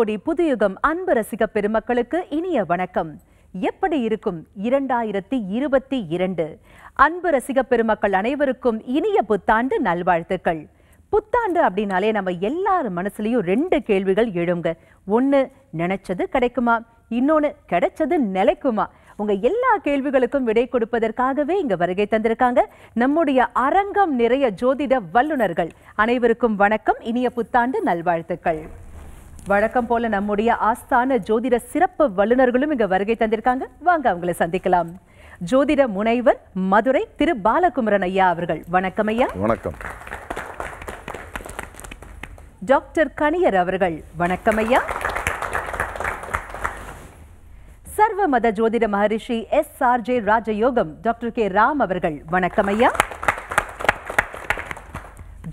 கோடி புதுயுகம் அன்பு ரசிக பெருமக்களுக்கு இனிய வணக்கம் எப்படி இருக்கும் இரண்டாயிரத்தி இருபத்தி இரண்டு அன்பு ரசிக பெருமக்கள் அனைவருக்கும் இனிய புத்தாண்டு நல்வாழ்த்துக்கள் புத்தாண்டு அப்படின்னாலே நம்ம எல்லார் மனசுலையும் ரெண்டு கேள்விகள் எழுங்க ஒன்று நினைச்சது கிடைக்குமா இன்னொன்று கிடைச்சது நிலைக்குமா உங்க எல்லா கேள்விகளுக்கும் விடை கொடுப்பதற்காகவே இங்க வருகை தந்திருக்காங்க நம்முடைய அரங்கம் நிறைய ஜோதிட வல்லுநர்கள் அனைவருக்கும் வணக்கம் இனிய புத்தாண்டு நல்வாழ்த்துக்கள் வழக்கம் போல நம்முடைய ஆஸ்தான ஜோதிட சிறப்பு வல்லுநர்களும் இங்க வருகை தந்திருக்காங்க வாங்க அவங்களை சந்திக்கலாம் ஜோதிட முனைவர் மதுரை திரு பாலகுமரன் ஐயா அவர்கள் வணக்கம் ஐயா வணக்கம் டாக்டர் கணியர் அவர்கள் வணக்கம் ஐயா சர்வ மத ஜோதிட மகரிஷி எஸ் ஆர் ஜே ராஜயோகம் டாக்டர் கே ராம் அவர்கள் வணக்கம் ஐயா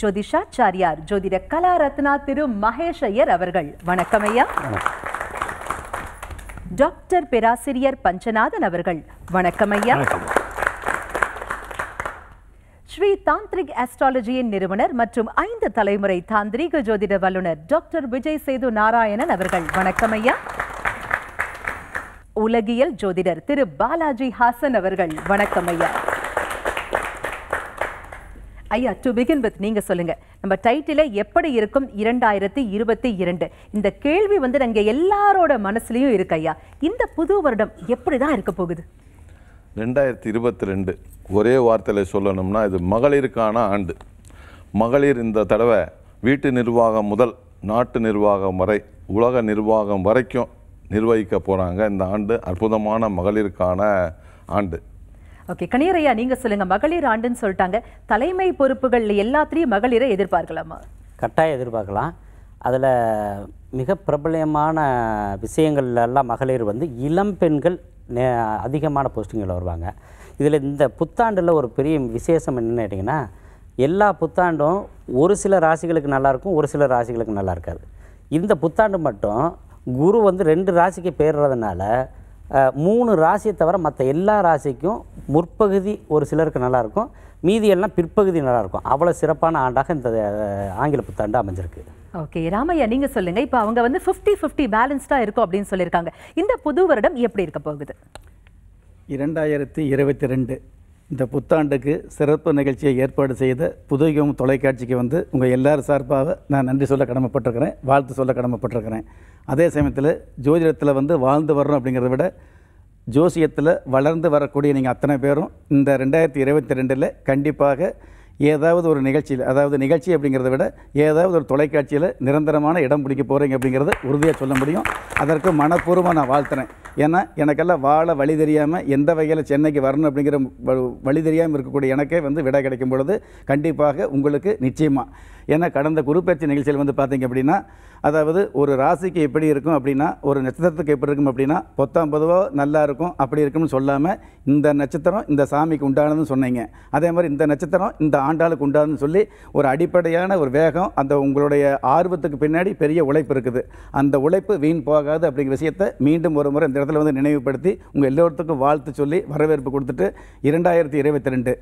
ஜோதிஷாச்சாரியார் ஜோதிட கலா ரத்னா திரு மகேஷ் ஐயர் அவர்கள் வணக்கம் ஐயா டாக்டர் பேராசிரியர் பஞ்சநாதன் அவர்கள் வணக்கம் ஐயா ஸ்ரீ தாந்திரிக் ஆஸ்ட்ராலஜியின் நிறுவனர் மற்றும் ஐந்து தலைமுறை தாந்திரிக ஜோதிட வல்லுநர் டாக்டர் விஜய் சேது நாராயணன் அவர்கள் வணக்கம் ஐயா உலகியல் ஜோதிடர் திரு பாலாஜி ஹாசன் அவர்கள் வணக்கம் ஐயா ஐயா டு பிகின் வித் நீங்கள் சொல்லுங்கள் நம்ம டைட்டில எப்படி இருக்கும் இரண்டாயிரத்தி இருபத்தி இரண்டு இந்த கேள்வி வந்து நாங்கள் எல்லாரோட மனசுலையும் இருக்கு ஐயா இந்த புது வருடம் எப்படி தான் இருக்க போகுது ரெண்டாயிரத்தி இருபத்தி ரெண்டு ஒரே வார்த்தையில் சொல்லணும்னா இது மகளிருக்கான ஆண்டு மகளிர் இந்த தடவை வீட்டு நிர்வாகம் முதல் நாட்டு நிர்வாகம் வரை உலக நிர்வாகம் வரைக்கும் நிர்வகிக்க போகிறாங்க இந்த ஆண்டு அற்புதமான மகளிருக்கான ஆண்டு ஓகே கணியரையா நீங்க சொல்லுங்க மகளிர் ஆண்டுன்னு சொல்லிட்டாங்க தலைமை பொறுப்புகள் எல்லாத்திலையும் மகளிரை எதிர்பார்க்கலாமா கட்டாயம் எதிர்பார்க்கலாம் அதில் மிக பிரபலமான விஷயங்கள்லாம் மகளிர் வந்து இளம் பெண்கள் நே அதிகமான போஸ்டிங்கில் வருவாங்க இதில் இந்த புத்தாண்டில் ஒரு பெரிய விசேஷம் என்னென்னு கேட்டிங்கன்னா எல்லா புத்தாண்டும் ஒரு சில ராசிகளுக்கு நல்லாயிருக்கும் ஒரு சில ராசிகளுக்கு நல்லா இருக்காது இந்த புத்தாண்டு மட்டும் குரு வந்து ரெண்டு ராசிக்கு பேர்றதுனால மூணு ராசியை தவிர மற்ற எல்லா ராசிக்கும் முற்பகுதி ஒரு சிலருக்கு நல்லாயிருக்கும் மீதி எல்லாம் பிற்பகுதி நல்லாயிருக்கும் அவ்வளோ சிறப்பான ஆண்டாக இந்த ஆங்கில புத்தாண்டு அமைஞ்சிருக்கு ஓகே ராமையா நீங்கள் சொல்லுங்கள் இப்போ அவங்க வந்து ஃபிஃப்டி ஃபிஃப்டி பேலன்ஸ்டாக இருக்கும் அப்படின்னு சொல்லியிருக்காங்க இந்த புது வருடம் எப்படி இருக்க போகுது இரண்டாயிரத்தி இருபத்தி ரெண்டு இந்த புத்தாண்டுக்கு சிறப்பு நிகழ்ச்சியை ஏற்பாடு செய்த புதுகம் தொலைக்காட்சிக்கு வந்து உங்கள் எல்லார் சார்பாக நான் நன்றி சொல்ல கடமைப்பட்டிருக்கிறேன் வாழ்த்து சொல்ல கடமைப்பட்டிருக்கிறேன் அதே சமயத்தில் ஜோதிடத்தில் வந்து வாழ்ந்து வரணும் அப்படிங்கிறத விட ஜோசியத்தில் வளர்ந்து வரக்கூடிய நீங்கள் அத்தனை பேரும் இந்த ரெண்டாயிரத்தி இருபத்தி ரெண்டில் கண்டிப்பாக ஏதாவது ஒரு நிகழ்ச்சியில் அதாவது நிகழ்ச்சி அப்படிங்கிறத விட ஏதாவது ஒரு தொலைக்காட்சியில் நிரந்தரமான இடம் பிடிக்க போகிறீங்க அப்படிங்கிறத உறுதியாக சொல்ல முடியும் அதற்கு மனப்பூர்வமாக நான் வாழ்த்துறேன் ஏன்னா எனக்கெல்லாம் வாழ வழி தெரியாமல் எந்த வகையில் சென்னைக்கு வரணும் அப்படிங்கிற வழி தெரியாமல் இருக்கக்கூடிய எனக்கே வந்து விடை கிடைக்கும் பொழுது கண்டிப்பாக உங்களுக்கு நிச்சயமாக ஏன்னா கடந்த குருப்பயிற்சி நிகழ்ச்சியில் வந்து பார்த்திங்க அப்படின்னா அதாவது ஒரு ராசிக்கு எப்படி இருக்கும் அப்படின்னா ஒரு நட்சத்திரத்துக்கு எப்படி இருக்கும் அப்படின்னா பொத்தாம் பொதுவாக நல்லா இருக்கும் அப்படி இருக்கும்னு சொல்லாமல் இந்த நட்சத்திரம் இந்த சாமிக்கு உண்டானதுன்னு சொன்னீங்க அதே மாதிரி இந்த நட்சத்திரம் இந்த ஆண்டாளுக்கு உண்டாதுன்னு சொல்லி ஒரு அடிப்படையான ஒரு வேகம் அந்த உங்களுடைய ஆர்வத்துக்கு பின்னாடி பெரிய உழைப்பு இருக்குது அந்த உழைப்பு வீண் போகாது அப்படிங்கிற விஷயத்தை மீண்டும் ஒரு முறை இந்த இடத்துல வந்து நினைவுபடுத்தி உங்கள் எல்லோருத்துக்கும் வாழ்த்து சொல்லி வரவேற்பு கொடுத்துட்டு இரண்டாயிரத்தி இருபத்தி ரெண்டு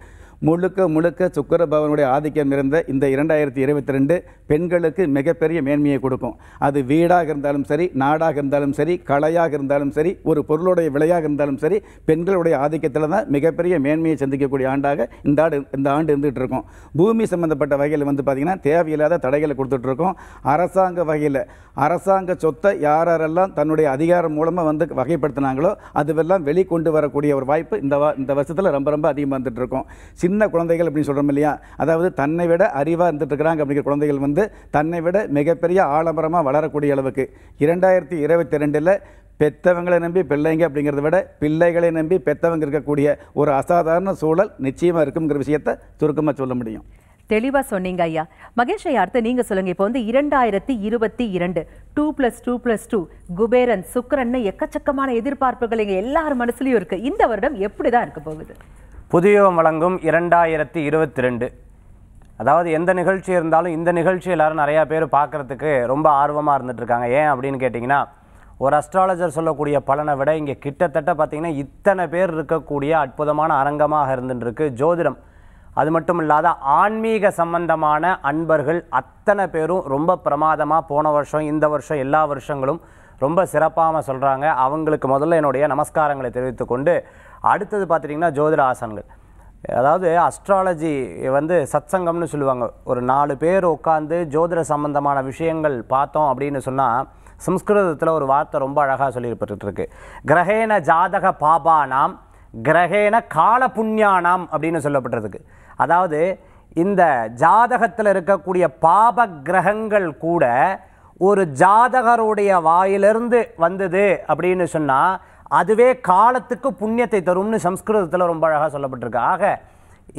முழுக்க முழுக்க சுக்கர பவனுடைய ஆதிக்கம் இருந்த இந்த இரண்டாயிரத்தி இருபத்தி ரெண்டு பெண்களுக்கு மிகப்பெரிய மேன்மையை கொடுக்கும் அது வீடாக இருந்தாலும் சரி நாடாக இருந்தாலும் சரி கலையாக இருந்தாலும் சரி ஒரு பொருளுடைய விலையாக இருந்தாலும் சரி பெண்களுடைய ஆதிக்கத்தில் தான் மிகப்பெரிய மேன்மையை சந்திக்கக்கூடிய ஆண்டாக இந்த ஆண்டு இந்த ஆண்டு இருந்துகிட்டு இருக்கும் பூமி சம்பந்தப்பட்ட வகையில் வந்து பார்த்திங்கன்னா தேவையில்லாத தடைகளை கொடுத்துட்ருக்கோம் அரசாங்க வகையில் அரசாங்க சொத்தை யாரெல்லாம் தன்னுடைய அதிகாரம் மூலமாக வந்து வகைப்படுத்தினாங்களோ அதுவெல்லாம் வெளிக்கொண்டு வரக்கூடிய ஒரு வாய்ப்பு இந்த இந்த வருஷத்தில் ரொம்ப ரொம்ப அதிகமாக இருக்கும் சின்ன குழந்தைகள் அப்படின்னு சொல்கிறோம் இல்லையா அதாவது தன்னை விட அறிவாக இருந்துட்டுருக்கிறாங்க அப்படிங்கிற குழந்தைகள் வந்து தன்னை விட மிகப்பெரிய ஆலம்பரமாக வளரக்கூடிய அளவுக்கு இரண்டாயிரத்தி இருபத்தி ரெண்டில் பெத்தவங்களை நம்பி பிள்ளைங்க அப்படிங்கிறத விட பிள்ளைகளை நம்பி பெத்தவங்க இருக்கக்கூடிய ஒரு அசாதாரண சூழல் நிச்சயமாக இருக்குங்கிற விஷயத்தை சுருக்கமாக சொல்ல முடியும் தெளிவாக சொன்னீங்க ஐயா மகேஷ் ஐயா அடுத்து நீங்கள் சொல்லுங்கள் இப்போ வந்து இரண்டாயிரத்தி இருபத்தி இரண்டு two plus two plus two குபேரன் சுக்கரன் எக்கச்சக்கமான எதிர்பார்ப்புகள் எங்கள் எல்லார் மனசுலையும் இருக்குது இந்த வருடம் எப்படிதான் இருக்க போகுது புதியோகம் வழங்கும் இரண்டாயிரத்தி இருபத்தி ரெண்டு அதாவது எந்த நிகழ்ச்சி இருந்தாலும் இந்த நிகழ்ச்சி எல்லோரும் நிறையா பேர் பார்க்குறதுக்கு ரொம்ப ஆர்வமாக இருந்துகிட்ருக்காங்க ஏன் அப்படின்னு கேட்டிங்கன்னா ஒரு அஸ்ட்ராலஜர் சொல்லக்கூடிய பலனை விட இங்கே கிட்டத்தட்ட பார்த்திங்கன்னா இத்தனை பேர் இருக்கக்கூடிய அற்புதமான அரங்கமாக இருந்துட்டுருக்கு ஜோதிடம் அது மட்டும் இல்லாத ஆன்மீக சம்பந்தமான அன்பர்கள் அத்தனை பேரும் ரொம்ப பிரமாதமாக போன வருஷம் இந்த வருஷம் எல்லா வருஷங்களும் ரொம்ப சிறப்பாக சொல்கிறாங்க அவங்களுக்கு முதல்ல என்னுடைய நமஸ்காரங்களை தெரிவித்துக்கொண்டு அடுத்தது பார்த்துட்டிங்கன்னா ஜோதிட ஆசன்கள் அதாவது அஸ்ட்ராலஜி வந்து சத்சங்கம்னு சொல்லுவாங்க ஒரு நாலு பேர் உட்காந்து ஜோதிட சம்பந்தமான விஷயங்கள் பார்த்தோம் அப்படின்னு சொன்னால் சம்ஸ்கிருதத்தில் ஒரு வார்த்தை ரொம்ப அழகாக சொல்லியிருப்பட்டுருக்கு கிரகேன ஜாதக பாபானாம் கிரகேன கால புண்ணியானாம் அப்படின்னு சொல்லப்பட்டிருக்கு அதாவது இந்த ஜாதகத்தில் இருக்கக்கூடிய பாப கிரகங்கள் கூட ஒரு ஜாதகருடைய வாயிலிருந்து வந்தது அப்படின்னு சொன்னால் அதுவே காலத்துக்கு புண்ணியத்தை தரும்னு சம்ஸ்கிருதத்தில் ரொம்ப அழகாக சொல்லப்பட்டிருக்கு ஆக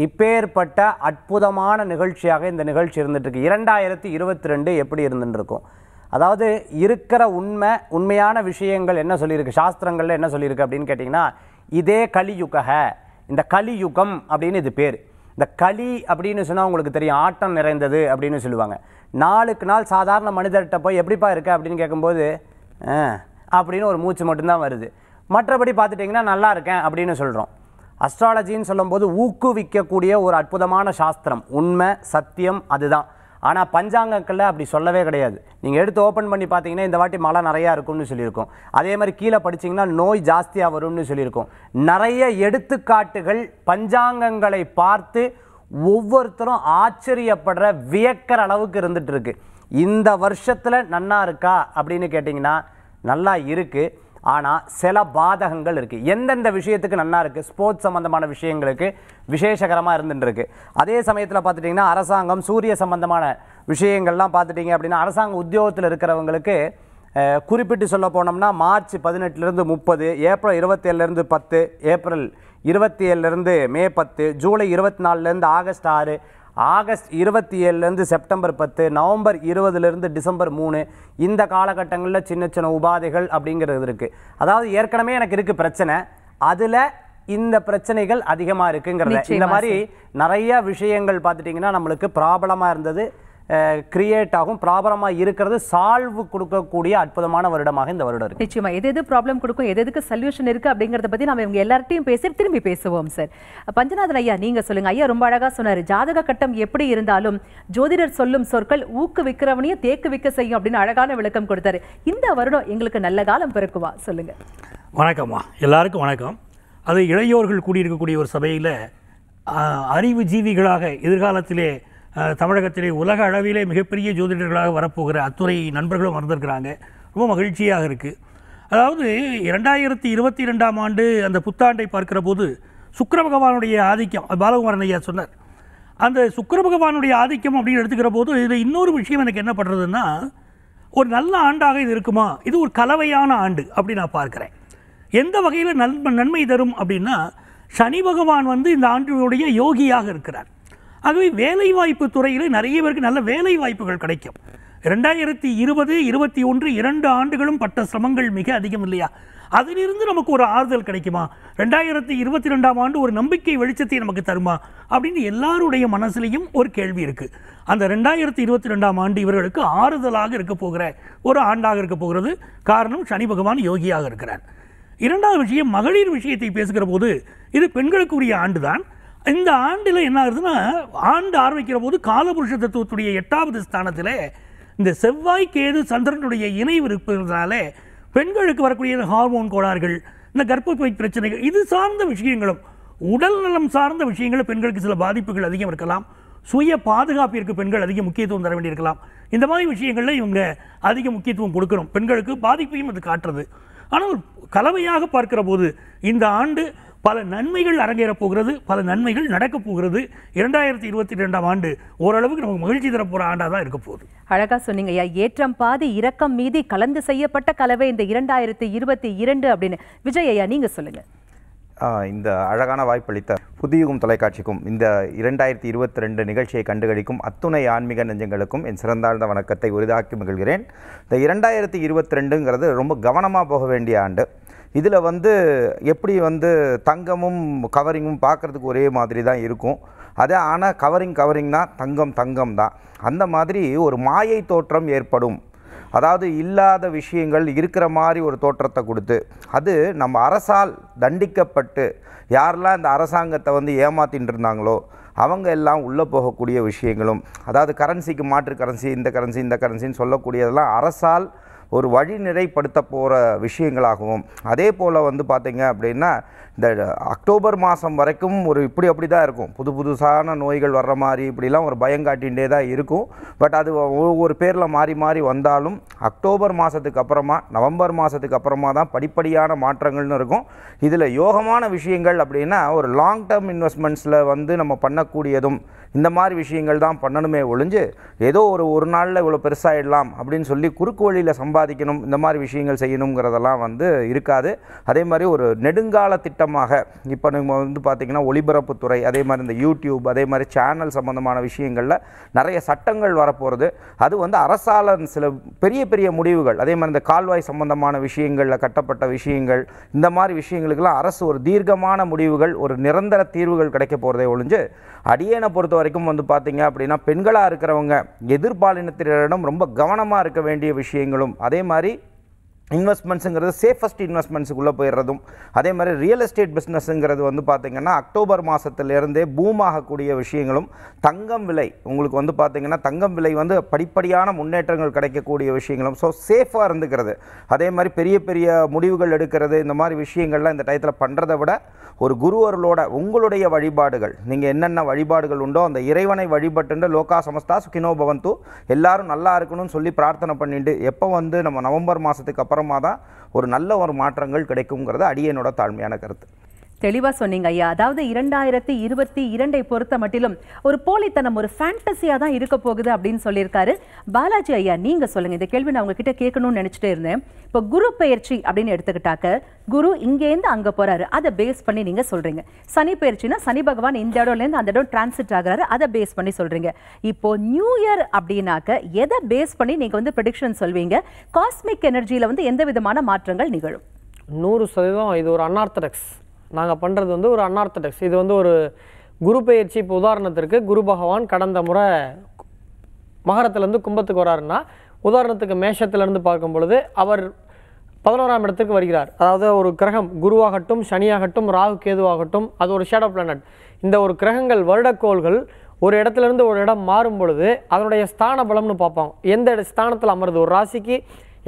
இப்பேற்பட்ட அற்புதமான நிகழ்ச்சியாக இந்த நிகழ்ச்சி இருந்துகிட்ருக்கு இரண்டாயிரத்தி இருபத்தி ரெண்டு எப்படி இருந்துருக்கும் அதாவது இருக்கிற உண்மை உண்மையான விஷயங்கள் என்ன சொல்லியிருக்கு சாஸ்திரங்களில் என்ன சொல்லியிருக்கு அப்படின்னு கேட்டிங்கன்னா இதே கலியுகக இந்த கலியுகம் அப்படின்னு இது பேர் இந்த களி அப்படின்னு சொன்னால் உங்களுக்கு தெரியும் ஆட்டம் நிறைந்தது அப்படின்னு சொல்லுவாங்க நாளுக்கு நாள் சாதாரண மனிதர்கிட்ட போய் எப்படிப்பா இருக்க அப்படின்னு கேட்கும்போது அப்படின்னு ஒரு மூச்சு மட்டும்தான் வருது மற்றபடி பார்த்துட்டிங்கன்னா நல்லா இருக்கேன் அப்படின்னு சொல்கிறோம் அஸ்ட்ராலஜின்னு சொல்லும்போது ஊக்குவிக்கக்கூடிய ஒரு அற்புதமான சாஸ்திரம் உண்மை சத்தியம் அதுதான் ஆனால் பஞ்சாங்கங்களில் அப்படி சொல்லவே கிடையாது நீங்கள் எடுத்து ஓப்பன் பண்ணி பார்த்தீங்கன்னா இந்த வாட்டி மழை நிறையா இருக்கும்னு சொல்லியிருக்கோம் அதே மாதிரி கீழே படித்தீங்கன்னா நோய் ஜாஸ்தியாக வரும்னு சொல்லியிருக்கோம் நிறைய எடுத்துக்காட்டுகள் பஞ்சாங்கங்களை பார்த்து ஒவ்வொருத்தரும் ஆச்சரியப்படுற வியக்கிற அளவுக்கு இருந்துகிட்ருக்கு இந்த வருஷத்தில் நன்னா இருக்கா அப்படின்னு கேட்டிங்கன்னா நல்லா இருக்குது ஆனால் சில பாதகங்கள் இருக்குது எந்தெந்த விஷயத்துக்கு நல்லா இருக்குது ஸ்போர்ட்ஸ் சம்மந்தமான விஷயங்களுக்கு விசேஷகரமாக இருந்துட்டுருக்கு அதே சமயத்தில் பார்த்துட்டிங்கன்னா அரசாங்கம் சூரிய சம்மந்தமான விஷயங்கள்லாம் பார்த்துட்டிங்க அப்படின்னா அரசாங்க உத்தியோகத்தில் இருக்கிறவங்களுக்கு குறிப்பிட்டு சொல்ல போனோம்னா மார்ச் பதினெட்டுலேருந்து முப்பது ஏப்ரல் ஏழுலேருந்து பத்து ஏப்ரல் இருபத்தி ஏழுலேருந்து மே பத்து ஜூலை இருபத்தி நாலுலேருந்து ஆகஸ்ட் ஆறு ஆகஸ்ட் இருபத்தி ஏழுலேருந்து செப்டம்பர் பத்து நவம்பர் இருபதுலேருந்து டிசம்பர் மூணு இந்த காலகட்டங்களில் சின்ன சின்ன உபாதைகள் அப்படிங்கிறது இருக்குது அதாவது ஏற்கனவே எனக்கு இருக்குது பிரச்சனை அதில் இந்த பிரச்சனைகள் அதிகமாக இருக்குங்கிறது இந்த மாதிரி நிறைய விஷயங்கள் பார்த்துட்டிங்கன்னா நம்மளுக்கு ப்ராப்ளமாக இருந்தது கிரியேட் ஆகும் ப்ராபலமாக இருக்கிறது சால்வ் கொடுக்கக்கூடிய அற்புதமான வருடமாக இந்த வருடம் இருக்கு நிச்சயமா எது எது ப்ராப்ளம் கொடுக்கும் எது எதுக்கு சொல்யூஷன் இருக்கு அப்படிங்கிறத பத்தி நம்ம இவங்க எல்லார்ட்டையும் பேசி திரும்பி பேசுவோம் சார் பஞ்சநாதன் ஐயா நீங்க சொல்லுங்க ஐயா ரொம்ப அழகா சொன்னார் ஜாதக கட்டம் எப்படி இருந்தாலும் ஜோதிடர் சொல்லும் சொற்கள் ஊக்கு விற்கிறவனையும் தேக்கு விற்க செய்யும் அப்படின்னு அழகான விளக்கம் கொடுத்தாரு இந்த வருடம் எங்களுக்கு நல்ல காலம் பிறக்குவா சொல்லுங்க வணக்கம்மா எல்லாருக்கும் வணக்கம் அது இளையோர்கள் கூடியிருக்கக்கூடிய ஒரு சபையில் அறிவு ஜீவிகளாக எதிர்காலத்திலே தமிழகத்திலே உலக அளவிலே மிகப்பெரிய ஜோதிடர்களாக வரப்போகிற அத்துறை நண்பர்களும் வந்திருக்கிறாங்க ரொம்ப மகிழ்ச்சியாக இருக்குது அதாவது இரண்டாயிரத்தி இருபத்தி ரெண்டாம் ஆண்டு அந்த புத்தாண்டை பார்க்கிற போது சுக்கர பகவானுடைய ஆதிக்கம் பாலகுமாரன் ஐயா சொன்னார் அந்த சுக்கர பகவானுடைய ஆதிக்கம் அப்படின்னு எடுத்துக்கிற போது இதில் இன்னொரு விஷயம் எனக்கு என்ன பண்ணுறதுன்னா ஒரு நல்ல ஆண்டாக இது இருக்குமா இது ஒரு கலவையான ஆண்டு அப்படி நான் பார்க்குறேன் எந்த வகையில் நன்மை நன்மை தரும் அப்படின்னா சனி பகவான் வந்து இந்த ஆண்டினுடைய யோகியாக இருக்கிறார் ஆகவே வேலைவாய்ப்பு துறையில் நிறைய பேருக்கு நல்ல வேலை வாய்ப்புகள் கிடைக்கும் ரெண்டாயிரத்தி இருபது இருபத்தி ஒன்று இரண்டு ஆண்டுகளும் பட்ட சிரமங்கள் மிக அதிகம் இல்லையா அதிலிருந்து நமக்கு ஒரு ஆறுதல் கிடைக்குமா ரெண்டாயிரத்தி இருபத்தி ரெண்டாம் ஆண்டு ஒரு நம்பிக்கை வெளிச்சத்தை நமக்கு தருமா அப்படின்னு எல்லாருடைய மனசுலையும் ஒரு கேள்வி இருக்குது அந்த ரெண்டாயிரத்தி இருபத்தி ரெண்டாம் ஆண்டு இவர்களுக்கு ஆறுதலாக இருக்க போகிற ஒரு ஆண்டாக இருக்க போகிறது காரணம் சனி பகவான் யோகியாக இருக்கிறார் இரண்டாவது விஷயம் மகளிர் விஷயத்தை பேசுகிற போது இது பெண்களுக்குரிய ஆண்டு தான் இந்த ஆண்டில் என்ன ஆகுதுன்னா ஆண்டு ஆரம்பிக்கிற போது காலபுருஷ தத்துவத்துடைய எட்டாவது ஸ்தானத்தில் இந்த செவ்வாய் கேது சந்திரனுடைய இணைவு இருப்பதனால பெண்களுக்கு வரக்கூடிய ஹார்மோன் கோளாறுகள் இந்த கர்ப்பப்பை பிரச்சனைகள் இது சார்ந்த விஷயங்களும் உடல் நலம் சார்ந்த விஷயங்களும் பெண்களுக்கு சில பாதிப்புகள் அதிகம் இருக்கலாம் சுய பாதுகாப்பிற்கு பெண்கள் அதிக முக்கியத்துவம் தர வேண்டியிருக்கலாம் இந்த மாதிரி விஷயங்களில் இவங்க அதிக முக்கியத்துவம் கொடுக்கணும் பெண்களுக்கு பாதிப்பையும் அது காட்டுறது ஆனால் கலவையாக பார்க்கிற போது இந்த ஆண்டு பல நன்மைகள் அரங்கேறப் போகிறது பல நன்மைகள் நடக்கப் போகிறது இரண்டாயிரத்தி இருபத்தி ரெண்டாம் ஆண்டு ஓரளவுக்கு நமக்கு மகிழ்ச்சி தரப்போற ஆண்டாக தான் இருக்க போகுது அழகாக சொன்னீங்க ஐயா ஏற்றம் பாதி இரக்கம் மீதி கலந்து செய்யப்பட்ட கலவை இந்த இரண்டாயிரத்தி இருபத்தி இரண்டு அப்படின்னு விஜய் ஐயா நீங்கள் சொல்லுங்கள் இந்த அழகான வாய்ப்பளித்த புதியுகம் தொலைக்காட்சிக்கும் இந்த இரண்டாயிரத்தி இருபத்தி ரெண்டு நிகழ்ச்சியை கண்டுகளிக்கும் அத்துணை ஆன்மீக நெஞ்சங்களுக்கும் என் சிறந்தாழ்ந்த வணக்கத்தை உரிதாக்கி மகிழ்கிறேன் இந்த இரண்டாயிரத்தி இருபத்தி ரெண்டுங்கிறது ரொம்ப கவனமாக போக வேண்டிய ஆண்டு இதில் வந்து எப்படி வந்து தங்கமும் கவரிங்கும் பார்க்குறதுக்கு ஒரே மாதிரி தான் இருக்கும் அதே ஆனால் கவரிங் கவரிங்னா தங்கம் தங்கம் தான் அந்த மாதிரி ஒரு மாயை தோற்றம் ஏற்படும் அதாவது இல்லாத விஷயங்கள் இருக்கிற மாதிரி ஒரு தோற்றத்தை கொடுத்து அது நம்ம அரசால் தண்டிக்கப்பட்டு யாரெல்லாம் இந்த அரசாங்கத்தை வந்து ஏமாத்தின்னு இருந்தாங்களோ அவங்க எல்லாம் உள்ளே போகக்கூடிய விஷயங்களும் அதாவது கரன்சிக்கு மாற்று கரன்சி இந்த கரன்சி இந்த கரன்சின்னு சொல்லக்கூடியதெல்லாம் அரசால் ஒரு வழிநிறைப்படுத்த போகிற விஷயங்களாகவும் அதே போல் வந்து பார்த்திங்க அப்படின்னா இந்த அக்டோபர் மாதம் வரைக்கும் ஒரு இப்படி அப்படி தான் இருக்கும் புது புதுசான நோய்கள் வர்ற மாதிரி இப்படிலாம் ஒரு பயம் பயங்காட்டின்றே தான் இருக்கும் பட் அது ஒவ்வொரு பேரில் மாறி மாறி வந்தாலும் அக்டோபர் மாதத்துக்கு அப்புறமா நவம்பர் மாதத்துக்கு அப்புறமா தான் படிப்படியான மாற்றங்கள்னு இருக்கும் இதில் யோகமான விஷயங்கள் அப்படின்னா ஒரு லாங் டேர்ம் இன்வெஸ்ட்மெண்ட்ஸில் வந்து நம்ம பண்ணக்கூடியதும் இந்த மாதிரி விஷயங்கள் தான் பண்ணணுமே ஒழிஞ்சு ஏதோ ஒரு ஒரு நாளில் இவ்வளோ பெருசாகிடலாம் அப்படின்னு சொல்லி குறுக்கு வழியில் சம்பாதிக்கணும் இந்த மாதிரி விஷயங்கள் செய்யணுங்கிறதெல்லாம் வந்து இருக்காது அதே மாதிரி ஒரு நெடுங்கால திட்டம் திட்டமாக இப்போ நம்ம வந்து பார்த்திங்கன்னா ஒலிபரப்புத்துறை அதே மாதிரி இந்த யூடியூப் அதே மாதிரி சேனல் சம்மந்தமான விஷயங்களில் நிறைய சட்டங்கள் வரப்போகிறது அது வந்து அரசால் சில பெரிய பெரிய முடிவுகள் அதே மாதிரி இந்த கால்வாய் சம்மந்தமான விஷயங்களில் கட்டப்பட்ட விஷயங்கள் இந்த மாதிரி விஷயங்களுக்கெல்லாம் அரசு ஒரு தீர்க்கமான முடிவுகள் ஒரு நிரந்தர தீர்வுகள் கிடைக்க போகிறதே ஒழிஞ்சு அடியனை பொறுத்த வரைக்கும் வந்து பார்த்திங்க அப்படின்னா பெண்களாக இருக்கிறவங்க எதிர்பாலினத்தினரிடம் ரொம்ப கவனமாக இருக்க வேண்டிய விஷயங்களும் அதே மாதிரி இன்வெஸ்ட்மெண்ட்ஸுங்கிறது சேஃபஸ்ட் இன்வெஸ்ட்மெண்ட்ஸுக்குள்ளே போயிடுறதும் அதே மாதிரி ரியல் எஸ்டேட் பிஸ்னஸ்ஸுங்கிறது வந்து பார்த்திங்கன்னா அக்டோபர் மாதத்துலேருந்தே பூமாகக்கூடிய விஷயங்களும் தங்கம் விலை உங்களுக்கு வந்து பார்த்திங்கன்னா தங்கம் விலை வந்து படிப்படியான முன்னேற்றங்கள் கிடைக்கக்கூடிய விஷயங்களும் ஸோ சேஃபாக இருந்துக்கிறது அதே மாதிரி பெரிய பெரிய முடிவுகள் எடுக்கிறது இந்த மாதிரி விஷயங்கள்லாம் இந்த டயத்தில் பண்ணுறதை விட ஒரு குருவர்களோட உங்களுடைய வழிபாடுகள் நீங்கள் என்னென்ன வழிபாடுகள் உண்டோ அந்த இறைவனை வழிபட்டுண்டு லோகா சமஸ்தா சுக்கினோ பவந்து எல்லாரும் நல்லா இருக்கணும்னு சொல்லி பிரார்த்தனை பண்ணிட்டு எப்போ வந்து நம்ம நவம்பர் மாதத்துக்கு அப்புறமா தான் ஒரு நல்ல ஒரு மாற்றங்கள் கிடைக்குங்கிறது அடியனோட தாழ்மையான கருத்து தெளிவா சொன்னீங்க ஐயா அதாவது இரண்டாயிரத்தி இருபத்தி இரண்டை பொறுத்த மட்டிலும் ஒரு போலித்தனம் ஒரு ஃபேண்டசியா தான் இருக்க போகுது அப்படின்னு சொல்லியிருக்காரு பாலாஜி ஐயா நீங்க சொல்லுங்க இந்த கேள்வி நான் உங்ககிட்ட கேட்கணும்னு நினைச்சிட்டே இருந்தேன் இப்போ குரு பயிற்சி அப்படின்னு எடுத்துக்கிட்டாக்க குரு இங்கேருந்து அங்க போறாரு அதை பேஸ் பண்ணி நீங்க சொல்றீங்க சனி பயிற்சினா சனி பகவான் இந்த இடம்லேருந்து அந்த இடம் டிரான்சிட் ஆகிறாரு அதை பேஸ் பண்ணி சொல்றீங்க இப்போ நியூ இயர் அப்படின்னாக்க எதை பேஸ் பண்ணி நீங்க வந்து ப்ரெடிக்ஷன் சொல்வீங்க காஸ்மிக் எனர்ஜியில வந்து எந்த விதமான மாற்றங்கள் நிகழும் நூறு சதவீதம் இது ஒரு அனார்த்தடாக்ஸ் நாங்கள் பண்ணுறது வந்து ஒரு அன்னார்த்தடாக்ஸ் இது வந்து ஒரு குரு பயிற்சி இப்போ உதாரணத்திற்கு குரு பகவான் கடந்த முறை மகரத்துலேருந்து கும்பத்துக்கு வராருன்னா உதாரணத்துக்கு மேஷத்துலேருந்து பார்க்கும் பொழுது அவர் பதினோராம் இடத்துக்கு வருகிறார் அதாவது ஒரு கிரகம் குருவாகட்டும் சனியாகட்டும் ராகு கேதுவாகட்டும் அது ஒரு ஷேடோ பிளானட் இந்த ஒரு கிரகங்கள் வருடக்கோள்கள் ஒரு இடத்துலேருந்து ஒரு இடம் மாறும் பொழுது அதனுடைய ஸ்தான பலம்னு பார்ப்போம் எந்த ஸ்தானத்தில் அமருது ஒரு ராசிக்கு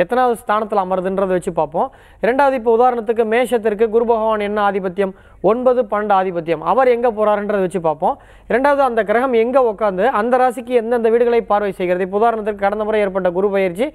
எத்தனாவது ஸ்தானத்தில் அமருதுன்றதை வச்சு பார்ப்போம் ரெண்டாவது இப்போ உதாரணத்துக்கு மேஷத்திற்கு குரு பகவான் என்ன ஆதிபத்தியம் ஒன்பது பன்னெண்டு ஆதிபத்தியம் அவர் எங்கே போகிறாருன்றதை வச்சு பார்ப்போம் ரெண்டாவது அந்த கிரகம் எங்கே உட்காந்து அந்த ராசிக்கு எந்தெந்த வீடுகளை பார்வை செய்கிறது இப்போ உதாரணத்துக்கு கடந்த முறை ஏற்பட்ட குரு பயிற்சி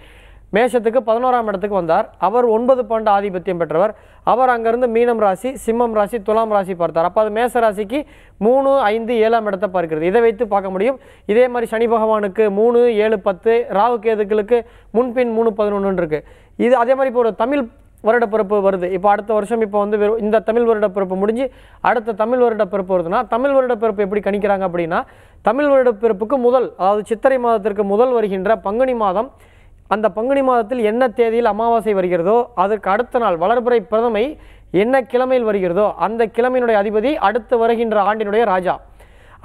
மேஷத்துக்கு பதினோராம் இடத்துக்கு வந்தார் அவர் ஒன்பது பாண்டு ஆதிபத்தியம் பெற்றவர் அவர் அங்கேருந்து மீனம் ராசி சிம்மம் ராசி துலாம் ராசி பார்த்தார் அப்போ அது மேச ராசிக்கு மூணு ஐந்து ஏழாம் இடத்தை பார்க்கிறது இதை வைத்து பார்க்க முடியும் இதே மாதிரி சனி பகவானுக்கு மூணு ஏழு பத்து ராகு கேதுக்களுக்கு முன்பின் மூணு பதினொன்று இருக்குது இது அதே மாதிரி இப்போ ஒரு தமிழ் வருடப்பிறப்பு வருது இப்போ அடுத்த வருஷம் இப்போ வந்து இந்த தமிழ் வருடப்பிறப்பு முடிஞ்சு அடுத்த தமிழ் வருட பிறப்பு வருதுன்னா தமிழ் வருட பிறப்பு எப்படி கணிக்கிறாங்க அப்படின்னா தமிழ் வருட பிறப்புக்கு முதல் அதாவது சித்திரை மாதத்திற்கு முதல் வருகின்ற பங்குனி மாதம் அந்த பங்குனி மாதத்தில் என்ன தேதியில் அமாவாசை வருகிறதோ அதற்கு அடுத்த நாள் வளர்புரை பிரதமை என்ன கிழமையில் வருகிறதோ அந்த கிழமையினுடைய அதிபதி அடுத்து வருகின்ற ஆண்டினுடைய ராஜா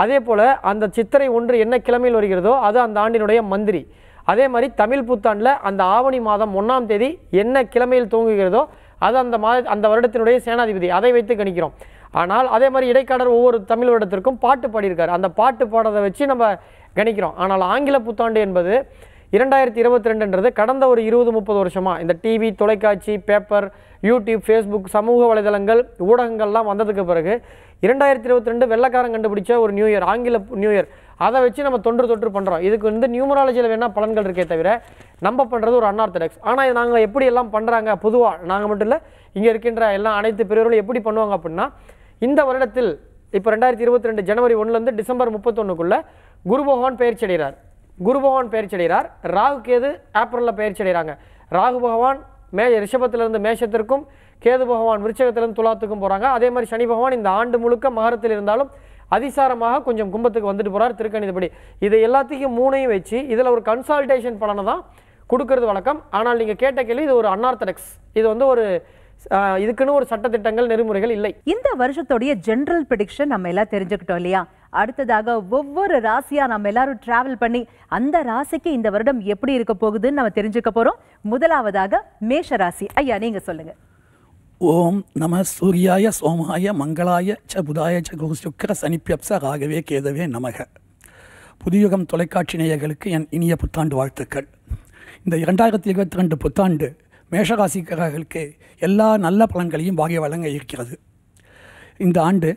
அதே போல் அந்த சித்திரை ஒன்று என்ன கிழமையில் வருகிறதோ அது அந்த ஆண்டினுடைய மந்திரி அதே மாதிரி தமிழ் புத்தாண்டில் அந்த ஆவணி மாதம் ஒன்றாம் தேதி என்ன கிழமையில் தூங்குகிறதோ அது அந்த மாத அந்த வருடத்தினுடைய சேனாதிபதி அதை வைத்து கணிக்கிறோம் ஆனால் அதே மாதிரி இடைக்காடர் ஒவ்வொரு தமிழ் வருடத்திற்கும் பாட்டு பாடியிருக்கார் அந்த பாட்டு பாடுறதை வச்சு நம்ம கணிக்கிறோம் ஆனால் ஆங்கில புத்தாண்டு என்பது இரண்டாயிரத்தி இருபத்தி ரெண்டுன்றது கடந்த ஒரு இருபது முப்பது வருஷமாக இந்த டிவி தொலைக்காட்சி பேப்பர் யூடியூப் ஃபேஸ்புக் சமூக வலைதளங்கள் ஊடகங்கள்லாம் வந்ததுக்கு பிறகு இரண்டாயிரத்தி இருபத்தி ரெண்டு வெள்ளக்காரன் கண்டுபிடிச்ச ஒரு நியூ இயர் ஆங்கில நியூ இயர் அதை வச்சு நம்ம தொன்று தொற்று பண்ணுறோம் இதுக்கு வந்து நியூமராலஜியில் வேணால் பலன்கள் இருக்கே தவிர நம்ம பண்ணுறது ஒரு அன்ஆர்த்தடாக்ஸ் ஆனால் நாங்கள் எப்படி எல்லாம் பண்ணுறாங்க பொதுவாக நாங்கள் மட்டும் இல்லை இங்கே இருக்கின்ற எல்லாம் அனைத்து பெரியவர்களும் எப்படி பண்ணுவாங்க அப்படின்னா இந்த வருடத்தில் இப்போ ரெண்டாயிரத்தி இருபத்தி ரெண்டு ஜனவரி ஒன்றுலேருந்து டிசம்பர் முப்பத்தொன்னுக்குள்ளே குரு பகவான் பயிற்சி அடைகிறார் குரு பகவான் பெயர் அடைகிறார் ராகு கேது ஏப்ரலில் பயிற்சி அடைகிறாங்க ராகு பகவான் மே ரிஷபத்திலிருந்து மேஷத்திற்கும் கேது பகவான் விருச்சகத்திலிருந்து துலாத்துக்கும் போகிறாங்க அதே மாதிரி சனி பகவான் இந்த ஆண்டு முழுக்க மகரத்தில் இருந்தாலும் அதிசாரமாக கொஞ்சம் கும்பத்துக்கு வந்துட்டு போகிறார் திருக்கணிதப்படி இது எல்லாத்தையும் மூணையும் வச்சு இதில் ஒரு கன்சல்டேஷன் பலனை தான் கொடுக்கறது வழக்கம் ஆனால் நீங்கள் கேட்ட கேள்வி இது ஒரு அன்னார்த்தடக்ஸ் இது வந்து ஒரு இதுக்குன்னு ஒரு சட்டத்திட்டங்கள் நெறிமுறைகள் இல்லை இந்த வருஷத்துடைய ஜென்ரல் ப்ரிடிக்ஷன் நம்ம எல்லாம் தெரிஞ்சுக்கிட்டோம் இல்லையா அடுத்ததாக ஒவ்வொரு ராசியாக நம்ம எல்லாரும் ட்ராவல் பண்ணி அந்த ராசிக்கு இந்த வருடம் எப்படி இருக்க போகுதுன்னு நம்ம தெரிஞ்சுக்க போகிறோம் முதலாவதாக மேஷ ராசி ஐயா நீங்கள் சொல்லுங்கள் ஓம் நம சூரியாய சோமாய மங்களாய ச புதாய ச குரு சுக்கர சனிப்பியப்ச ராகவே கேதவே நமக புதியுகம் தொலைக்காட்சி நேயர்களுக்கு என் இனிய புத்தாண்டு வாழ்த்துக்கள் இந்த இரண்டாயிரத்தி இருபத்தி ரெண்டு புத்தாண்டு மேஷராசிக்காரர்களுக்கு எல்லா நல்ல பலன்களையும் வாகி வழங்க இருக்கிறது இந்த ஆண்டு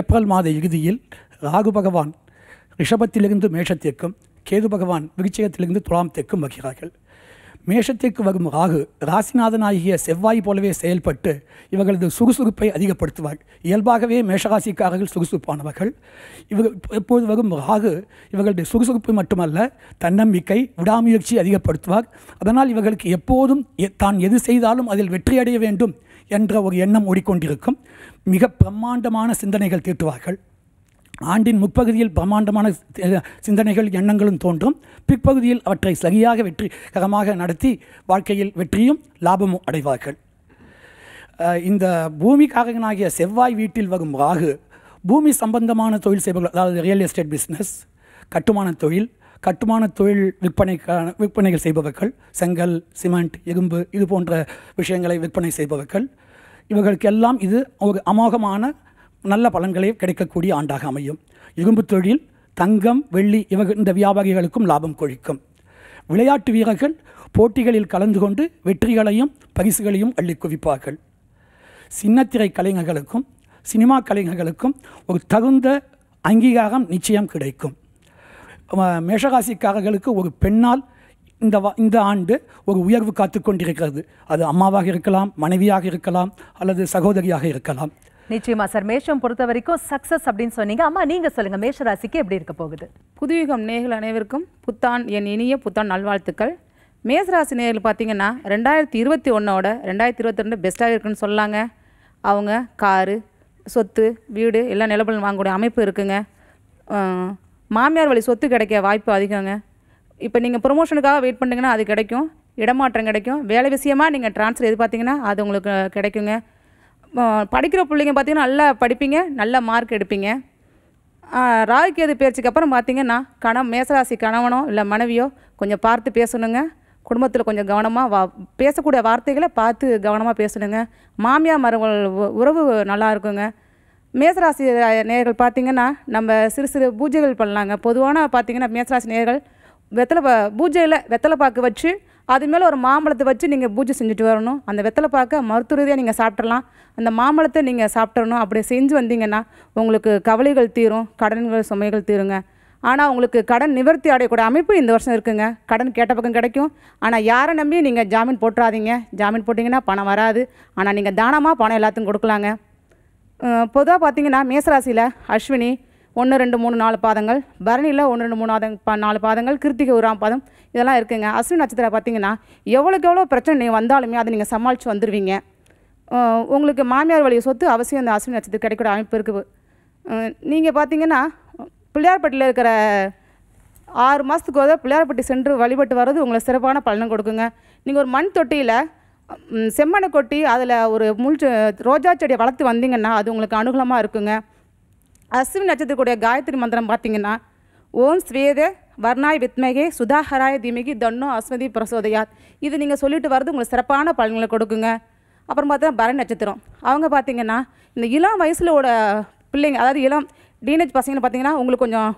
ஏப்ரல் மாத இறுதியில் ராகு பகவான் ரிஷபத்திலிருந்து மேஷத்திற்கும் கேது பகவான் விருச்சயத்திலிருந்து தெற்கும் வருகிறார்கள் மேஷத்திற்கு வரும் ராகு ராசிநாதனாகிய செவ்வாய் போலவே செயல்பட்டு இவர்களது சுறுசுறுப்பை அதிகப்படுத்துவார் இயல்பாகவே மேஷராசிக்காரர்கள் சுறுசுறுப்பானவர்கள் இவர் எப்போது வரும் ராகு இவர்களுடைய சுறுசுறுப்பு மட்டுமல்ல தன்னம்பிக்கை விடாமுயற்சி அதிகப்படுத்துவார் அதனால் இவர்களுக்கு எப்போதும் தான் எது செய்தாலும் அதில் வெற்றியடைய வேண்டும் என்ற ஒரு எண்ணம் ஓடிக்கொண்டிருக்கும் மிக பிரம்மாண்டமான சிந்தனைகள் தீட்டுவார்கள் ஆண்டின் முற்பகுதியில் பிரம்மாண்டமான சிந்தனைகள் எண்ணங்களும் தோன்றும் பிற்பகுதியில் அவற்றை சரியாக வெற்றிகரமாக நடத்தி வாழ்க்கையில் வெற்றியும் லாபமும் அடைவார்கள் இந்த பூமி காரகனாகிய செவ்வாய் வீட்டில் வரும் ராகு பூமி சம்பந்தமான தொழில் செய்பவர்கள் அதாவது ரியல் எஸ்டேட் பிஸ்னஸ் கட்டுமான தொழில் கட்டுமான தொழில் விற்பனைக்கான விற்பனைகள் செய்பவர்கள் செங்கல் சிமெண்ட் இரும்பு இது போன்ற விஷயங்களை விற்பனை செய்பவர்கள் இவர்களுக்கெல்லாம் இது ஒரு அமோகமான நல்ல பலன்களை கிடைக்கக்கூடிய ஆண்டாக அமையும் இரும்பு தொழில் தங்கம் வெள்ளி இவர்கள் இந்த வியாபாரிகளுக்கும் லாபம் கொழிக்கும் விளையாட்டு வீரர்கள் போட்டிகளில் கலந்து கொண்டு வெற்றிகளையும் பரிசுகளையும் அள்ளி குவிப்பார்கள் சின்னத்திரை கலைஞர்களுக்கும் சினிமா கலைஞர்களுக்கும் ஒரு தகுந்த அங்கீகாரம் நிச்சயம் கிடைக்கும் மேஷராசிக்காரர்களுக்கு ஒரு பெண்ணால் இந்த வா இந்த ஆண்டு ஒரு உயர்வு காத்து கொண்டிருக்கிறது அது அம்மாவாக இருக்கலாம் மனைவியாக இருக்கலாம் அல்லது சகோதரியாக இருக்கலாம் நிச்சயமா சார் மேஷம் பொறுத்த வரைக்கும் சக்ஸஸ் அப்படின்னு சொன்னீங்க அம்மா நீங்க சொல்லுங்க மேஷ ராசிக்கு எப்படி இருக்க போகுது புதுயுகம் நேர்கள் அனைவருக்கும் புத்தான் என் இனிய புத்தான் நல்வாழ்த்துக்கள் மேசராசி நேர்கள் பார்த்தீங்கன்னா ரெண்டாயிரத்தி இருபத்தி ஒன்றோட ரெண்டாயிரத்தி இருபத்தி ரெண்டு பெஸ்ட்டாக இருக்குன்னு சொல்லாங்க அவங்க காரு சொத்து வீடு எல்லாம் நிலபலன் வாங்கக்கூடிய அமைப்பு இருக்குங்க மாமியார் வழி சொத்து கிடைக்க வாய்ப்பு அதிகங்க இப்போ நீங்கள் ப்ரொமோஷனுக்காக வெயிட் பண்ணுங்கன்னா அது கிடைக்கும் இடமாற்றம் கிடைக்கும் வேலை விஷயமாக நீங்கள் ட்ரான்ஸ்ஃபர் எதிர்பார்த்தீங்கன்னா அது உங்களுக்கு கிடைக்குங்க படிக்கிற பிள்ளைங்க பார்த்தீங்கன்னா நல்லா படிப்பீங்க நல்ல மார்க் எடுப்பீங்க ராகுக்கேது பேச்சுக்கு அப்புறம் பார்த்தீங்கன்னா கண மேசராசி கணவனோ இல்லை மனைவியோ கொஞ்சம் பார்த்து பேசணுங்க குடும்பத்தில் கொஞ்சம் கவனமாக வா பேசக்கூடிய வார்த்தைகளை பார்த்து கவனமாக பேசணுங்க மாமியார் மருமகள் உறவு நல்லா இருக்குங்க மேசராசி நேர்கள் பார்த்திங்கன்னா நம்ம சிறு சிறு பூஜைகள் பண்ணலாங்க பொதுவான பார்த்திங்கன்னா மேசராசி நேர்கள் வெத்தலை பா பூஜையில் வெத்தலை பாக்கு வச்சு அது மேலே ஒரு மாம்பழத்தை வச்சு நீங்கள் பூஜை செஞ்சுட்டு வரணும் அந்த வெத்தலை பாக்க மருத்துவ ரீதியாக நீங்கள் சாப்பிட்றலாம் அந்த மாம்பழத்தை நீங்கள் சாப்பிட்றணும் அப்படி செஞ்சு வந்தீங்கன்னா உங்களுக்கு கவலைகள் தீரும் கடன்கள் சுமைகள் தீருங்க ஆனால் உங்களுக்கு கடன் நிவர்த்தி அடையக்கூடிய அமைப்பு இந்த வருஷம் இருக்குங்க கடன் கேட்ட பக்கம் கிடைக்கும் ஆனால் யாரை நம்பி நீங்கள் ஜாமீன் போட்டுறாதீங்க ஜாமீன் போட்டிங்கன்னா பணம் வராது ஆனால் நீங்கள் தானமாக பணம் எல்லாத்துக்கும் கொடுக்கலாங்க பொதுவாக பார்த்திங்கன்னா மேசராசியில் அஸ்வினி ஒன்று ரெண்டு மூணு நாலு பாதங்கள் பரணியில் ஒன்று ரெண்டு மூணு பா நாலு பாதங்கள் கிருத்திகை உராம் பாதம் இதெல்லாம் இருக்குங்க அஸ்வினி நட்சத்திரம் பார்த்திங்கன்னா எவ்வளோக்கு எவ்வளோ பிரச்சனை வந்தாலுமே அதை நீங்கள் சமாளித்து வந்துடுவீங்க உங்களுக்கு மாமியார் வழியை சொத்து அவசியம் அந்த அஸ்வினி நட்சத்திரம் கிடைக்கிற அமைப்பு இருக்குது நீங்கள் பார்த்தீங்கன்னா பிள்ளையார்பட்டியில் இருக்கிற ஆறு மாதத்துக்கு ஒரு பிள்ளையார்பட்டி சென்று வழிபட்டு வர்றது உங்களுக்கு சிறப்பான பலனும் கொடுக்குங்க நீங்கள் ஒரு மண் தொட்டியில் செம்மனை கொட்டி அதில் ஒரு முள் ரோஜா செடியை வளர்த்து வந்தீங்கன்னா அது உங்களுக்கு அனுகூலமாக இருக்குங்க அஸ்வின் நட்சத்திரக்கூடிய காயத்ரி மந்திரம் பார்த்தீங்கன்னா ஓம் ஸ்வேத வர்ணாய் வித்மகே சுதாகராய திமிகி தன்னோ அஸ்மதி பிரசோதயாத் இது நீங்கள் சொல்லிட்டு வர்றது உங்களுக்கு சிறப்பான பலன்களை கொடுக்குங்க அப்புறம் பார்த்தா பரண் நட்சத்திரம் அவங்க பார்த்தீங்கன்னா இந்த இளம் வயசில் வயசுலோட பிள்ளைங்க அதாவது இளம் டீனேஜ் பசங்கன்னு பார்த்தீங்கன்னா உங்களுக்கு கொஞ்சம்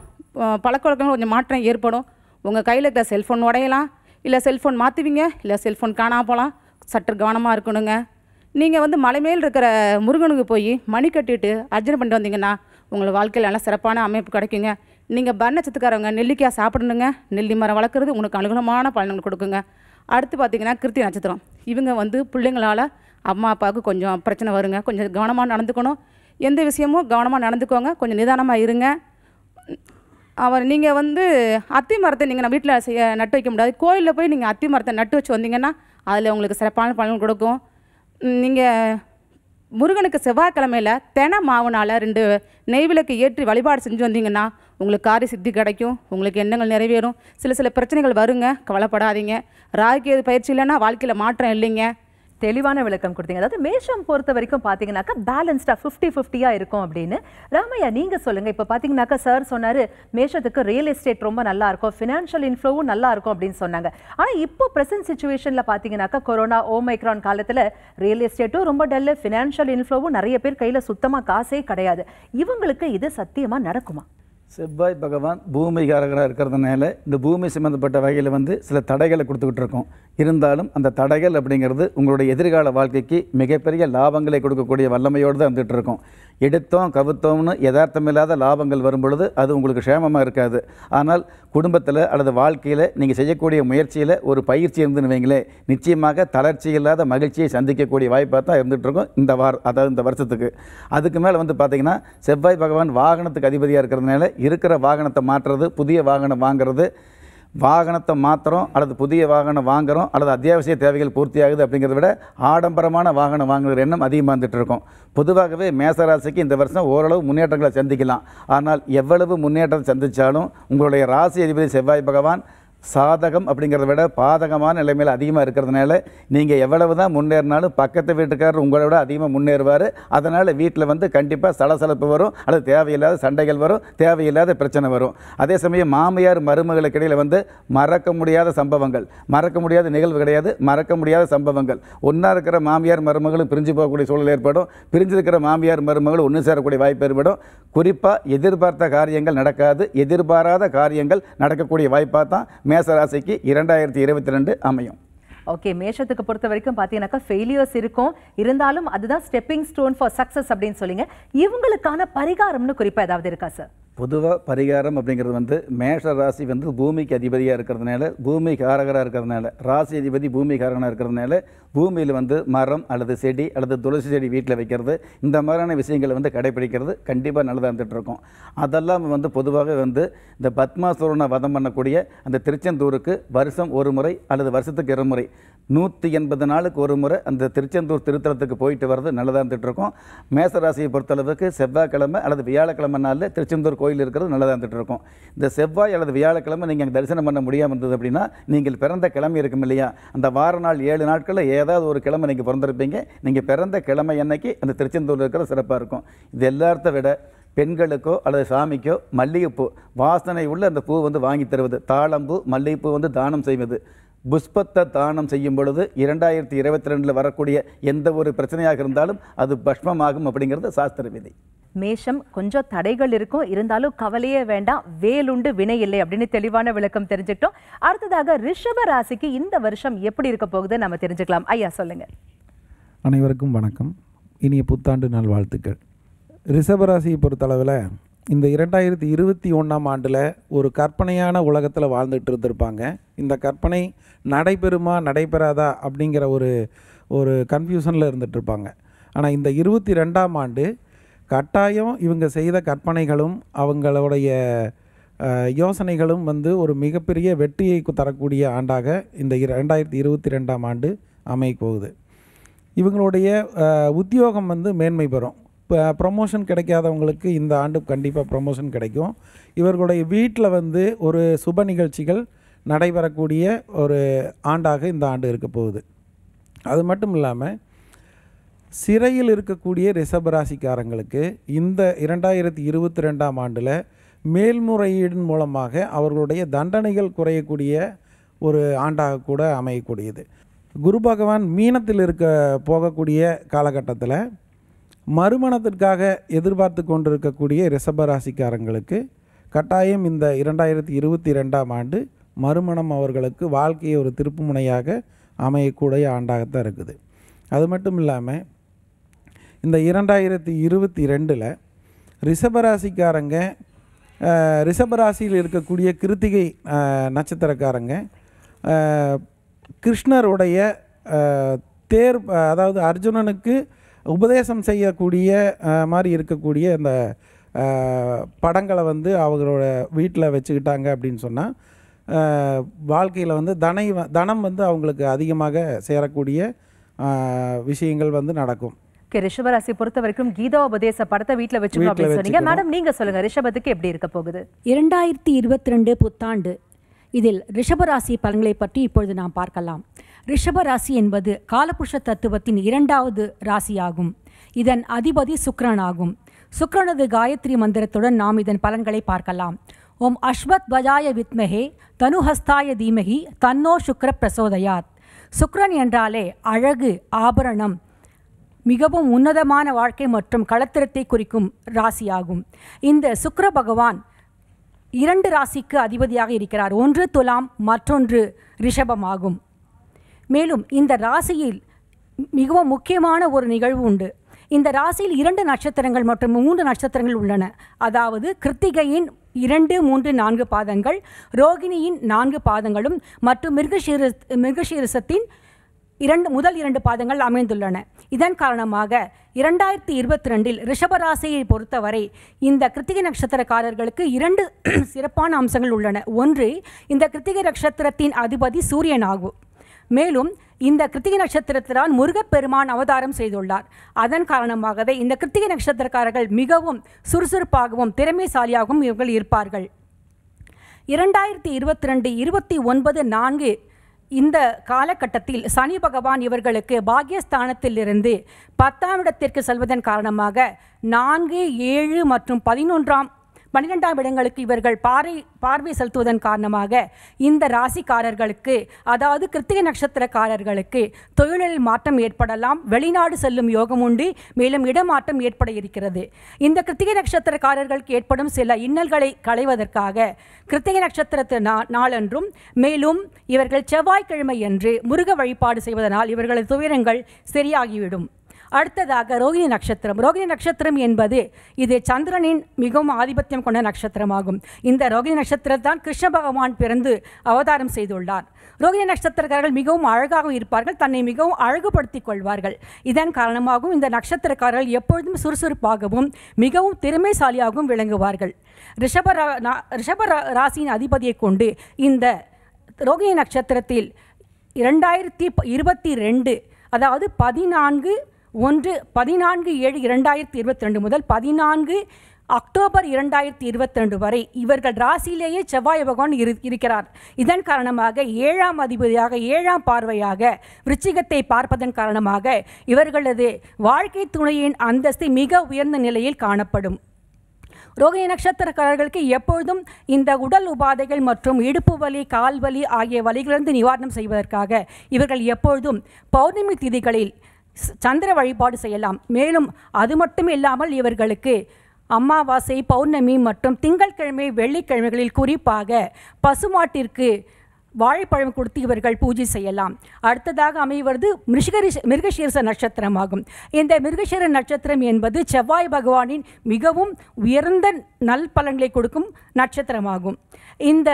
பழக்க வழக்கங்கள் கொஞ்சம் மாற்றம் ஏற்படும் உங்கள் கையில் இருக்கிற செல்ஃபோன் உடையலாம் இல்லை செல்ஃபோன் மாற்றுவீங்க இல்லை செல்ஃபோன் காணாமல் போகலாம் சற்று கவனமாக இருக்கணுங்க நீங்கள் வந்து மலை இருக்கிற முருகனுக்கு போய் மணி கட்டிட்டு அர்ஜனை பண்ணிட்டு வந்தீங்கன்னா உங்களை வாழ்க்கையில் நல்லா சிறப்பான அமைப்பு கிடைக்குங்க நீங்கள் சத்துக்காரவங்க நெல்லிக்காய் சாப்பிடணுங்க நெல்லி மரம் வளர்க்குறது உங்களுக்கு அனுகூலமான பலன்கள் கொடுக்குங்க அடுத்து பார்த்திங்கன்னா கிருத்தி நட்சத்திரம் இவங்க வந்து பிள்ளைங்களால் அம்மா அப்பாவுக்கு கொஞ்சம் பிரச்சனை வருங்க கொஞ்சம் கவனமாக நடந்துக்கணும் எந்த விஷயமும் கவனமாக நடந்துக்கோங்க கொஞ்சம் நிதானமாக இருங்க அவர் நீங்கள் வந்து அத்தி மரத்தை நீங்கள் நான் வீட்டில் செய்ய நட்டு வைக்க முடியாது கோயிலில் போய் நீங்கள் அத்தி மரத்தை நட்டு வச்சு வந்தீங்கன்னா அதில் உங்களுக்கு சிறப்பான பலன் கொடுக்கும் நீங்கள் முருகனுக்கு செவ்வாய்க்கிழமையில் தென மாவுனால் ரெண்டு நெய்விளக்கு ஏற்றி வழிபாடு செஞ்சு வந்தீங்கன்னா உங்களுக்கு காரிய சித்தி கிடைக்கும் உங்களுக்கு எண்ணங்கள் நிறைவேறும் சில சில பிரச்சனைகள் வருங்க கவலைப்படாதீங்க எது பயிற்சி இல்லைன்னா வாழ்க்கையில் மாற்றம் இல்லைங்க தெளிவான விளக்கம் கொடுத்தீங்க அதாவது மேஷம் பொறுத்த வரைக்கும் பார்த்தீங்கன்னாக்கா பேலன்ஸ்டாக ஃபிஃப்டி ஃபிஃப்டியாக இருக்கும் அப்படின்னு ராமையா நீங்கள் சொல்லுங்கள் இப்போ பார்த்தீங்கன்னாக்கா சார் சொன்னார் மேஷத்துக்கு ரியல் எஸ்டேட் ரொம்ப நல்லா இருக்கும் ஃபினான்ஷியல் இன்ஃப்ளோவும் நல்லா இருக்கும் அப்படின்னு சொன்னாங்க ஆனால் இப்போ ப்ரெசென்ட் சுச்சுவேஷனில் பார்த்தீங்கன்னாக்கா கொரோனா ஓமைக்ரான் காலத்தில் ரியல் எஸ்டேட்டும் ரொம்ப டல்லு ஃபினான்ஷியல் இன்ஃப்ளோவும் நிறைய பேர் கையில் சுத்தமாக காசே கிடையாது இவங்களுக்கு இது சத்தியமாக நடக்குமா செவ்வாய் பகவான் பூமிகாரகராக இருக்கிறதுனால இந்த பூமி சம்மந்தப்பட்ட வகையில் வந்து சில தடைகளை கொடுத்துக்கிட்டு இருக்கோம் இருந்தாலும் அந்த தடைகள் அப்படிங்கிறது உங்களுடைய எதிர்கால வாழ்க்கைக்கு மிகப்பெரிய லாபங்களை கொடுக்கக்கூடிய வல்லமையோடு தான் வந்துகிட்டு இருக்கோம் எடுத்தோம் கவுத்தோம்னு இல்லாத லாபங்கள் வரும் பொழுது அது உங்களுக்கு க்ஷேமமாக இருக்காது ஆனால் குடும்பத்தில் அல்லது வாழ்க்கையில் நீங்கள் செய்யக்கூடிய முயற்சியில் ஒரு பயிற்சி இருந்துன்னு வைங்களேன் நிச்சயமாக தளர்ச்சி இல்லாத மகிழ்ச்சியை சந்திக்கக்கூடிய வாய்ப்பாக தான் இருந்துகிட்ருக்கும் இந்த வார் அதாவது இந்த வருஷத்துக்கு அதுக்கு மேலே வந்து பார்த்திங்கன்னா செவ்வாய் பகவான் வாகனத்துக்கு அதிபதியாக இருக்கிறதுனால இருக்கிற வாகனத்தை மாற்றுறது புதிய வாகனம் வாங்குறது வாகனத்தை மாற்றுறோம் அல்லது புதிய வாகனம் வாங்குகிறோம் அல்லது அத்தியாவசிய தேவைகள் பூர்த்தி ஆகுது அப்படிங்கிறத விட ஆடம்பரமான வாகனம் வாங்குகிற எண்ணம் அதிகமாக இருந்துகிட்டு இருக்கும் பொதுவாகவே மேசராசிக்கு இந்த வருஷம் ஓரளவு முன்னேற்றங்களை சந்திக்கலாம் ஆனால் எவ்வளவு முன்னேற்றம் சந்தித்தாலும் உங்களுடைய ராசி அதிபதி செவ்வாய் பகவான் சாதகம் அப்படிங்கிறத விட பாதகமான நிலைமையில் அதிகமாக இருக்கிறதுனால நீங்கள் எவ்வளவு தான் முன்னேறினாலும் பக்கத்து வீட்டுக்காரர் உங்களை விட அதிகமாக முன்னேறுவார் அதனால் வீட்டில் வந்து கண்டிப்பாக சலசலப்பு வரும் அல்லது தேவையில்லாத சண்டைகள் வரும் தேவையில்லாத பிரச்சனை வரும் அதே சமயம் மாமியார் மருமகளுக்கு இடையில் வந்து மறக்க முடியாத சம்பவங்கள் மறக்க முடியாத நிகழ்வு கிடையாது மறக்க முடியாத சம்பவங்கள் ஒன்றா இருக்கிற மாமியார் மருமகளும் பிரிஞ்சு போகக்கூடிய சூழல் ஏற்படும் பிரிஞ்சிருக்கிற மாமியார் மருமகளும் ஒன்று சேரக்கூடிய வாய்ப்பு ஏற்படும் குறிப்பாக எதிர்பார்த்த காரியங்கள் நடக்காது எதிர்பாராத காரியங்கள் நடக்கக்கூடிய வாய்ப்பாக தான் மேசராசிக்கு இரண்டாயிரத்தி இருபத்தி ரெண்டு அமையும் ஓகே மேஷத்துக்கு பொறுத்த வரைக்கும் பார்த்தீங்கன்னாக்கா ஃபெயிலியர்ஸ் இருக்கும் இருந்தாலும் அதுதான் ஸ்டெப்பிங் ஸ்டோன் ஃபார் சக்ஸஸ் அப்படின்னு சொல்லிங்க இவங்களுக்கான பரிகாரம்னு குறிப்பாக ஏதாவது இருக்கா சார் பொதுவாக பரிகாரம் அப்படிங்கிறது வந்து மேஷ ராசி வந்து பூமிக்கு அதிபதியாக இருக்கிறதுனால பூமி காரகராக இருக்கிறதுனால ராசி அதிபதி பூமி காரகனாக இருக்கிறதுனால பூமியில் வந்து மரம் அல்லது செடி அல்லது துளசி செடி வீட்டில் வைக்கிறது இந்த மாதிரியான விஷயங்களை வந்து கடைபிடிக்கிறது கண்டிப்பாக நல்லதாக இருந்துகிட்ருக்கும் அதெல்லாம் வந்து பொதுவாக வந்து இந்த பத்மாசுரனை வதம் பண்ணக்கூடிய அந்த திருச்செந்தூருக்கு வருஷம் ஒரு முறை அல்லது வருஷத்துக்கு இருமுறை நூற்றி எண்பது நாளுக்கு ஒரு முறை அந்த திருச்செந்தூர் திருத்தலத்துக்கு போயிட்டு வர்றது நல்லதாக இருந்துகிட்டு இருக்கும் மேசராசியை பொறுத்தளவுக்கு செவ்வாய்க்கிழமை அல்லது வியாழக்கிழமை நாளில் திருச்செந்தூர் கோயில் இருக்கிறது நல்லதாக இருந்துகிட்டு இருக்கும் இந்த செவ்வாய் அல்லது வியாழக்கிழமை நீங்கள் அங்கே தரிசனம் பண்ண முடியாமல் இருந்தது அப்படின்னா நீங்கள் பிறந்த கிழமை இருக்கும் இல்லையா அந்த வார நாள் ஏழு நாட்களில் ஏதாவது ஒரு கிழமை நீங்கள் பிறந்திருப்பீங்க நீங்கள் பிறந்த கிழமை அன்னைக்கு அந்த திருச்செந்தூர் இருக்கிறது சிறப்பாக இருக்கும் இது எல்லாத்த விட பெண்களுக்கோ அல்லது சாமிக்கோ மல்லிகைப்பூ வாசனை உள்ள அந்த பூ வந்து வாங்கி தருவது தாளம்பூ மல்லிகைப்பூ வந்து தானம் செய்வது புஷ்பத்தை தானம் செய்யும் பொழுது இரண்டாயிரத்தி இருபத்தி ரெண்டில் வரக்கூடிய எந்த ஒரு பிரச்சனையாக இருந்தாலும் அது பஷ்மமாகும் அப்படிங்கிறது சாஸ்திர விதி மேஷம் கொஞ்சம் தடைகள் இருக்கும் இருந்தாலும் கவலையே வேண்டாம் வேலுண்டு வினை இல்லை அப்படின்னு தெளிவான விளக்கம் தெரிஞ்சுக்கிட்டோம் அடுத்ததாக ரிஷப ராசிக்கு இந்த வருஷம் எப்படி இருக்க போகுது நம்ம தெரிஞ்சுக்கலாம் ஐயா சொல்லுங்க அனைவருக்கும் வணக்கம் இனிய புத்தாண்டு நாள் வாழ்த்துக்கள் ரிஷபராசியை பொறுத்தளவில் இந்த இரண்டாயிரத்தி இருபத்தி ஒன்றாம் ஆண்டில் ஒரு கற்பனையான உலகத்தில் வாழ்ந்துட்டு இருந்திருப்பாங்க இந்த கற்பனை நடைபெறுமா நடைபெறாதா அப்படிங்கிற ஒரு ஒரு கன்ஃபியூஷனில் இருந்துகிட்ருப்பாங்க ஆனால் இந்த இருபத்தி ரெண்டாம் ஆண்டு கட்டாயம் இவங்க செய்த கற்பனைகளும் அவங்களுடைய யோசனைகளும் வந்து ஒரு மிகப்பெரிய வெற்றியை தரக்கூடிய ஆண்டாக இந்த ரெண்டாயிரத்தி இருபத்தி ரெண்டாம் ஆண்டு அமையப்போகுது இவங்களுடைய உத்தியோகம் வந்து மேன்மை பெறும் இப்போ ப்ரொமோஷன் கிடைக்காதவங்களுக்கு இந்த ஆண்டு கண்டிப்பாக ப்ரொமோஷன் கிடைக்கும் இவர்களுடைய வீட்டில் வந்து ஒரு சுப நிகழ்ச்சிகள் நடைபெறக்கூடிய ஒரு ஆண்டாக இந்த ஆண்டு இருக்க போகுது அது மட்டும் இல்லாமல் சிறையில் இருக்கக்கூடிய ராசிக்காரங்களுக்கு இந்த இரண்டாயிரத்தி இருபத்தி ரெண்டாம் ஆண்டில் மேல்முறையீடின் மூலமாக அவர்களுடைய தண்டனைகள் குறையக்கூடிய ஒரு ஆண்டாக கூட அமையக்கூடியது குரு பகவான் மீனத்தில் இருக்க போகக்கூடிய காலகட்டத்தில் மறுமணத்திற்காக எதிர்பார்த்து கொண்டிருக்கக்கூடிய ரிஷபராசிக்காரங்களுக்கு கட்டாயம் இந்த இரண்டாயிரத்தி இருபத்தி ரெண்டாம் ஆண்டு மறுமணம் அவர்களுக்கு வாழ்க்கையை ஒரு திருப்பு முனையாக அமையக்கூடிய ஆண்டாகத்தான் இருக்குது அது மட்டும் இல்லாமல் இந்த இரண்டாயிரத்தி இருபத்தி ரெண்டில் ரிஷபராசிக்காரங்க ரிஷபராசியில் இருக்கக்கூடிய கிருத்திகை நட்சத்திரக்காரங்க கிருஷ்ணருடைய தேர் அதாவது அர்ஜுனனுக்கு உபதேசம் செய்யக்கூடிய மாதிரி இருக்கக்கூடிய அந்த படங்களை வந்து அவங்களோட வீட்டில் வச்சுக்கிட்டாங்க அப்படின்னு சொன்னால் வாழ்க்கையில் வந்து தனை தனம் வந்து அவங்களுக்கு அதிகமாக சேரக்கூடிய விஷயங்கள் வந்து நடக்கும் ஓகே ரிஷபராசி பொறுத்த வரைக்கும் கீதா உபதேச படத்தை வீட்டில் வச்சு சொன்னீங்க மேடம் நீங்கள் சொல்லுங்கள் ரிஷபத்துக்கு எப்படி இருக்க போகுது இரண்டாயிரத்தி இருபத்தி ரெண்டு புத்தாண்டு இதில் ரிஷபராசி பலன்களை பற்றி இப்பொழுது நாம் பார்க்கலாம் ரிஷப ராசி என்பது காலபுருஷ தத்துவத்தின் இரண்டாவது ராசியாகும் இதன் அதிபதி சுக்ரனாகும் சுக்ரனது காயத்ரி மந்திரத்துடன் நாம் இதன் பலன்களை பார்க்கலாம் ஓம் அஸ்வத் பஜாய வித்மஹே தனுஹஸ்தாய தீமகி தன்னோ சுக்ர பிரசோதயாத் சுக்ரன் என்றாலே அழகு ஆபரணம் மிகவும் உன்னதமான வாழ்க்கை மற்றும் களத்திரத்தை குறிக்கும் ராசியாகும் இந்த சுக்ர பகவான் இரண்டு ராசிக்கு அதிபதியாக இருக்கிறார் ஒன்று துலாம் மற்றொன்று ரிஷபமாகும் மேலும் இந்த ராசியில் மிகவும் முக்கியமான ஒரு நிகழ்வு உண்டு இந்த ராசியில் இரண்டு நட்சத்திரங்கள் மற்றும் மூன்று நட்சத்திரங்கள் உள்ளன அதாவது கிருத்திகையின் இரண்டு மூன்று நான்கு பாதங்கள் ரோகிணியின் நான்கு பாதங்களும் மற்றும் மிருகசீர மிருகசீரசத்தின் இரண்டு முதல் இரண்டு பாதங்கள் அமைந்துள்ளன இதன் காரணமாக இரண்டாயிரத்தி இருபத்தி ரெண்டில் ரிஷபராசியை பொறுத்தவரை இந்த கிருத்திகை நட்சத்திரக்காரர்களுக்கு இரண்டு சிறப்பான அம்சங்கள் உள்ளன ஒன்று இந்த கிருத்திகை நட்சத்திரத்தின் அதிபதி சூரியன் ஆகும் மேலும் இந்த கிருத்திகை நட்சத்திரத்தினால் முருகப்பெருமான் அவதாரம் செய்துள்ளார் அதன் காரணமாகவே இந்த கிருத்திகை நட்சத்திரக்காரர்கள் மிகவும் சுறுசுறுப்பாகவும் திறமைசாலியாகவும் இவர்கள் இருப்பார்கள் இரண்டாயிரத்தி இருபத்தி ரெண்டு இருபத்தி ஒன்பது நான்கு இந்த காலகட்டத்தில் சனி பகவான் இவர்களுக்கு பாக்யஸ்தானத்திலிருந்து பத்தாம் இடத்திற்கு செல்வதன் காரணமாக நான்கு ஏழு மற்றும் பதினொன்றாம் பன்னிரெண்டாம் இடங்களுக்கு இவர்கள் பாறை பார்வை செலுத்துவதன் காரணமாக இந்த ராசிக்காரர்களுக்கு அதாவது கிருத்திக நட்சத்திரக்காரர்களுக்கு தொழிலில் மாற்றம் ஏற்படலாம் வெளிநாடு செல்லும் யோகம் உண்டு மேலும் இடமாற்றம் ஏற்பட இருக்கிறது இந்த கிருத்திக நட்சத்திரக்காரர்களுக்கு ஏற்படும் சில இன்னல்களை களைவதற்காக கிருத்திக நட்சத்திரத்து நாளன்றும் மேலும் இவர்கள் செவ்வாய்க்கிழமை என்று முருக வழிபாடு செய்வதனால் இவர்களது துயரங்கள் சரியாகிவிடும் அடுத்ததாக ரோகிணி நட்சத்திரம் ரோகிணி நட்சத்திரம் என்பது இது சந்திரனின் மிகவும் ஆதிபத்தியம் கொண்ட நட்சத்திரமாகும் இந்த ரோகிணி நட்சத்திரத்தான் கிருஷ்ண பகவான் பிறந்து அவதாரம் செய்துள்ளார் ரோகிணி நட்சத்திரக்காரர்கள் மிகவும் அழகாக இருப்பார்கள் தன்னை மிகவும் அழகுபடுத்திக் கொள்வார்கள் இதன் காரணமாகவும் இந்த நட்சத்திரக்காரர்கள் எப்பொழுதும் சுறுசுறுப்பாகவும் மிகவும் திறமைசாலியாகவும் விளங்குவார்கள் ரிஷப ரிஷப ராசியின் அதிபதியை கொண்டு இந்த ரோகிணி நட்சத்திரத்தில் இரண்டாயிரத்தி இருபத்தி ரெண்டு அதாவது பதினான்கு ஒன்று பதினான்கு ஏழு இரண்டாயிரத்தி இருபத்தி ரெண்டு முதல் பதினான்கு அக்டோபர் இரண்டாயிரத்தி இருபத்தி ரெண்டு வரை இவர்கள் ராசியிலேயே செவ்வாய் பகவான் இரு இருக்கிறார் இதன் காரணமாக ஏழாம் அதிபதியாக ஏழாம் பார்வையாக விருச்சிகத்தை பார்ப்பதன் காரணமாக இவர்களது வாழ்க்கை துணையின் அந்தஸ்து மிக உயர்ந்த நிலையில் காணப்படும் ரோகிணி நட்சத்திரக்காரர்களுக்கு எப்பொழுதும் இந்த உடல் உபாதைகள் மற்றும் இடுப்பு வலி கால் வலி ஆகிய வலிகளிலிருந்து நிவாரணம் செய்வதற்காக இவர்கள் எப்பொழுதும் பௌர்ணமி திதிகளில் சந்திர வழிபாடு செய்யலாம் மேலும் அது மட்டும் இல்லாமல் இவர்களுக்கு அமாவாசை பௌர்ணமி மற்றும் திங்கட்கிழமை வெள்ளிக்கிழமைகளில் குறிப்பாக பசுமாட்டிற்கு வாழைப்பழம் கொடுத்து இவர்கள் பூஜை செய்யலாம் அடுத்ததாக அமைவது மிருஷகரி மிருகசீரச நட்சத்திரமாகும் இந்த மிருகசீர நட்சத்திரம் என்பது செவ்வாய் பகவானின் மிகவும் உயர்ந்த நல் பலன்களை கொடுக்கும் நட்சத்திரமாகும் இந்த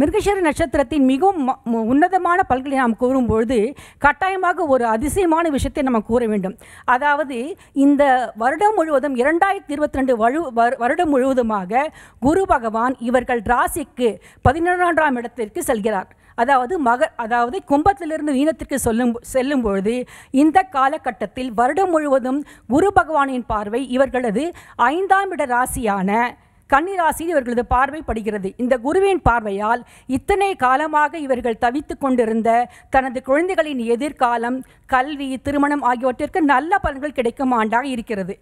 மிருகஷர நட்சத்திரத்தின் மிகவும் உன்னதமான பல்களை நாம் கூறும்பொழுது கட்டாயமாக ஒரு அதிசயமான விஷயத்தை நம்ம கூற வேண்டும் அதாவது இந்த வருடம் முழுவதும் இரண்டாயிரத்தி இருபத்தி ரெண்டு வழு வருடம் முழுவதுமாக குரு பகவான் இவர்கள் ராசிக்கு பதினொன்றாம் இடத்திற்கு செல்கிறார் அதாவது மக அதாவது கும்பத்திலிருந்து வீணத்திற்கு சொல்லும் செல்லும் பொழுது இந்த காலகட்டத்தில் வருடம் முழுவதும் குரு பகவானின் பார்வை இவர்களது ஐந்தாம் இட ராசியான கன்னிராசியில் இவர்களது பார்வை படுகிறது இந்த குருவின் பார்வையால் இத்தனை காலமாக இவர்கள் தவித்து கொண்டிருந்த தனது குழந்தைகளின் எதிர்காலம் கல்வி திருமணம் ஆகியவற்றிற்கு நல்ல பலன்கள் கிடைக்கும் ஆண்டாக இருக்கிறது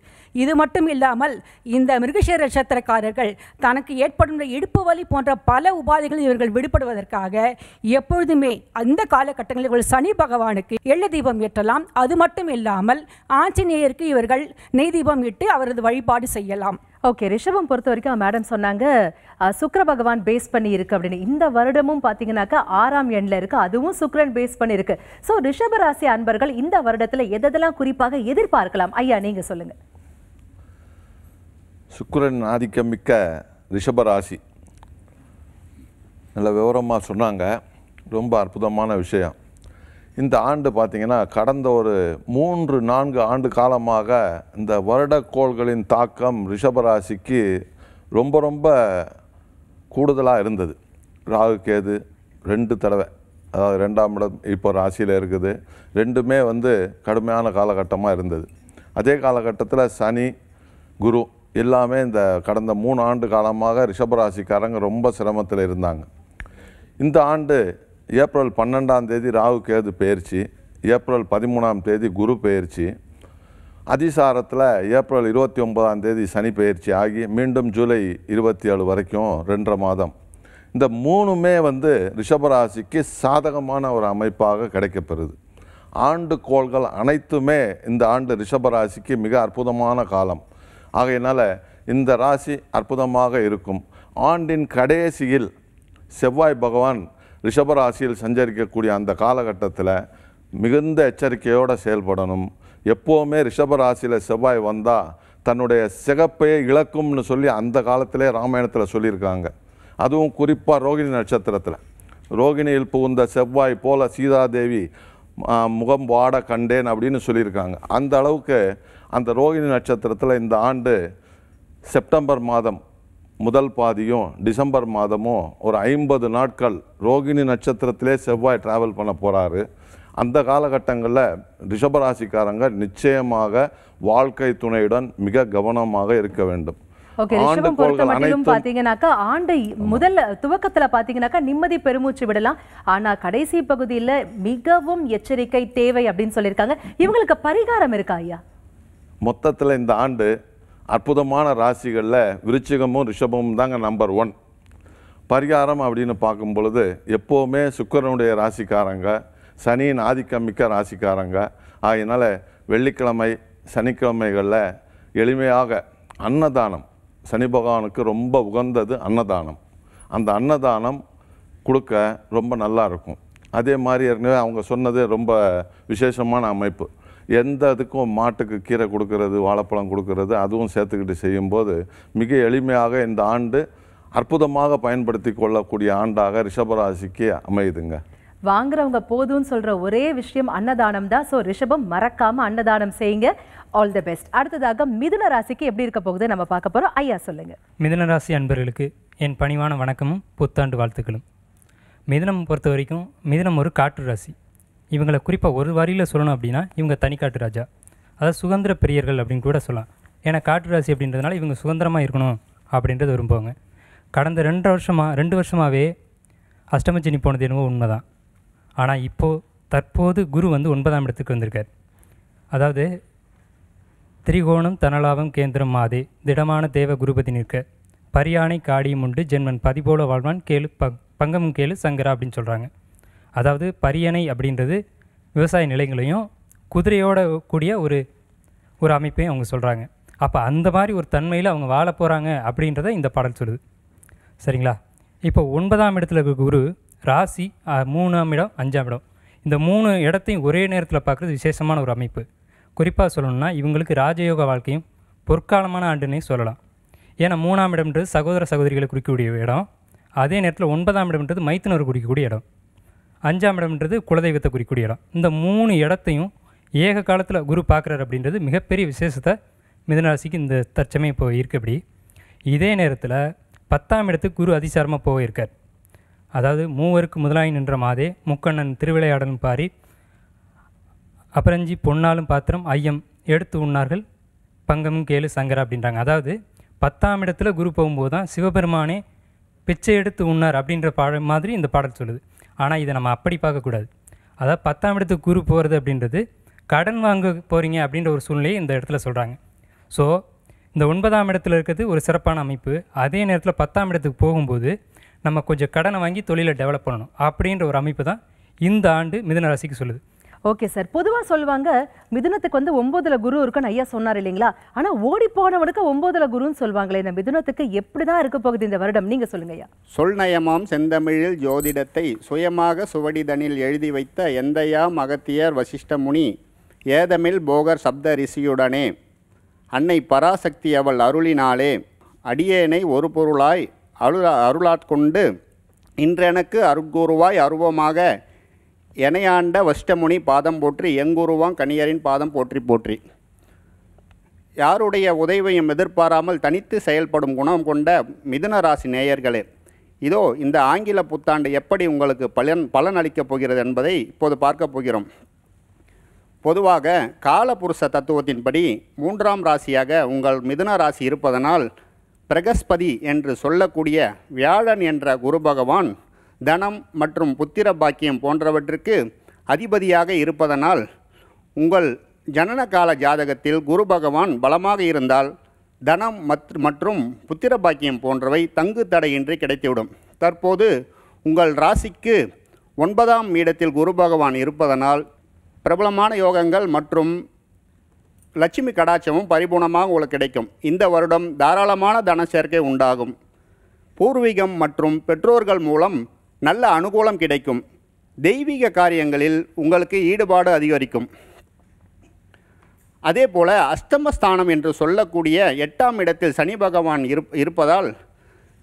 இது மட்டும் இல்லாமல் இந்த மிருகசீர நட்சத்திரக்காரர்கள் தனக்கு ஏற்படும் இடுப்பு வலி போன்ற பல உபாதைகளில் இவர்கள் விடுபடுவதற்காக எப்பொழுதுமே அந்த காலகட்டங்களில் இவர்கள் சனி பகவானுக்கு எள்ள தீபம் ஏற்றலாம் அது மட்டும் இல்லாமல் ஆஞ்சநேயருக்கு இவர்கள் நெய் தீபம் இட்டு அவரது வழிபாடு செய்யலாம் ஓகே ரிஷபம் பொறுத்த வரைக்கும் மேடம் சொன்னாங்க சுக்கர பகவான் பேஸ் பண்ணி இருக்கு அப்படின்னு இந்த வருடமும் பார்த்தீங்கன்னாக்கா ஆறாம் எண்ணில் இருக்குது அதுவும் சுக்கரன் பேஸ் பண்ணியிருக்கு ஸோ ரிஷபராசி அன்பர்கள் இந்த வருடத்தில் எதெல்லாம் குறிப்பாக எதிர்பார்க்கலாம் ஐயா நீங்கள் சொல்லுங்கள் சுக்கரன் ஆதிக்கம் மிக்க ரிஷபராசி நல்ல விவரமாக சொன்னாங்க ரொம்ப அற்புதமான விஷயம் இந்த ஆண்டு பார்த்திங்கன்னா கடந்த ஒரு மூன்று நான்கு ஆண்டு காலமாக இந்த வருடக்கோள்களின் தாக்கம் ரிஷபராசிக்கு ரொம்ப ரொம்ப கூடுதலாக இருந்தது ராகு கேது ரெண்டு தடவை அதாவது ரெண்டாம் இடம் இப்போ ராசியில் இருக்குது ரெண்டுமே வந்து கடுமையான காலகட்டமாக இருந்தது அதே காலகட்டத்தில் சனி குரு எல்லாமே இந்த கடந்த மூணு ஆண்டு காலமாக ரிஷபராசிக்காரங்க ரொம்ப சிரமத்தில் இருந்தாங்க இந்த ஆண்டு ஏப்ரல் பன்னெண்டாம் தேதி ராகு கேது பயிற்சி ஏப்ரல் பதிமூணாம் தேதி குரு பயிற்சி அதிசாரத்தில் ஏப்ரல் இருபத்தி ஒன்பதாம் தேதி சனி பயிற்சி ஆகி மீண்டும் ஜூலை இருபத்தி ஏழு வரைக்கும் ரெண்டரை மாதம் இந்த மூணுமே வந்து ரிஷபராசிக்கு சாதகமான ஒரு அமைப்பாக கிடைக்கப்பெறுது ஆண்டு கோள்கள் அனைத்துமே இந்த ஆண்டு ரிஷபராசிக்கு மிக அற்புதமான காலம் ஆகையினால் இந்த ராசி அற்புதமாக இருக்கும் ஆண்டின் கடைசியில் செவ்வாய் பகவான் ரிஷபராசியில் சஞ்சரிக்கக்கூடிய அந்த காலகட்டத்தில் மிகுந்த எச்சரிக்கையோடு செயல்படணும் எப்போவுமே ரிஷபராசியில் செவ்வாய் வந்தால் தன்னுடைய சிகப்பை இழக்கும்னு சொல்லி அந்த காலத்திலே ராமாயணத்தில் சொல்லியிருக்காங்க அதுவும் குறிப்பாக ரோகிணி நட்சத்திரத்தில் ரோகிணியில் புகுந்த செவ்வாய் போல சீதாதேவி முகம் வாட கண்டேன் அப்படின்னு சொல்லியிருக்காங்க அந்த அளவுக்கு அந்த ரோகிணி நட்சத்திரத்தில் இந்த ஆண்டு செப்டம்பர் மாதம் முதல் பாதியும் டிசம்பர் மாதமும் ஒரு ஐம்பது நாட்கள் ரோகிணி நட்சத்திரத்திலே செவ்வாய் ட்ராவல் பண்ண போகிறாரு அந்த காலகட்டங்களில் ரிஷபராசிக்காரங்க நிச்சயமாக வாழ்க்கை துணையுடன் மிக கவனமாக இருக்க வேண்டும் பாத்தீங்கன்னாக்கா ஆண்டு முதல்ல துவக்கத்துல பாத்தீங்கன்னாக்கா நிம்மதி பெருமூச்சு விடலாம் ஆனா கடைசி பகுதியில மிகவும் எச்சரிக்கை தேவை அப்படின்னு சொல்லியிருக்காங்க இவங்களுக்கு பரிகாரம் இருக்கா ஐயா மொத்தத்தில் இந்த ஆண்டு அற்புதமான ராசிகளில் விருச்சிகமும் ரிஷபமும் தாங்க நம்பர் ஒன் பரிகாரம் அப்படின்னு பார்க்கும் பொழுது எப்போவுமே சுக்கரனுடைய ராசிக்காரங்க சனியின் ஆதிக்கம் மிக்க ராசிக்காரங்க ஆகினால வெள்ளிக்கிழமை சனிக்கிழமைகளில் எளிமையாக அன்னதானம் சனி பகவானுக்கு ரொம்ப உகந்தது அன்னதானம் அந்த அன்னதானம் கொடுக்க ரொம்ப நல்லா இருக்கும் அதே மாதிரி ஏற்கனவே அவங்க சொன்னது ரொம்ப விசேஷமான அமைப்பு எந்த இதுக்கும் மாட்டுக்கு கீரை கொடுக்கறது வாழைப்பழம் கொடுக்கறது அதுவும் சேர்த்துக்கிட்டு செய்யும்போது மிக எளிமையாக இந்த ஆண்டு அற்புதமாக பயன்படுத்தி கொள்ளக்கூடிய ஆண்டாக ரிஷபராசிக்கு அமையுதுங்க வாங்குறவங்க போதும்னு சொல்கிற ஒரே விஷயம் அன்னதானம் தான் ஸோ ரிஷபம் மறக்காமல் அன்னதானம் செய்யுங்க ஆல் தி பெஸ்ட் அடுத்ததாக மிதுன ராசிக்கு எப்படி இருக்க போகுது நம்ம பார்க்க போகிறோம் ஐயா சொல்லுங்கள் மிதுன ராசி அன்பர்களுக்கு என் பணிவான வணக்கமும் புத்தாண்டு வாழ்த்துக்களும் மிதனம் பொறுத்த வரைக்கும் மிதனம் ஒரு காற்று ராசி இவங்களை குறிப்பாக ஒரு வரியில் சொல்லணும் அப்படின்னா இவங்க தனிக்காட்டு ராஜா அதாவது சுதந்திர பிரியர்கள் அப்படின்னு கூட சொல்லலாம் ஏன்னா காற்று ராசி அப்படின்றதுனால இவங்க சுதந்திரமாக இருக்கணும் அப்படின்றது விரும்புவாங்க கடந்த ரெண்டு வருஷமாக ரெண்டு வருஷமாகவே அஷ்டமச்சினி போனது என்னவோ உண்மைதான் ஆனால் இப்போது தற்போது குரு வந்து ஒன்பதாம் இடத்துக்கு வந்திருக்கார் அதாவது திரிகோணம் தனலாபம் கேந்திரம் மாதே திடமான தேவ குருபதி நிற்க பரியானை காடியும் உண்டு ஜென்மன் பதிபோல வாழ்வான் கேளு பங் பங்கமும் கேளு சங்கரா அப்படின்னு சொல்கிறாங்க அதாவது பரியணை அப்படின்றது விவசாய நிலையங்களையும் குதிரையோட கூடிய ஒரு ஒரு அமைப்பையும் அவங்க சொல்கிறாங்க அப்போ அந்த மாதிரி ஒரு தன்மையில் அவங்க வாழ போகிறாங்க அப்படின்றத இந்த பாடல் சொல்லுது சரிங்களா இப்போ ஒன்பதாம் இடத்துல குரு ராசி மூணாம் இடம் அஞ்சாம் இடம் இந்த மூணு இடத்தையும் ஒரே நேரத்தில் பார்க்குறது விசேஷமான ஒரு அமைப்பு குறிப்பாக சொல்லணும்னா இவங்களுக்கு ராஜயோக வாழ்க்கையும் பொற்காலமான ஆண்டுனையும் சொல்லலாம் ஏன்னா மூணாம் இடம்ன்றது சகோதர சகோதரிகளை குறிக்கக்கூடிய இடம் அதே நேரத்தில் ஒன்பதாம் இடம்ன்றது மைத்தினர் குறிக்கக்கூடிய இடம் அஞ்சாம் இடம்ன்றது குலதெய்வத்தை குறிக்கக்கூடிய இடம் இந்த மூணு இடத்தையும் ஏக காலத்தில் குரு பார்க்குறாரு அப்படின்றது மிகப்பெரிய விசேஷத்தை மிதனராசிக்கு இந்த தற்சமயம் இப்போ இருக்கப்படி இதே நேரத்தில் பத்தாம் இடத்துக்கு குரு அதிசாரமாக போக இருக்கார் அதாவது மூவருக்கு முதலாய் நின்ற மாதே முக்கண்ணன் திருவிளையாடலும் பாரி அப்புறஞ்சி பொன்னாலும் பாத்திரம் ஐயம் எடுத்து உண்ணார்கள் பங்கமும் கேளு சங்கரா அப்படின்றாங்க அதாவது பத்தாம் இடத்துல குரு போகும்போது தான் சிவபெருமானே பிச்சை எடுத்து உண்ணார் அப்படின்ற பாடல் மாதிரி இந்த பாடல் சொல்லுது ஆனால் இதை நம்ம அப்படி பார்க்கக்கூடாது அதாவது பத்தாம் இடத்துக்கு குரு போகிறது அப்படின்றது கடன் வாங்க போகிறீங்க அப்படின்ற ஒரு சூழ்நிலையை இந்த இடத்துல சொல்கிறாங்க ஸோ இந்த ஒன்பதாம் இடத்துல இருக்கிறது ஒரு சிறப்பான அமைப்பு அதே நேரத்தில் பத்தாம் இடத்துக்கு போகும்போது நம்ம கொஞ்சம் கடனை வாங்கி தொழிலை டெவலப் பண்ணணும் அப்படின்ற ஒரு அமைப்பு தான் இந்த ஆண்டு மிதன ராசிக்கு சொல்லுது ஓகே சார் பொதுவாக சொல்லுவாங்க மிதுனத்துக்கு வந்து ஒம்போதில் குரு இருக்குன்னு ஐயா சொன்னார் இல்லைங்களா ஆனால் ஓடி போனவனுக்கு ஒம்போதில் குருன்னு சொல்லுவாங்களே இந்த மிதுனத்துக்கு எப்படி தான் இருக்க போகுது இந்த வருடம் நீங்கள் சொல்லுங்க ஐயா சொல் நயமாம் செந்தமிழில் ஜோதிடத்தை சுயமாக சுவடிதனில் எழுதி வைத்த எந்தையா அகத்தியர் வசிஷ்டமுனி ஏதமில் போகர் சப்த ரிஷியுடனே அன்னை பராசக்தி அவள் அருளினாலே அடியேனை ஒரு பொருளாய் அருளா அருளாட்கொண்டு இன்றெனக்கு அருட்குருவாய் அருவமாக எனையாண்ட வஷ்டமுனி பாதம் போற்றி எங்குருவாம் கணியரின் பாதம் போற்றி போற்றி யாருடைய உதவியும் எதிர்பாராமல் தனித்து செயல்படும் குணம் கொண்ட மிதுன ராசி நேயர்களே இதோ இந்த ஆங்கில புத்தாண்டு எப்படி உங்களுக்கு பலன் பலன் அளிக்கப் போகிறது என்பதை இப்போது பார்க்க போகிறோம் பொதுவாக காலபுருஷ தத்துவத்தின்படி மூன்றாம் ராசியாக உங்கள் மிதுன ராசி இருப்பதனால் பிரகஸ்பதி என்று சொல்லக்கூடிய வியாழன் என்ற குரு பகவான் தனம் மற்றும் புத்திர பாக்கியம் போன்றவற்றிற்கு அதிபதியாக இருப்பதனால் உங்கள் ஜனனகால ஜாதகத்தில் குரு பகவான் பலமாக இருந்தால் தனம் மற்றும் புத்திர பாக்கியம் போன்றவை தங்கு தடையின்றி கிடைத்துவிடும் தற்போது உங்கள் ராசிக்கு ஒன்பதாம் இடத்தில் குரு பகவான் இருப்பதனால் பிரபலமான யோகங்கள் மற்றும் லட்சுமி கடாட்சமும் பரிபூர்ணமாக உங்களுக்கு கிடைக்கும் இந்த வருடம் தாராளமான தன சேர்க்கை உண்டாகும் பூர்வீகம் மற்றும் பெற்றோர்கள் மூலம் நல்ல அனுகூலம் கிடைக்கும் தெய்வீக காரியங்களில் உங்களுக்கு ஈடுபாடு அதிகரிக்கும் அதே போல் அஸ்தமஸ்தானம் என்று சொல்லக்கூடிய எட்டாம் இடத்தில் சனி பகவான் இருப் இருப்பதால்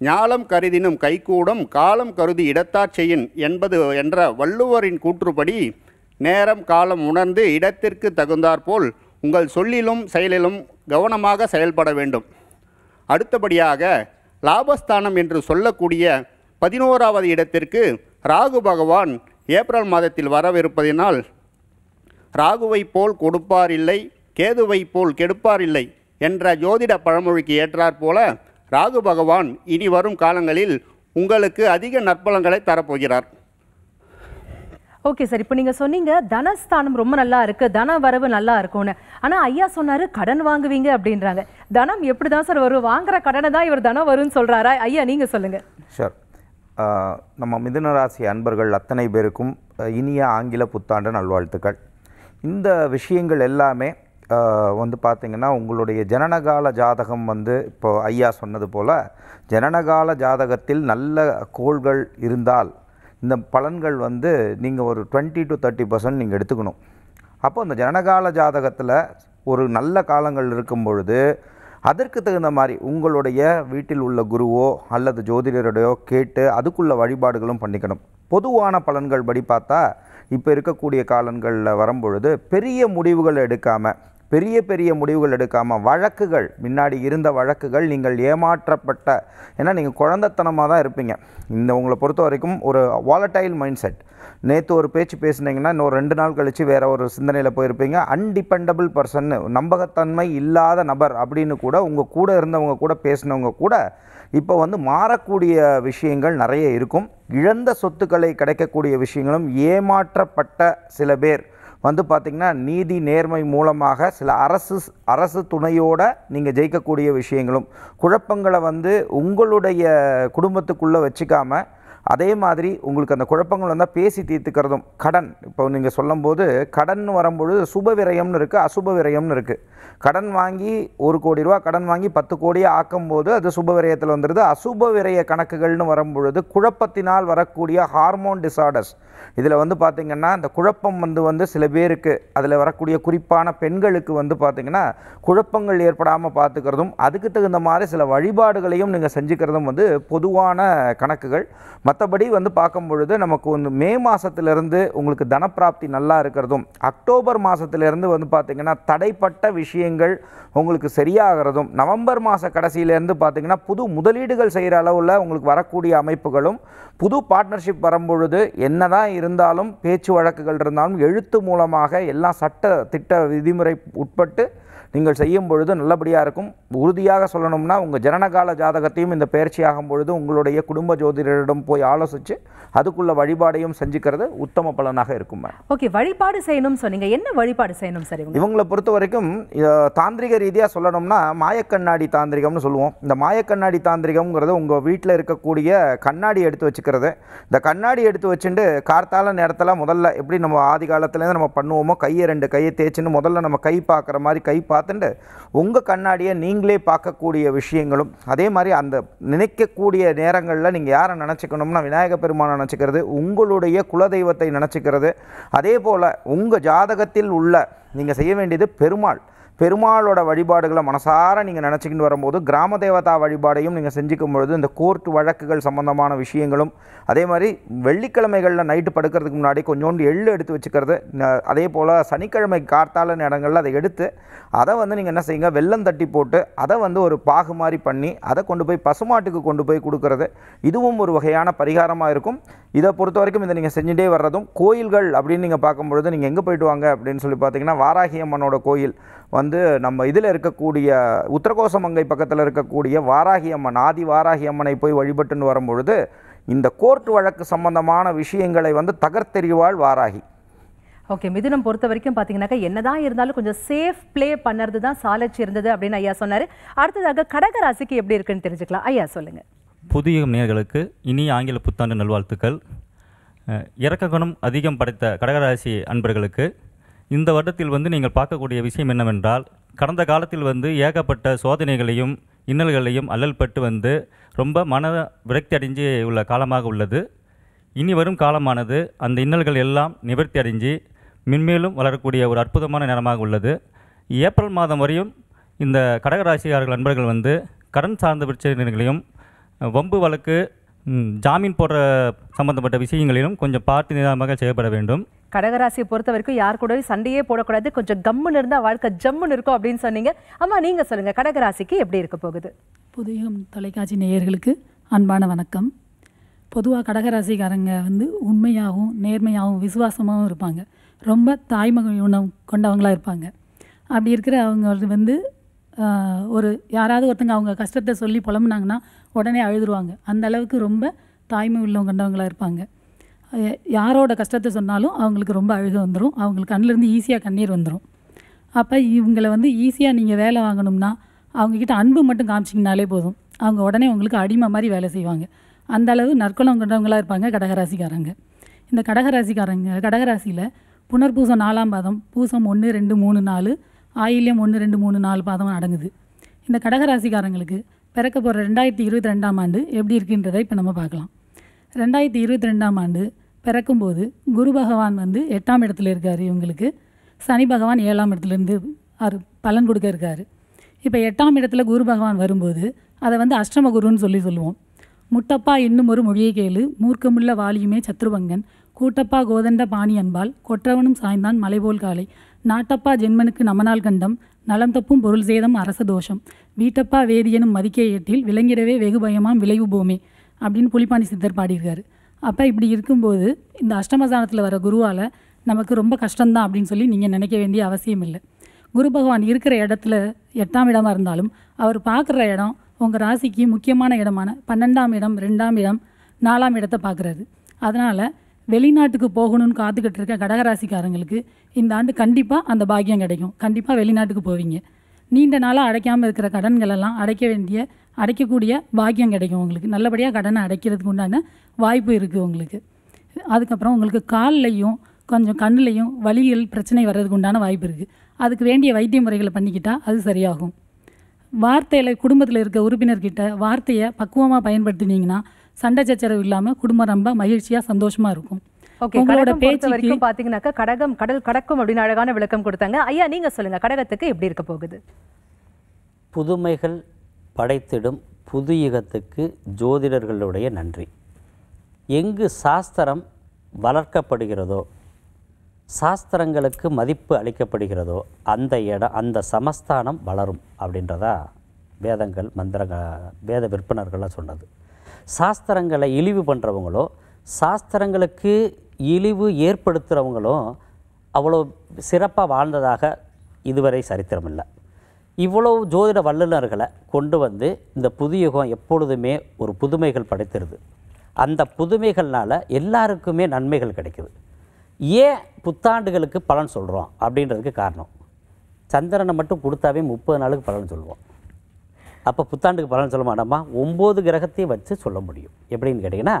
ஞாலம் கருதினும் கைகூடும் காலம் கருதி இடத்தார் செய்யின் என்பது என்ற வள்ளுவரின் கூற்றுப்படி நேரம் காலம் உணர்ந்து இடத்திற்கு தகுந்தாற்போல் உங்கள் சொல்லிலும் செயலிலும் கவனமாக செயல்பட வேண்டும் அடுத்தபடியாக லாபஸ்தானம் என்று சொல்லக்கூடிய பதினோராவது இடத்திற்கு ராகு பகவான் ஏப்ரல் மாதத்தில் வரவிருப்பதினால் ராகுவை போல் கொடுப்பார் இல்லை கேதுவை போல் கெடுப்பார் இல்லை என்ற ஜோதிட பழமொழிக்கு ஏற்றாற்போல ராகு பகவான் இனி வரும் காலங்களில் உங்களுக்கு அதிக நற்பலங்களை தரப்போகிறார் ஓகே சார் இப்போ நீங்கள் சொன்னீங்க தனஸ்தானம் ரொம்ப நல்லா இருக்குது தன வரவு நல்லா இருக்கும்னு ஆனால் ஐயா சொன்னார் கடன் வாங்குவீங்க அப்படின்றாங்க தனம் எப்படி தான் சார் வரும் வாங்குற கடனை தான் இவர் தனம் வரும்னு சொல்கிறாரா ஐயா நீங்கள் சொல்லுங்கள் ஷோர் நம்ம மிதுனராசி அன்பர்கள் அத்தனை பேருக்கும் இனிய ஆங்கில புத்தாண்டு நல்வாழ்த்துக்கள் இந்த விஷயங்கள் எல்லாமே வந்து பார்த்திங்கன்னா உங்களுடைய ஜனனகால ஜாதகம் வந்து இப்போது ஐயா சொன்னது போல் ஜனனகால ஜாதகத்தில் நல்ல கோள்கள் இருந்தால் இந்த பலன்கள் வந்து நீங்கள் ஒரு டுவெண்ட்டி டு தேர்ட்டி பர்சன்ட் நீங்கள் எடுத்துக்கணும் அப்போ இந்த ஜனகால ஜாதகத்தில் ஒரு நல்ல காலங்கள் இருக்கும் பொழுது அதற்கு தகுந்த மாதிரி உங்களுடைய வீட்டில் உள்ள குருவோ அல்லது ஜோதிடரோடையோ கேட்டு அதுக்குள்ள வழிபாடுகளும் பண்ணிக்கணும் பொதுவான பலன்கள் படி பார்த்தா இப்போ இருக்கக்கூடிய காலங்களில் வரும்பொழுது பெரிய முடிவுகள் எடுக்காமல் பெரிய பெரிய முடிவுகள் எடுக்காமல் வழக்குகள் முன்னாடி இருந்த வழக்குகள் நீங்கள் ஏமாற்றப்பட்ட ஏன்னா நீங்கள் குழந்தைத்தனமாக தான் இருப்பீங்க இந்த உங்களை பொறுத்த வரைக்கும் ஒரு வாலட்டைல் மைண்ட் செட் நேற்று ஒரு பேச்சு பேசுனீங்கன்னா இன்னும் ரெண்டு நாள் கழித்து வேறு ஒரு சிந்தனையில் போயிருப்பீங்க அன்டிபெண்டபிள் பர்சன் நம்பகத்தன்மை இல்லாத நபர் அப்படின்னு கூட உங்கள் கூட இருந்தவங்க கூட பேசினவங்க கூட இப்போ வந்து மாறக்கூடிய விஷயங்கள் நிறைய இருக்கும் இழந்த சொத்துக்களை கிடைக்கக்கூடிய விஷயங்களும் ஏமாற்றப்பட்ட சில பேர் வந்து பார்த்திங்கன்னா நீதி நேர்மை மூலமாக சில அரசு அரசு துணையோடு நீங்கள் ஜெயிக்கக்கூடிய விஷயங்களும் குழப்பங்களை வந்து உங்களுடைய குடும்பத்துக்குள்ளே வச்சுக்காமல் அதே மாதிரி உங்களுக்கு அந்த குழப்பங்கள் வந்தால் பேசி தீர்த்துக்கிறதும் கடன் இப்போ நீங்கள் சொல்லும்போது கடன் வரும்பொழுது சுப விரயம்னு இருக்குது அசுப விரயம்னு இருக்குது கடன் வாங்கி ஒரு கோடி ரூபா கடன் வாங்கி பத்து கோடியாக ஆக்கும்போது அது சுப விரயத்தில் வந்துடுது அசுப விரய கணக்குகள்னு வரும்பொழுது குழப்பத்தினால் வரக்கூடிய ஹார்மோன் டிசார்டர்ஸ் இதில் வந்து பார்த்திங்கன்னா இந்த குழப்பம் வந்து வந்து சில பேருக்கு அதில் வரக்கூடிய குறிப்பான பெண்களுக்கு வந்து பார்த்திங்கன்னா குழப்பங்கள் ஏற்படாமல் பார்த்துக்கிறதும் அதுக்கு தகுந்த மாதிரி சில வழிபாடுகளையும் நீங்கள் செஞ்சுக்கிறதும் வந்து பொதுவான கணக்குகள் மற்றபடி வந்து பார்க்கும் பொழுது நமக்கு வந்து மே மாதத்துலேருந்து உங்களுக்கு தனப்பிராப்தி நல்லா இருக்கிறதும் அக்டோபர் மாதத்துலேருந்து வந்து பார்த்திங்கன்னா தடைப்பட்ட விஷயங்கள் உங்களுக்கு சரியாகிறதும் நவம்பர் மாத கடைசியிலேருந்து பார்த்திங்கன்னா புது முதலீடுகள் செய்கிற அளவில் உங்களுக்கு வரக்கூடிய அமைப்புகளும் புது பார்ட்னர்ஷிப் வரும்பொழுது என்ன தான் என்னதான் இருந்தாலும் பேச்சு வழக்குகள் இருந்தாலும் எழுத்து மூலமாக எல்லாம் சட்ட திட்ட விதிமுறை உட்பட்டு நீங்கள் செய்யும் பொழுது நல்லபடியாக இருக்கும் உறுதியாக சொல்லணும்னா உங்கள் ஜனனகால ஜாதகத்தையும் இந்த பயிற்சி ஆகும் பொழுது உங்களுடைய குடும்ப ஜோதிடரிடம் போய் ஆலோசித்து அதுக்குள்ள வழிபாடையும் செஞ்சுக்கிறது உத்தம பலனாக இருக்கும் ஓகே வழிபாடு செய்யணும்னு சொன்னீங்க என்ன வழிபாடு செய்யணும் சரி இவங்களை பொறுத்த வரைக்கும் தாந்திரிக ரீதியாக சொல்லணும்னா மாயக்கண்ணாடி தாந்திரிகம்னு சொல்லுவோம் இந்த மாயக்கண்ணாடி தாந்திரிகம்ங்கிறது உங்கள் வீட்டில் இருக்கக்கூடிய கண்ணாடி எடுத்து வச்சுக்கிறது இந்த கண்ணாடி எடுத்து வச்சுட்டு கார்த்தால நேரத்தில் முதல்ல எப்படி நம்ம ஆதி காலத்துலேருந்து நம்ம பண்ணுவோமோ கையை ரெண்டு கையை தேய்ச்சின்னு முதல்ல நம்ம கை பார்க்குற மாதிரி கை பார்த்து பார்த்துட்டு உங்கள் கண்ணாடியை நீங்களே பார்க்கக்கூடிய விஷயங்களும் அதே மாதிரி அந்த நினைக்கக்கூடிய நேரங்களில் நீங்கள் யாரை நினச்சிக்கணும்னா விநாயக பெருமானை நினச்சிக்கிறது உங்களுடைய குலதெய்வத்தை நினச்சிக்கிறது அதே போல் உங்கள் ஜாதகத்தில் உள்ள நீங்கள் செய்ய வேண்டியது பெருமாள் பெருமாளோட வழிபாடுகளை மனசார நீங்கள் நினச்சிக்கிட்டு வரும்போது கிராம தேவதா வழிபாடையும் நீங்கள் செஞ்சுக்கும் பொழுது இந்த கோர்ட் வழக்குகள் சம்மந்தமான விஷயங்களும் அதே மாதிரி வெள்ளிக்கிழமைகளில் நைட்டு படுக்கிறதுக்கு முன்னாடி கொஞ்சோண்டு எள்ளு எடுத்து வச்சுக்கிறது அதே போல் சனிக்கிழமை கார்த்தால நேரங்களில் அதை எடுத்து அதை வந்து நீங்கள் என்ன செய்யுங்க வெள்ளம் தட்டி போட்டு அதை வந்து ஒரு பாகு மாதிரி பண்ணி அதை கொண்டு போய் பசுமாட்டுக்கு கொண்டு போய் கொடுக்கறது இதுவும் ஒரு வகையான பரிகாரமாக இருக்கும் இதை பொறுத்த வரைக்கும் இதை நீங்கள் செஞ்சுட்டே வர்றதும் கோயில்கள் அப்படின்னு நீங்கள் பார்க்கும்பொழுது நீங்கள் எங்கே போயிட்டு வாங்க அப்படின்னு சொல்லி பார்த்தீங்கன்னா வாராகி கோயில் வந்து நம்ம இதில் இருக்கக்கூடிய உத்தரகோசமங்கை பக்கத்தில் இருக்கக்கூடிய வாராகி அம்மன் ஆதி வாராகி அம்மனை போய் வழிபட்டுன்னு வரும்பொழுது இந்த கோர்ட் வழக்கு சம்பந்தமான விஷயங்களை வந்து தகர்த்தெறிவாள் வாராகி ஓகே மிதுனம் பொறுத்த வரைக்கும் பார்த்தீங்கன்னாக்கா என்னதான் இருந்தாலும் கொஞ்சம் சேஃப் ப்ளே பண்ணுறது தான் சாலைச்சு இருந்தது அப்படின்னு ஐயா சொன்னார் அடுத்ததாக கடகராசிக்கு எப்படி இருக்குன்னு தெரிஞ்சுக்கலாம் ஐயா சொல்லுங்கள் புதிய நேர்களுக்கு இனி ஆங்கில புத்தாண்டு நல்வாழ்த்துக்கள் இறக்க குணம் அதிகம் படைத்த கடகராசி அன்பர்களுக்கு இந்த வருடத்தில் வந்து நீங்கள் பார்க்கக்கூடிய விஷயம் என்னவென்றால் கடந்த காலத்தில் வந்து ஏகப்பட்ட சோதனைகளையும் இன்னல்களையும் அல்லல் பட்டு வந்து ரொம்ப மன விரக்தி அடைஞ்சு உள்ள காலமாக உள்ளது இனி வரும் காலமானது அந்த இன்னல்கள் எல்லாம் நிவர்த்தி அடைஞ்சு மின்மேலும் வளரக்கூடிய ஒரு அற்புதமான நேரமாக உள்ளது ஏப்ரல் மாதம் வரையும் இந்த கடகராசிக்காரர்கள் நண்பர்கள் வந்து கடன் சார்ந்த பிரச்சனைகளையும் வம்பு வழக்கு ஜாமீன் போடுற சம்பந்தப்பட்ட விஷயங்களிலும் கொஞ்சம் பார்த்து நிதானமாக செயல்பட வேண்டும் கடகராசியை பொறுத்த வரைக்கும் யார் கூட சண்டையே போடக்கூடாது கொஞ்சம் கம்முன்னு இருந்தால் வாழ்க்கை ஜம்முன்னு இருக்கும் அப்படின்னு சொன்னீங்க ஆமாம் நீங்கள் சொல்லுங்கள் கடகராசிக்கு எப்படி இருக்க போகுது புதியம் தொலைக்காட்சி நேயர்களுக்கு அன்பான வணக்கம் பொதுவாக கடகராசிக்காரங்க வந்து உண்மையாகவும் நேர்மையாகவும் விசுவாசமாகவும் இருப்பாங்க ரொம்ப தாய்மகம் உணவு கொண்டவங்களாக இருப்பாங்க அப்படி இருக்கிற அவங்க வந்து ஒரு யாராவது ஒருத்தங்க அவங்க கஷ்டத்தை சொல்லி புலம்புனாங்கன்னா உடனே அழுதுருவாங்க அந்த அளவுக்கு ரொம்ப தாய்மை உள்ளவங்க கண்டவங்களாக இருப்பாங்க யாரோட கஷ்டத்தை சொன்னாலும் அவங்களுக்கு ரொம்ப அழுக வந்துடும் அவங்களுக்கு கண்ணிலேருந்து ஈஸியாக கண்ணீர் வந்துடும் அப்போ இவங்களை வந்து ஈஸியாக நீங்கள் வேலை வாங்கணும்னா அவங்கக்கிட்ட அன்பு மட்டும் காமிச்சிங்கனாலே போதும் அவங்க உடனே உங்களுக்கு அடிமை மாதிரி வேலை செய்வாங்க அந்த அளவு நற்குணம் கொண்டவங்களாக இருப்பாங்க கடகராசிக்காரங்க இந்த கடகராசிக்காரங்க கடகராசியில் புனர்பூசம் நாலாம் பாதம் பூசம் ஒன்று ரெண்டு மூணு நாலு ஆயில்யம் ஒன்று ரெண்டு மூணு நாலு பாதம் அடங்குது இந்த கடகராசிக்காரங்களுக்கு பிறக்க போகிற ரெண்டாயிரத்தி இருபத்தி ரெண்டாம் ஆண்டு எப்படி இருக்குன்றதை இப்போ நம்ம பார்க்கலாம் ரெண்டாயிரத்தி இருபத்தி ரெண்டாம் ஆண்டு பிறக்கும்போது குரு பகவான் வந்து எட்டாம் இடத்துல இருக்கார் இவங்களுக்கு சனி பகவான் ஏழாம் இடத்துலேருந்து அரு பலன் கொடுக்க இருக்கார் இப்போ எட்டாம் இடத்துல குரு பகவான் வரும்போது அதை வந்து அஷ்டம குருன்னு சொல்லி சொல்லுவோம் முட்டப்பா இன்னும் ஒரு மொழியை கேளு மூர்க்கமுள்ள வாலியுமே சத்ருவங்கன் கூட்டப்பா கோதண்ட பாணி அன்பால் கொற்றவனும் சாய்ந்தான் மலைபோல் காலை நாட்டப்பா ஜென்மனுக்கு நமனால் கண்டம் நலம் தப்பும் பொருள் சேதம் அரச தோஷம் வீட்டப்பா வேதியனும் மதிக்கே ஏட்டில் விளங்கிடவே வெகு பயமாம் விளைவு போமே அப்படின்னு புலிப்பாண்டி சித்தர் பாடியிருக்காரு அப்போ இப்படி இருக்கும்போது இந்த அஷ்டமசானத்தில் வர குருவால் நமக்கு ரொம்ப கஷ்டம்தான் அப்படின்னு சொல்லி நீங்கள் நினைக்க வேண்டிய அவசியம் இல்லை குரு பகவான் இருக்கிற இடத்துல எட்டாம் இடமாக இருந்தாலும் அவர் பார்க்குற இடம் உங்கள் ராசிக்கு முக்கியமான இடமான பன்னெண்டாம் இடம் ரெண்டாம் இடம் நாலாம் இடத்தை பார்க்குறாரு அதனால் வெளிநாட்டுக்கு போகணும்னு காத்துக்கிட்டு இருக்க கடகராசிக்காரங்களுக்கு இந்த ஆண்டு கண்டிப்பாக அந்த பாக்கியம் கிடைக்கும் கண்டிப்பாக வெளிநாட்டுக்கு போவீங்க நீண்ட நாளாக அடைக்காமல் இருக்கிற கடன்களெல்லாம் அடைக்க வேண்டிய அடைக்கக்கூடிய பாக்கியம் கிடைக்கும் உங்களுக்கு நல்லபடியாக கடனை அடைக்கிறதுக்கு உண்டான வாய்ப்பு இருக்குது உங்களுக்கு அதுக்கப்புறம் உங்களுக்கு கால்லையும் கொஞ்சம் கண்ணுலையும் வழிகள் பிரச்சனை வர்றதுக்கு உண்டான வாய்ப்பு இருக்குது அதுக்கு வேண்டிய வைத்திய முறைகளை பண்ணிக்கிட்டால் அது சரியாகும் வார்த்தையில் குடும்பத்தில் இருக்க உறுப்பினர்கிட்ட வார்த்தையை பக்குவமாக பயன்படுத்தினீங்கன்னா சண்டை சச்சரவு இல்லாமல் குடும்பம் ரொம்ப மகிழ்ச்சியாக சந்தோஷமாக இருக்கும் ஓகே உங்களோட பேச்சு வரைக்கும் பார்த்தீங்கன்னாக்கா கடகம் கடல் கடக்கும் அப்படின்னு அழகான விளக்கம் கொடுத்தாங்க ஐயா நீங்கள் சொல்லுங்கள் கடகத்துக்கு எப்படி இருக்க போகுது புதுமைகள் படைத்திடும் புது யுகத்துக்கு ஜோதிடர்களுடைய நன்றி எங்கு சாஸ்திரம் வளர்க்கப்படுகிறதோ சாஸ்திரங்களுக்கு மதிப்பு அளிக்கப்படுகிறதோ அந்த இடம் அந்த சமஸ்தானம் வளரும் அப்படின்றதா வேதங்கள் மந்திர வேத விற்பனர்கள்லாம் சொன்னது சாஸ்திரங்களை இழிவு பண்ணுறவங்களோ சாஸ்திரங்களுக்கு இழிவு ஏற்படுத்துகிறவங்களும் அவ்வளோ சிறப்பாக வாழ்ந்ததாக இதுவரை சரித்திரம் இல்லை இவ்வளவு ஜோதிட வல்லுநர்களை கொண்டு வந்து இந்த புதியுகம் எப்பொழுதுமே ஒரு புதுமைகள் படைத்திருது அந்த புதுமைகள்னால் எல்லாருக்குமே நன்மைகள் கிடைக்குது ஏன் புத்தாண்டுகளுக்கு பலன் சொல்கிறோம் அப்படின்றதுக்கு காரணம் சந்திரனை மட்டும் கொடுத்தாவே முப்பது நாளுக்கு பலன் சொல்லுவோம் அப்போ புத்தாண்டுக்கு பலன் சொல்ல மாட்டோமா ஒம்பது கிரகத்தையும் வச்சு சொல்ல முடியும் எப்படின்னு கேட்டிங்கன்னா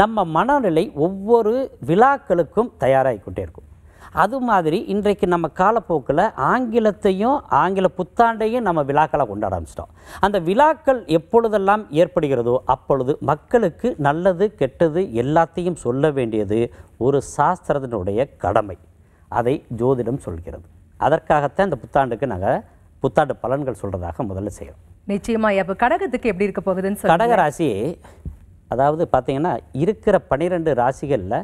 நம்ம மனநிலை ஒவ்வொரு விழாக்களுக்கும் தயாராகிக்கொண்டே இருக்கும் அது மாதிரி இன்றைக்கு நம்ம காலப்போக்கில் ஆங்கிலத்தையும் ஆங்கில புத்தாண்டையும் நம்ம விழாக்களை கொண்டாட ஆரம்பிச்சிட்டோம் அந்த விழாக்கள் எப்பொழுதெல்லாம் ஏற்படுகிறதோ அப்பொழுது மக்களுக்கு நல்லது கெட்டது எல்லாத்தையும் சொல்ல வேண்டியது ஒரு சாஸ்திரத்தினுடைய கடமை அதை ஜோதிடம் சொல்கிறது அதற்காகத்தான் இந்த புத்தாண்டுக்கு நாங்கள் புத்தாண்டு பலன்கள் சொல்கிறதாக முதல்ல செய்கிறோம் நிச்சயமாக இப்போ கடகத்துக்கு எப்படி இருக்க போகுதுன்னு கடக ராசி அதாவது பார்த்தீங்கன்னா இருக்கிற பன்னிரெண்டு ராசிகளில்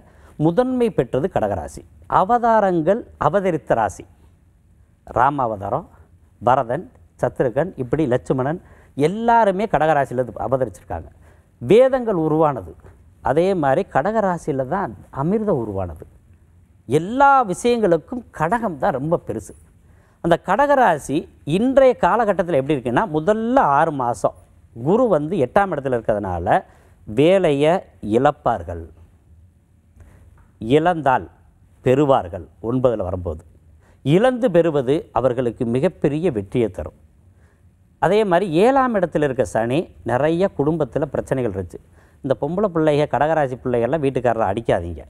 முதன்மை பெற்றது கடகராசி அவதாரங்கள் அவதரித்த ராசி ராம அவதாரம் பரதன் சத்ருகன் இப்படி லட்சுமணன் எல்லாருமே கடகராசியில் அவதரிச்சிருக்காங்க வேதங்கள் உருவானது அதே மாதிரி கடகராசியில் தான் அமிர்தம் உருவானது எல்லா விஷயங்களுக்கும் கடகம் தான் ரொம்ப பெருசு அந்த கடகராசி இன்றைய காலகட்டத்தில் எப்படி இருக்குன்னா முதல்ல ஆறு மாதம் குரு வந்து எட்டாம் இடத்துல இருக்கிறதுனால வேலையை இழப்பார்கள் இழந்தால் பெறுவார்கள் ஒன்பதில் வரும்போது இழந்து பெறுவது அவர்களுக்கு மிகப்பெரிய வெற்றியை தரும் அதே மாதிரி ஏழாம் இடத்துல இருக்க சனி நிறைய குடும்பத்தில் பிரச்சனைகள் இருந்துச்சு இந்த பொம்பளை பிள்ளைகள் கடகராசி பிள்ளைகள்லாம் வீட்டுக்காரரை அடிக்காதீங்க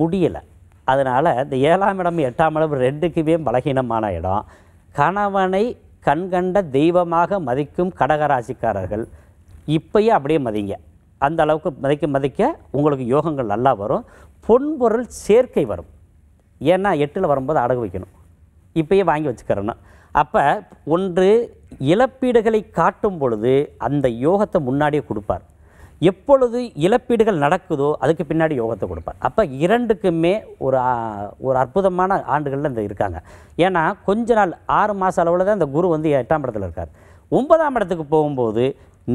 முடியலை அதனால் இந்த ஏழாம் இடம் எட்டாம் இடம் ரெண்டுக்குமே பலகீனமான இடம் கணவனை கண்கண்ட தெய்வமாக மதிக்கும் கடகராசிக்காரர்கள் இப்பயே அப்படியே மதிங்க அந்த அளவுக்கு மதிக்க மதிக்க உங்களுக்கு யோகங்கள் நல்லா வரும் பொன்பொருள் சேர்க்கை வரும் ஏன்னா எட்டில் வரும்போது அடகு வைக்கணும் இப்பயே வாங்கி வச்சுக்கிறேன்னா அப்போ ஒன்று இழப்பீடுகளை காட்டும் பொழுது அந்த யோகத்தை முன்னாடியே கொடுப்பார் எப்பொழுது இழப்பீடுகள் நடக்குதோ அதுக்கு பின்னாடி யோகத்தை கொடுப்பார் அப்போ இரண்டுக்குமே ஒரு ஒரு அற்புதமான ஆண்டுகளில் இந்த இருக்காங்க ஏன்னா கொஞ்ச நாள் ஆறு மாதம் அளவில் தான் இந்த குரு வந்து எட்டாம் இடத்துல இருக்கார் ஒன்பதாம் இடத்துக்கு போகும்போது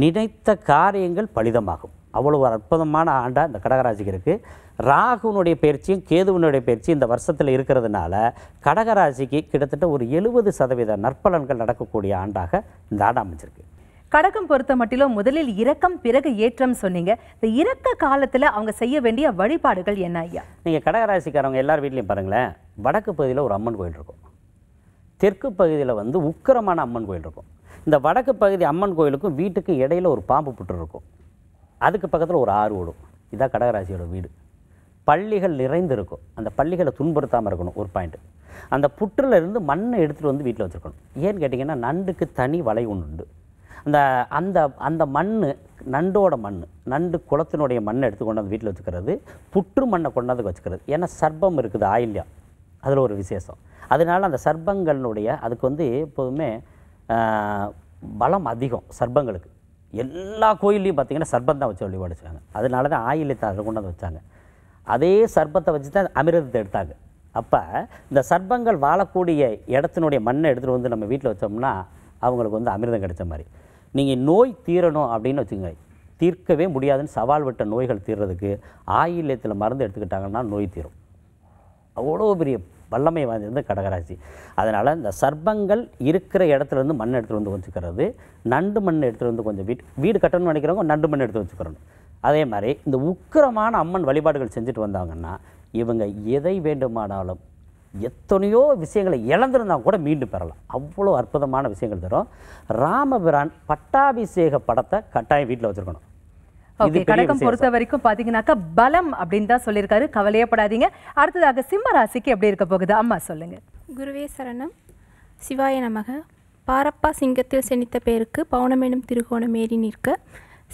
நினைத்த காரியங்கள் பலிதமாகும் அவ்வளோ ஒரு அற்புதமான ஆண்டாக இந்த கடகராசிக்கு இருக்குது ராகுனுடைய பயிற்சியும் கேதுவனுடைய பயிற்சியும் இந்த வருஷத்தில் இருக்கிறதுனால கடகராசிக்கு கிட்டத்தட்ட ஒரு எழுபது சதவீத நற்பலன்கள் நடக்கக்கூடிய ஆண்டாக இந்த ஆண்டு அமைஞ்சிருக்கு கடகம் பொறுத்த மட்டிலும் முதலில் இரக்கம் பிறகு ஏற்றம் சொன்னீங்க இந்த இரக்க காலத்தில் அவங்க செய்ய வேண்டிய வழிபாடுகள் என்ன ஐயா நீங்கள் கடகராசிக்காரவங்க எல்லார் வீட்லையும் பாருங்களேன் வடக்கு பகுதியில் ஒரு அம்மன் கோயில் இருக்கும் தெற்கு பகுதியில் வந்து உக்கரமான அம்மன் கோயில் இருக்கும் இந்த வடக்கு பகுதி அம்மன் கோயிலுக்கும் வீட்டுக்கு இடையில் ஒரு பாம்பு புற்று இருக்கும் அதுக்கு பக்கத்தில் ஒரு ஆறு ஓடும் இதுதான் கடகராசியோட வீடு பள்ளிகள் நிறைந்து இருக்கும் அந்த பள்ளிகளை துன்புறுத்தாமல் இருக்கணும் ஒரு பாயிண்ட் அந்த புற்றுலேருந்து மண்ணை எடுத்துகிட்டு வந்து வீட்டில் வச்சுருக்கணும் ஏன்னு கேட்டிங்கன்னா நண்டுக்கு தனி வலை ஒன்று உண்டு அந்த அந்த அந்த மண் நண்டோட மண் நண்டு குளத்தினுடைய மண்ணை எடுத்து கொண்டாந்து வீட்டில் வச்சுக்கிறது புற்று மண்ணை கொண்டாந்து வச்சுக்கிறது ஏன்னா சர்பம் இருக்குது ஆயில்யா அதில் ஒரு விசேஷம் அதனால் அந்த சர்பங்களினுடைய அதுக்கு வந்து எப்போதுமே பலம் அதிகம் சர்பங்களுக்கு எல்லா கோயில்லையும் பார்த்திங்கன்னா சர்பம் தான் வச்சு வழிபாடு செய்வாங்க அதனால தான் ஆயில்யத்தை அதில் கொண்டாந்து வச்சாங்க அதே சர்பத்தை வச்சு தான் அமிர்தத்தை எடுத்தாங்க அப்போ இந்த சர்பங்கள் வாழக்கூடிய இடத்தினுடைய மண்ணை எடுத்துகிட்டு வந்து நம்ம வீட்டில் வச்சோம்னா அவங்களுக்கு வந்து அமிர்தம் கிடைச்ச மாதிரி நீங்கள் நோய் தீரணும் அப்படின்னு வச்சுக்கோங்க தீர்க்கவே முடியாதுன்னு சவால் விட்ட நோய்கள் தீர்றதுக்கு ஆயுள்யத்தில் மருந்து எடுத்துக்கிட்டாங்கன்னா நோய் தீரும் அவ்வளோ பெரிய வல்லமை வாய்ந்திருந்த கடகராசி அதனால் இந்த சர்ப்பங்கள் இருக்கிற இடத்துலேருந்து மண் எடுத்துகிட்டு வந்து வச்சுக்கிறது நண்டு மண் எடுத்துகிட்டு வந்து கொஞ்சம் வீட் வீடு கட்டணும்னு நினைக்கிறவங்க நண்டு மண் எடுத்து வச்சுக்கிறணும் அதே மாதிரி இந்த உக்கிரமான அம்மன் வழிபாடுகள் செஞ்சுட்டு வந்தாங்கன்னா இவங்க எதை வேண்டுமானாலும் எத்தனையோ விஷயங்களை இழந்திருந்தால் கூட மீண்டும் பெறலாம் அவ்வளோ அற்புதமான விஷயங்கள் தரும் ராமபிரான் பட்டாபிஷேக படத்தை கட்டாயம் வீட்டில் வச்சுருக்கணும் ஓகே கடகம் பொறுத்த வரைக்கும் பார்த்தீங்கன்னாக்கா பலம் அப்படின்னு தான் சொல்லியிருக்காரு கவலையப்படாதீங்க அடுத்ததாக சிம்ம ராசிக்கு எப்படி இருக்க போகுது அம்மா சொல்லுங்க குருவே சரணம் சிவாய நமக பாரப்பா சிங்கத்தில் செனித்த பேருக்கு பவுனமெனும் திருகோணம் ஏறி நிற்க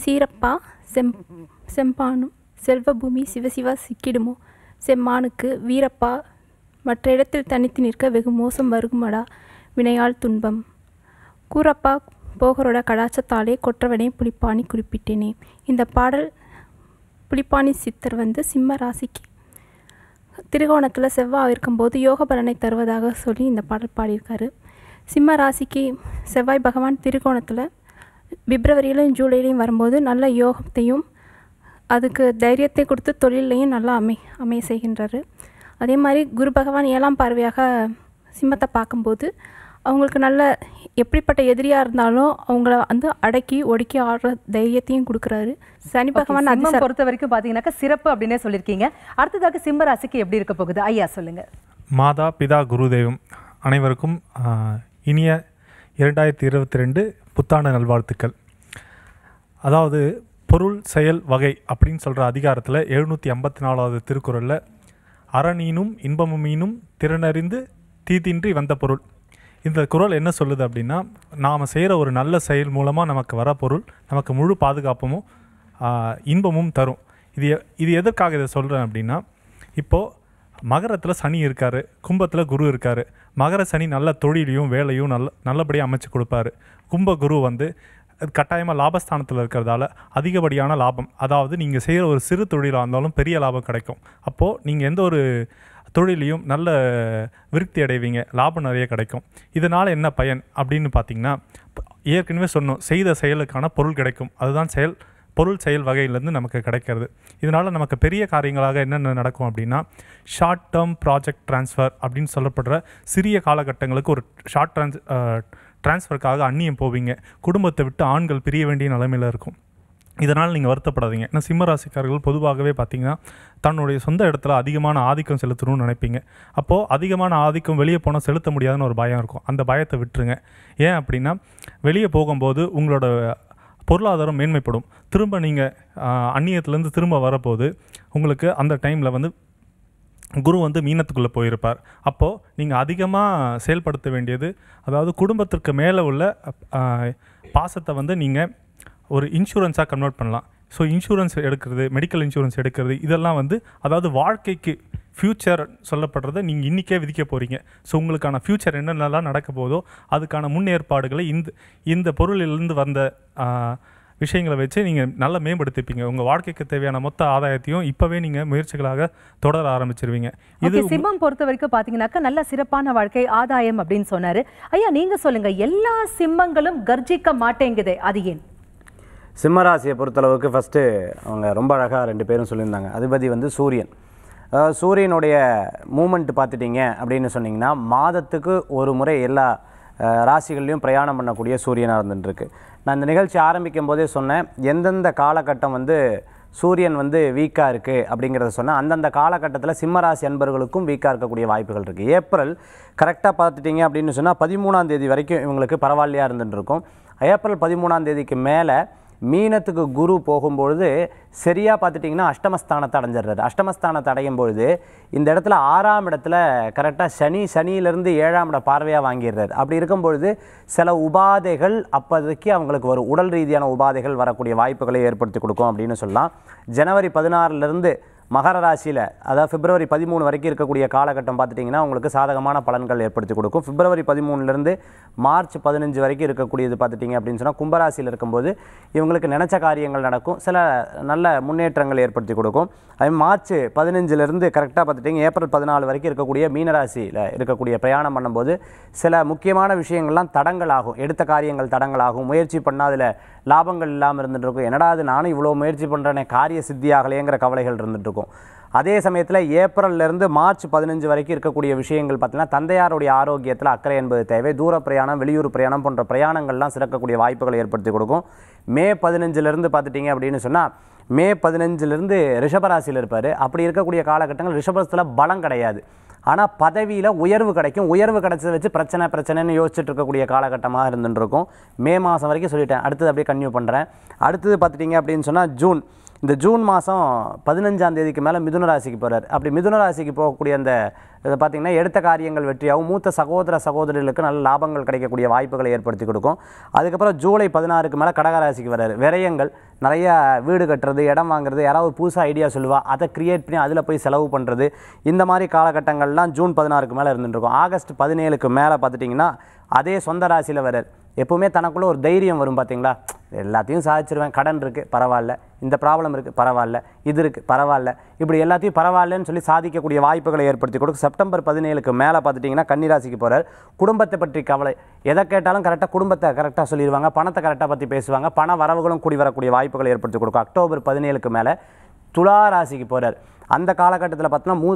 சீரப்பா செம் செம்பானும் செல்வபூமி சிவசிவா சிக்கிடுமோ செம்மானுக்கு வீரப்பா மற்ற இடத்தில் தனித்து நிற்க வெகு மோசம் வருகுமடா வினையால் துன்பம் கூறப்பா போகரோட கடாச்சத்தாலே கொற்றவனே புலிப்பாணி குறிப்பிட்டேனே இந்த பாடல் புலிப்பாணி சித்தர் வந்து சிம்ம ராசிக்கு திருகோணத்தில் செவ்வாய் இருக்கும்போது யோக பலனை தருவதாக சொல்லி இந்த பாடல் பாடியிருக்காரு சிம்ம ராசிக்கு செவ்வாய் பகவான் திருகோணத்தில் பிப்ரவரியிலும் ஜூலையிலையும் வரும்போது நல்ல யோகத்தையும் அதுக்கு தைரியத்தை கொடுத்து தொழிலையும் நல்லா அமை அமைய செய்கின்றார் அதே மாதிரி குரு பகவான் ஏழாம் பார்வையாக சிம்மத்தை பார்க்கும்போது அவங்களுக்கு நல்ல எப்படிப்பட்ட எதிரியாக இருந்தாலும் அவங்கள வந்து அடக்கி ஒடுக்கி ஆடுற தைரியத்தையும் கொடுக்குறாரு சனி பகவான் அதிசம் பொறுத்த வரைக்கும் பார்த்தீங்கன்னாக்கா சிறப்பு அப்படின்னே சொல்லியிருக்கீங்க அடுத்ததாக சிம்ம ராசிக்கு எப்படி இருக்க போகுது ஐயா சொல்லுங்கள் மாதா பிதா குருதேவம் அனைவருக்கும் இனிய இரண்டாயிரத்தி இருபத்தி ரெண்டு புத்தாண்டு நல்வாழ்த்துக்கள் அதாவது பொருள் செயல் வகை அப்படின்னு சொல்கிற அதிகாரத்தில் எழுநூற்றி ஐம்பத்தி நாலாவது திருக்குறளில் அறனீனும் இன்பமுமீனும் திறனறிந்து தீதின்றி வந்த பொருள் இந்த குரல் என்ன சொல்லுது அப்படின்னா நாம் செய்கிற ஒரு நல்ல செயல் மூலமாக நமக்கு வர பொருள் நமக்கு முழு பாதுகாப்பும் இன்பமும் தரும் இது இது எதற்காக இதை சொல்கிறேன் அப்படின்னா இப்போது மகரத்தில் சனி இருக்கார் கும்பத்தில் குரு இருக்கார் மகர சனி நல்ல தொழிலையும் வேலையும் நல்ல நல்லபடியாக அமைச்சு கொடுப்பாரு கும்ப குரு வந்து அது கட்டாயமாக லாபஸ்தானத்தில் இருக்கிறதால அதிகப்படியான லாபம் அதாவது நீங்கள் செய்கிற ஒரு சிறு தொழிலாக இருந்தாலும் பெரிய லாபம் கிடைக்கும் அப்போது நீங்கள் எந்த ஒரு தொழிலையும் நல்ல விருத்தி அடைவீங்க லாபம் நிறைய கிடைக்கும் இதனால் என்ன பயன் அப்படின்னு பார்த்தீங்கன்னா ஏற்கனவே சொன்னோம் செய்த செயலுக்கான பொருள் கிடைக்கும் அதுதான் செயல் பொருள் செயல் வகையிலேருந்து நமக்கு கிடைக்கிறது இதனால் நமக்கு பெரிய காரியங்களாக என்னென்ன நடக்கும் அப்படின்னா ஷார்ட் டேர்ம் ப்ராஜெக்ட் ட்ரான்ஸ்ஃபர் அப்படின்னு சொல்லப்படுற சிறிய காலகட்டங்களுக்கு ஒரு ஷார்ட் ட்ரான்ஸ் டிரான்ஸ்ஃபருக்காக அந்நியம் போவீங்க குடும்பத்தை விட்டு ஆண்கள் பிரிய வேண்டிய நிலைமையில் இருக்கும் இதனால் நீங்கள் வருத்தப்படாதீங்க ஏன்னா சிம்மராசிக்காரர்கள் பொதுவாகவே பார்த்தீங்கன்னா தன்னுடைய சொந்த இடத்துல அதிகமான ஆதிக்கம் செலுத்தணும்னு நினைப்பீங்க அப்போது அதிகமான ஆதிக்கம் வெளியே போனால் செலுத்த முடியாதுன்னு ஒரு பயம் இருக்கும் அந்த பயத்தை விட்டுருங்க ஏன் அப்படின்னா வெளியே போகும்போது உங்களோட பொருளாதாரம் மேன்மைப்படும் திரும்ப நீங்கள் அந்நியத்துலேருந்து திரும்ப வரப்போது உங்களுக்கு அந்த டைமில் வந்து குரு வந்து மீனத்துக்குள்ளே போயிருப்பார் அப்போது நீங்கள் அதிகமாக செயல்படுத்த வேண்டியது அதாவது குடும்பத்திற்கு மேலே உள்ள பாசத்தை வந்து நீங்கள் ஒரு இன்சூரன்ஸாக கன்வெர்ட் பண்ணலாம் ஸோ இன்சூரன்ஸ் எடுக்கிறது மெடிக்கல் இன்சூரன்ஸ் எடுக்கிறது இதெல்லாம் வந்து அதாவது வாழ்க்கைக்கு ஃப்யூச்சர் சொல்லப்படுறத நீங்கள் இன்றைக்கே விதிக்க போகிறீங்க ஸோ உங்களுக்கான ஃப்யூச்சர் என்னென்னலாம் நடக்க போதோ அதுக்கான முன்னேற்பாடுகளை இந்த இந்த பொருளிலிருந்து வந்த விஷயங்களை வச்சு நீங்கள் நல்லா மேம்படுத்திப்பீங்க உங்கள் வாழ்க்கைக்கு தேவையான மொத்த ஆதாயத்தையும் இப்போவே நீங்கள் முயற்சிகளாக தொடர ஆரம்பிச்சிருவீங்க இது சிம்மம் பொறுத்த வரைக்கும் பார்த்தீங்கன்னாக்கா நல்ல சிறப்பான வாழ்க்கை ஆதாயம் அப்படின்னு சொன்னார் ஐயா நீங்கள் சொல்லுங்கள் எல்லா சிம்மங்களும் கர்ஜிக்க மாட்டேங்குதே அது ஏன் சிம்மராசியை பொறுத்தளவுக்கு ஃபஸ்ட்டு அவங்க ரொம்ப அழகாக ரெண்டு பேரும் சொல்லியிருந்தாங்க அதிபதி வந்து சூரியன் சூரியனுடைய மூமெண்ட் பார்த்துட்டீங்க அப்படின்னு சொன்னிங்கன்னா மாதத்துக்கு ஒரு முறை எல்லா ராசிகள்லையும் பிரயாணம் பண்ணக்கூடிய சூரியனாக இருந்துட்டுருக்கு நான் இந்த நிகழ்ச்சி ஆரம்பிக்கும் போதே சொன்னேன் எந்தெந்த காலகட்டம் வந்து சூரியன் வந்து வீக்காக இருக்குது அப்படிங்கிறத சொன்னால் அந்தந்த காலகட்டத்தில் சிம்மராசி அன்பர்களுக்கும் வீக்காக இருக்கக்கூடிய வாய்ப்புகள் இருக்குது ஏப்ரல் கரெக்டாக பார்த்துட்டிங்க அப்படின்னு சொன்னால் பதிமூணாம் தேதி வரைக்கும் இவங்களுக்கு பரவாயில்லையாக இருந்துகிட்டு இருக்கும் ஏப்ரல் பதிமூணாம் தேதிக்கு மேலே மீனத்துக்கு குரு போகும்பொழுது சரியாக பார்த்துட்டிங்கன்னா அஷ்டமஸ்தானத்தை அடைஞ்சிடுறாரு அஷ்டமஸ்தானத்தை அடையும் பொழுது இந்த இடத்துல ஆறாம் இடத்துல கரெக்டாக சனி சனியிலிருந்து ஏழாம் இட பார்வையாக வாங்கிடுறாரு அப்படி இருக்கும் பொழுது சில உபாதைகள் அப்போதைக்கு அவங்களுக்கு வரும் உடல் ரீதியான உபாதைகள் வரக்கூடிய வாய்ப்புகளை ஏற்படுத்தி கொடுக்கும் அப்படின்னு சொல்லலாம் ஜனவரி பதினாறுலேருந்து மகர ராசியில் அதாவது பிப்ரவரி பதிமூணு வரைக்கும் இருக்கக்கூடிய காலகட்டம் பார்த்துட்டிங்கன்னா உங்களுக்கு சாதகமான பலன்கள் ஏற்படுத்தி கொடுக்கும் பிப்ரவரி பதிமூணுலேருந்து மார்ச் பதினஞ்சு வரைக்கும் இருக்கக்கூடியது பார்த்துட்டிங்க அப்படின்னு சொன்னால் கும்பராசியில் இருக்கும்போது இவங்களுக்கு நினச்ச காரியங்கள் நடக்கும் சில நல்ல முன்னேற்றங்கள் ஏற்படுத்தி கொடுக்கும் அதே மார்ச் பதினஞ்சுலேருந்து கரெக்டாக பார்த்துட்டிங்க ஏப்ரல் பதினாலு வரைக்கும் இருக்கக்கூடிய மீனராசியில் இருக்கக்கூடிய பிரயாணம் பண்ணும்போது சில முக்கியமான விஷயங்கள்லாம் தடங்கள் ஆகும் எடுத்த காரியங்கள் தடங்களாகும் முயற்சி பண்ணால் அதில் லாபங்கள் இல்லாமல் இருந்துட்டுருக்கும் என்னடா அது நானும் இவ்வளோ முயற்சி பண்ணுறேனே காரிய சித்தியாகலேங்கிற கவலைகள் இருந்துகிட்ருக்கும் அதே சமயத்தில் ஏப்ரல்லேருந்து மார்ச் பதினஞ்சு வரைக்கும் இருக்கக்கூடிய விஷயங்கள் பார்த்திங்கன்னா தந்தையாருடைய ஆரோக்கியத்தில் அக்கறை என்பது தேவை தூர பிரயாணம் வெளியூர் பிரயாணம் போன்ற பிரயாணங்கள்லாம் சிறக்கக்கூடிய வாய்ப்புகளை ஏற்படுத்தி கொடுக்கும் மே பதினஞ்சிலேருந்து பார்த்துட்டிங்க அப்படின்னு சொன்னால் மே பதினஞ்சிலிருந்து ரிஷபராசியில் இருப்பார் அப்படி இருக்கக்கூடிய காலகட்டங்கள் ரிஷபரசத்தில் பலம் கிடையாது ஆனால் பதவியில் உயர்வு கிடைக்கும் உயர்வு கிடைச்சதை வச்சு பிரச்சனை பிரச்சனைன்னு யோசிச்சுட்டு இருக்கக்கூடிய காலகட்டமாக இருந்துருக்கும் மே மாதம் வரைக்கும் சொல்லிட்டேன் அடுத்தது அப்படியே கன்யூ பண்ணுறேன் அடுத்தது பார்த்துட்டிங்க அப்படின்னு சொன்னால் ஜூன் இந்த ஜூன் மாதம் பதினஞ்சாம் தேதிக்கு மேலே மிதுன ராசிக்கு போகிறார் அப்படி மிதுன ராசிக்கு போகக்கூடிய அந்த இதை பார்த்திங்கன்னா எடுத்த காரியங்கள் வெற்றியாகவும் மூத்த சகோதர சகோதரிகளுக்கு நல்ல லாபங்கள் கிடைக்கக்கூடிய வாய்ப்புகளை ஏற்படுத்தி கொடுக்கும் அதுக்கப்புறம் ஜூலை பதினாறுக்கு மேலே கடகராசிக்கு வர்றார் விரயங்கள் நிறையா வீடு கட்டுறது இடம் வாங்குறது யாராவது புதுசாக ஐடியா சொல்லுவாள் அதை க்ரியேட் பண்ணி அதில் போய் செலவு பண்ணுறது இந்த மாதிரி காலகட்டங்கள்லாம் ஜூன் பதினாறுக்கு மேலே இருந்துட்டுருக்கும் ஆகஸ்ட் பதினேழுக்கு மேலே பார்த்துட்டிங்கன்னா அதே சொந்த ராசியில் வரார் எப்போவுமே தனக்குள்ளே ஒரு தைரியம் வரும் பார்த்தீங்களா எல்லாத்தையும் சாதிச்சிருவேன் கடன் இருக்குது பரவாயில்ல இந்த ப்ராப்ளம் இருக்குது பரவாயில்ல இது இருக்குது பரவாயில்ல இப்படி எல்லாத்தையும் பரவாயில்லன்னு சொல்லி சாதிக்கக்கூடிய வாய்ப்புகளை ஏற்படுத்தி கொடுக்கும் செப்டம்பர் பதினேழுக்கு மேலே பார்த்துட்டிங்கன்னா கன்னிராசிக்கு போகிறார் குடும்பத்தை பற்றி கவலை எதை கேட்டாலும் கரெக்டாக குடும்பத்தை கரெக்டாக சொல்லிடுவாங்க பணத்தை கரெக்டாக பற்றி பேசுவாங்க பண வரவுகளும் கூடி வரக்கூடிய வாய்ப்புகளை ஏற்படுத்தி கொடுக்கும் அக்டோபர் பதினேழுக்கு மேலே துளா ராசிக்கு போகிறார் அந்த காலகட்டத்தில் பார்த்தோன்னா மூ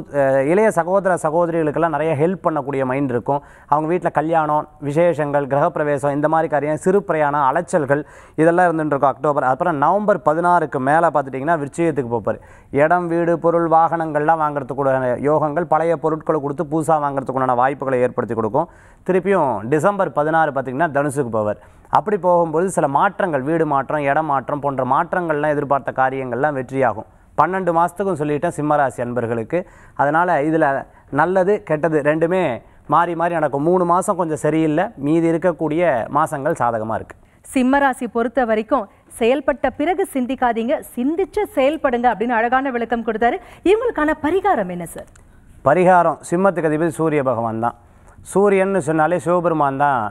இளைய சகோதர சகோதரிகளுக்கெல்லாம் நிறைய ஹெல்ப் பண்ணக்கூடிய மைண்ட் இருக்கும் அவங்க வீட்டில் கல்யாணம் விசேஷங்கள் கிரகப்பிரவேசம் இந்த மாதிரி காரியம் சிறு பிரயாணம் அலைச்சல்கள் இதெல்லாம் இருந்துருக்கும் அக்டோபர் அப்புறம் நவம்பர் பதினாறுக்கு மேலே பார்த்துட்டிங்கன்னா விச்சயத்துக்கு போப்பார் இடம் வீடு பொருள் வாகனங்கள்லாம் வாங்குறதுக்கு யோகங்கள் பழைய பொருட்களை கொடுத்து புதுசாக வாங்குறதுக்குண்டான வாய்ப்புகளை ஏற்படுத்தி கொடுக்கும் திருப்பியும் டிசம்பர் பதினாறு பார்த்திங்கன்னா தனுசுக்கு போவார் அப்படி போகும்போது சில மாற்றங்கள் வீடு மாற்றம் இடம் மாற்றம் போன்ற மாற்றங்கள்லாம் எதிர்பார்த்த காரியங்கள்லாம் வெற்றியாகும் பன்னெண்டு மாதத்துக்கும் சொல்லிட்டேன் சிம்மராசி அன்பர்களுக்கு அதனால் இதில் நல்லது கெட்டது ரெண்டுமே மாறி மாறி நடக்கும் மூணு மாதம் கொஞ்சம் சரியில்லை மீதி இருக்கக்கூடிய மாதங்கள் சாதகமாக இருக்குது சிம்மராசி பொறுத்த வரைக்கும் செயல்பட்ட பிறகு சிந்திக்காதீங்க சிந்திச்சு செயல்படுங்க அப்படின்னு அழகான விளக்கம் கொடுத்தாரு இவங்களுக்கான பரிகாரம் என்ன சார் பரிகாரம் சிம்மத்துக்கு அதிபதி சூரிய பகவான் தான் சூரியன்னு சொன்னாலே சிவபெருமான் தான்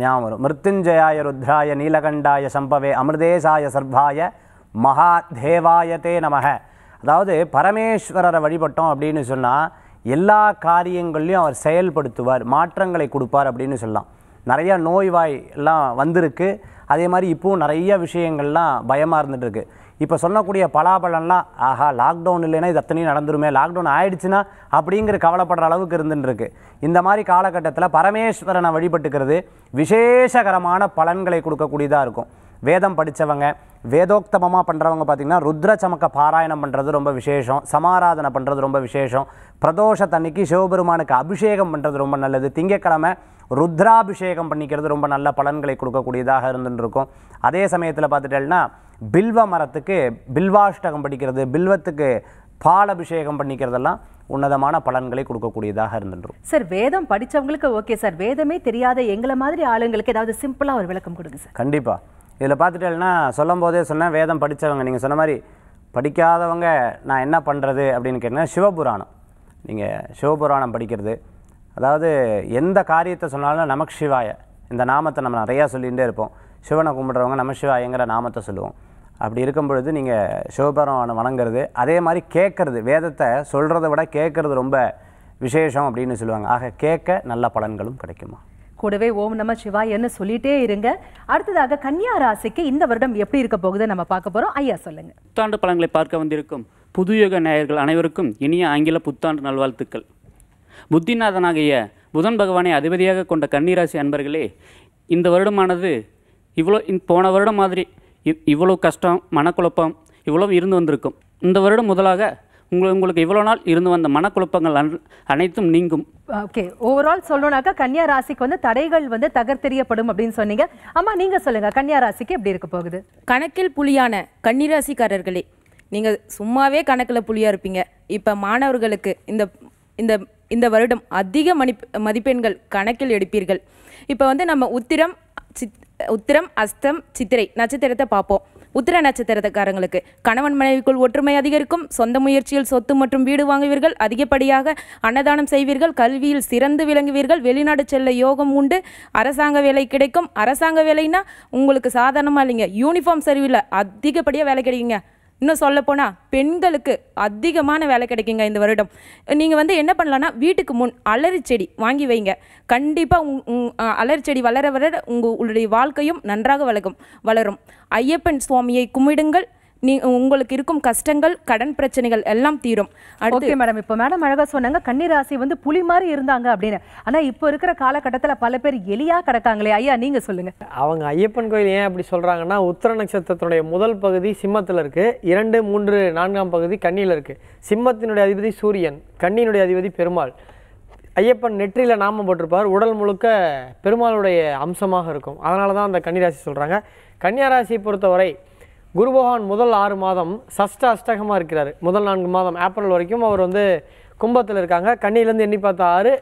ஞாபகம் வரும் மிருத்துஞ்சயாய ருத்ராய நீலகண்டாய சம்பவே அமிர்தேசாய சர்பாய மகா தேவாய தே நமக அதாவது பரமேஸ்வரரை வழிபட்டோம் அப்படின்னு சொன்னால் எல்லா காரியங்கள்லையும் அவர் செயல்படுத்துவார் மாற்றங்களை கொடுப்பார் அப்படின்னு சொல்லலாம் நிறையா நோய்வாய் எல்லாம் வந்திருக்கு அதே மாதிரி இப்போவும் நிறைய விஷயங்கள்லாம் பயமாக இருந்துகிட்ருக்கு இப்போ சொல்லக்கூடிய பலாபலம்லாம் ஆஹா லாக்டவுன் இல்லைன்னா இது அத்தனையும் நடந்துருமே லாக்டவுன் ஆயிடுச்சுன்னா அப்படிங்கிற கவலைப்படுற அளவுக்கு இருந்துருக்கு இந்த மாதிரி காலகட்டத்தில் பரமேஸ்வரனை வழிபட்டுக்கிறது விசேஷகரமான பலன்களை கொடுக்கக்கூடியதாக இருக்கும் வேதம் படித்தவங்க வேதோக்தமமாக பண்ணுறவங்க பார்த்திங்கன்னா ருத்ர சமக்க பாராயணம் பண்ணுறது ரொம்ப விசேஷம் சமாராதனை பண்ணுறது ரொம்ப விசேஷம் பிரதோஷ தண்ணிக்கு சிவபெருமானுக்கு அபிஷேகம் பண்ணுறது ரொம்ப நல்லது திங்கக்கிழமை ருத்ராபிஷேகம் பண்ணிக்கிறது ரொம்ப நல்ல பலன்களை கொடுக்கக்கூடியதாக இருந்துருக்கும் அதே சமயத்தில் பார்த்துட்டேன்னா பில்வ மரத்துக்கு பில்வாஷ்டகம் படிக்கிறது பில்வத்துக்கு பால் அபிஷேகம் பண்ணிக்கிறதெல்லாம் உன்னதமான பலன்களை கொடுக்கக்கூடியதாக இருந்துருக்கும் சார் வேதம் படித்தவங்களுக்கு ஓகே சார் வேதமே தெரியாத எங்களை மாதிரி ஆளுங்களுக்கு ஏதாவது சிம்பிளாக ஒரு விளக்கம் கொடுங்க சார் கண்டிப்பாக இதில் பார்த்துட்டேன்னா சொல்லும் போதே சொன்னேன் வேதம் படித்தவங்க நீங்கள் சொன்ன மாதிரி படிக்காதவங்க நான் என்ன பண்ணுறது அப்படின்னு கேட்டிங்கன்னா சிவபுராணம் நீங்கள் சிவபுராணம் படிக்கிறது அதாவது எந்த காரியத்தை சொன்னாலும் நமக்கு சிவாய இந்த நாமத்தை நம்ம நிறையா சொல்லிகிட்டே இருப்போம் சிவனை கும்பிட்றவங்க நம்ம சிவாயங்கிற நாமத்தை சொல்லுவோம் அப்படி இருக்கும் பொழுது நீங்கள் சிவபுராணம் வணங்குறது அதே மாதிரி கேட்குறது வேதத்தை சொல்கிறத விட கேட்குறது ரொம்ப விசேஷம் அப்படின்னு சொல்லுவாங்க ஆக கேட்க நல்ல பலன்களும் கிடைக்குமா கூடவே ஓம் நம சிவாயன்னு சொல்லிட்டே இருங்க அடுத்ததாக கன்னியா ராசிக்கு இந்த வருடம் எப்படி இருக்க போகுது நம்ம பார்க்க போகிறோம் ஐயா சொல்லுங்க புத்தாண்டு பழங்களை பார்க்க வந்திருக்கும் புதுயுக நேயர்கள் அனைவருக்கும் இனிய ஆங்கில புத்தாண்டு நல்வாழ்த்துக்கள் புத்திநாதனாகிய புதன் பகவானை அதிபதியாக கொண்ட கன்னிராசி அன்பர்களே இந்த வருடமானது இவ்வளோ போன வருடம் மாதிரி இவ்வளோ கஷ்டம் மனக்குழப்பம் இவ்வளோ இருந்து வந்திருக்கும் இந்த வருடம் முதலாக உங்கள் உங்களுக்கு இவ்வளோ நாள் இருந்து வந்த மனக்குழப்பங்கள் அனைத்தும் நீங்கும் ஓகே ஓவரால் சொல்லணும்னாக்கா கன்னியா ராசிக்கு வந்து தடைகள் வந்து தகர்த்தெறியப்படும் அப்படின்னு சொன்னீங்க அம்மா நீங்கள் சொல்லுங்கள் கன்னியா ராசிக்கு எப்படி இருக்க போகுது கணக்கில் புலியான கன்னிராசிக்காரர்களே நீங்கள் சும்மாவே கணக்கில் புலியாக இருப்பீங்க இப்போ மாணவர்களுக்கு இந்த இந்த இந்த வருடம் அதிக மணி மதிப்பெண்கள் கணக்கில் எடுப்பீர்கள் இப்போ வந்து நம்ம உத்திரம் சித் உத்திரம் அஸ்தம் சித்திரை நட்சத்திரத்தை பார்ப்போம் உத்திர நட்சத்திரத்துக்காரங்களுக்கு கணவன் மனைவிக்குள் ஒற்றுமை அதிகரிக்கும் சொந்த முயற்சியில் சொத்து மற்றும் வீடு வாங்குவீர்கள் அதிகப்படியாக அன்னதானம் செய்வீர்கள் கல்வியில் சிறந்து விளங்குவீர்கள் வெளிநாடு செல்ல யோகம் உண்டு அரசாங்க வேலை கிடைக்கும் அரசாங்க வேலைன்னா உங்களுக்கு சாதாரணமாக இல்லைங்க யூனிஃபார்ம் சரிவில்லை அதிகப்படியாக வேலை கிடைக்குங்க இன்னும் சொல்லப்போனால் பெண்களுக்கு அதிகமான வேலை கிடைக்குங்க இந்த வருடம் நீங்கள் வந்து என்ன பண்ணலான்னா வீட்டுக்கு முன் அலறி செடி வாங்கி வைங்க கண்டிப்பாக உங் அலறி செடி வளர வளர உங்களுடைய வாழ்க்கையும் நன்றாக வளரும் வளரும் ஐயப்பன் சுவாமியை கும்பிடுங்கள் நீ உங்களுக்கு இருக்கும் கஷ்டங்கள் கடன் பிரச்சனைகள் எல்லாம் தீரும் ஓகே மேடம் இப்போ மேடம் அழகாக சொன்னாங்க கன்னிராசி வந்து புலி மாதிரி இருந்தாங்க அப்படின்னு ஆனால் இப்போ இருக்கிற காலகட்டத்தில் பல பேர் எலியாக கிடக்காங்களே ஐயா நீங்கள் சொல்லுங்கள் அவங்க ஐயப்பன் கோயில் ஏன் அப்படி சொல்கிறாங்கன்னா உத்தர நட்சத்திரத்தினுடைய முதல் பகுதி சிம்மத்தில் இருக்குது இரண்டு மூன்று நான்காம் பகுதி கண்ணியில் இருக்குது சிம்மத்தினுடைய அதிபதி சூரியன் கண்ணியினுடைய அதிபதி பெருமாள் ஐயப்பன் நெற்றியில் நாமம் போட்டிருப்பார் உடல் முழுக்க பெருமாளுடைய அம்சமாக இருக்கும் அதனால தான் அந்த கன்னிராசி சொல்கிறாங்க கன்னியாராசியை பொறுத்தவரை குரு பகவான் முதல் ஆறு மாதம் சஷ்ட அஷ்டகமாக இருக்கிறார் முதல் நான்கு மாதம் ஏப்ரல் வரைக்கும் அவர் வந்து கும்பத்தில் இருக்காங்க கண்ணிலேருந்து எண்ணி பார்த்தா ஆறு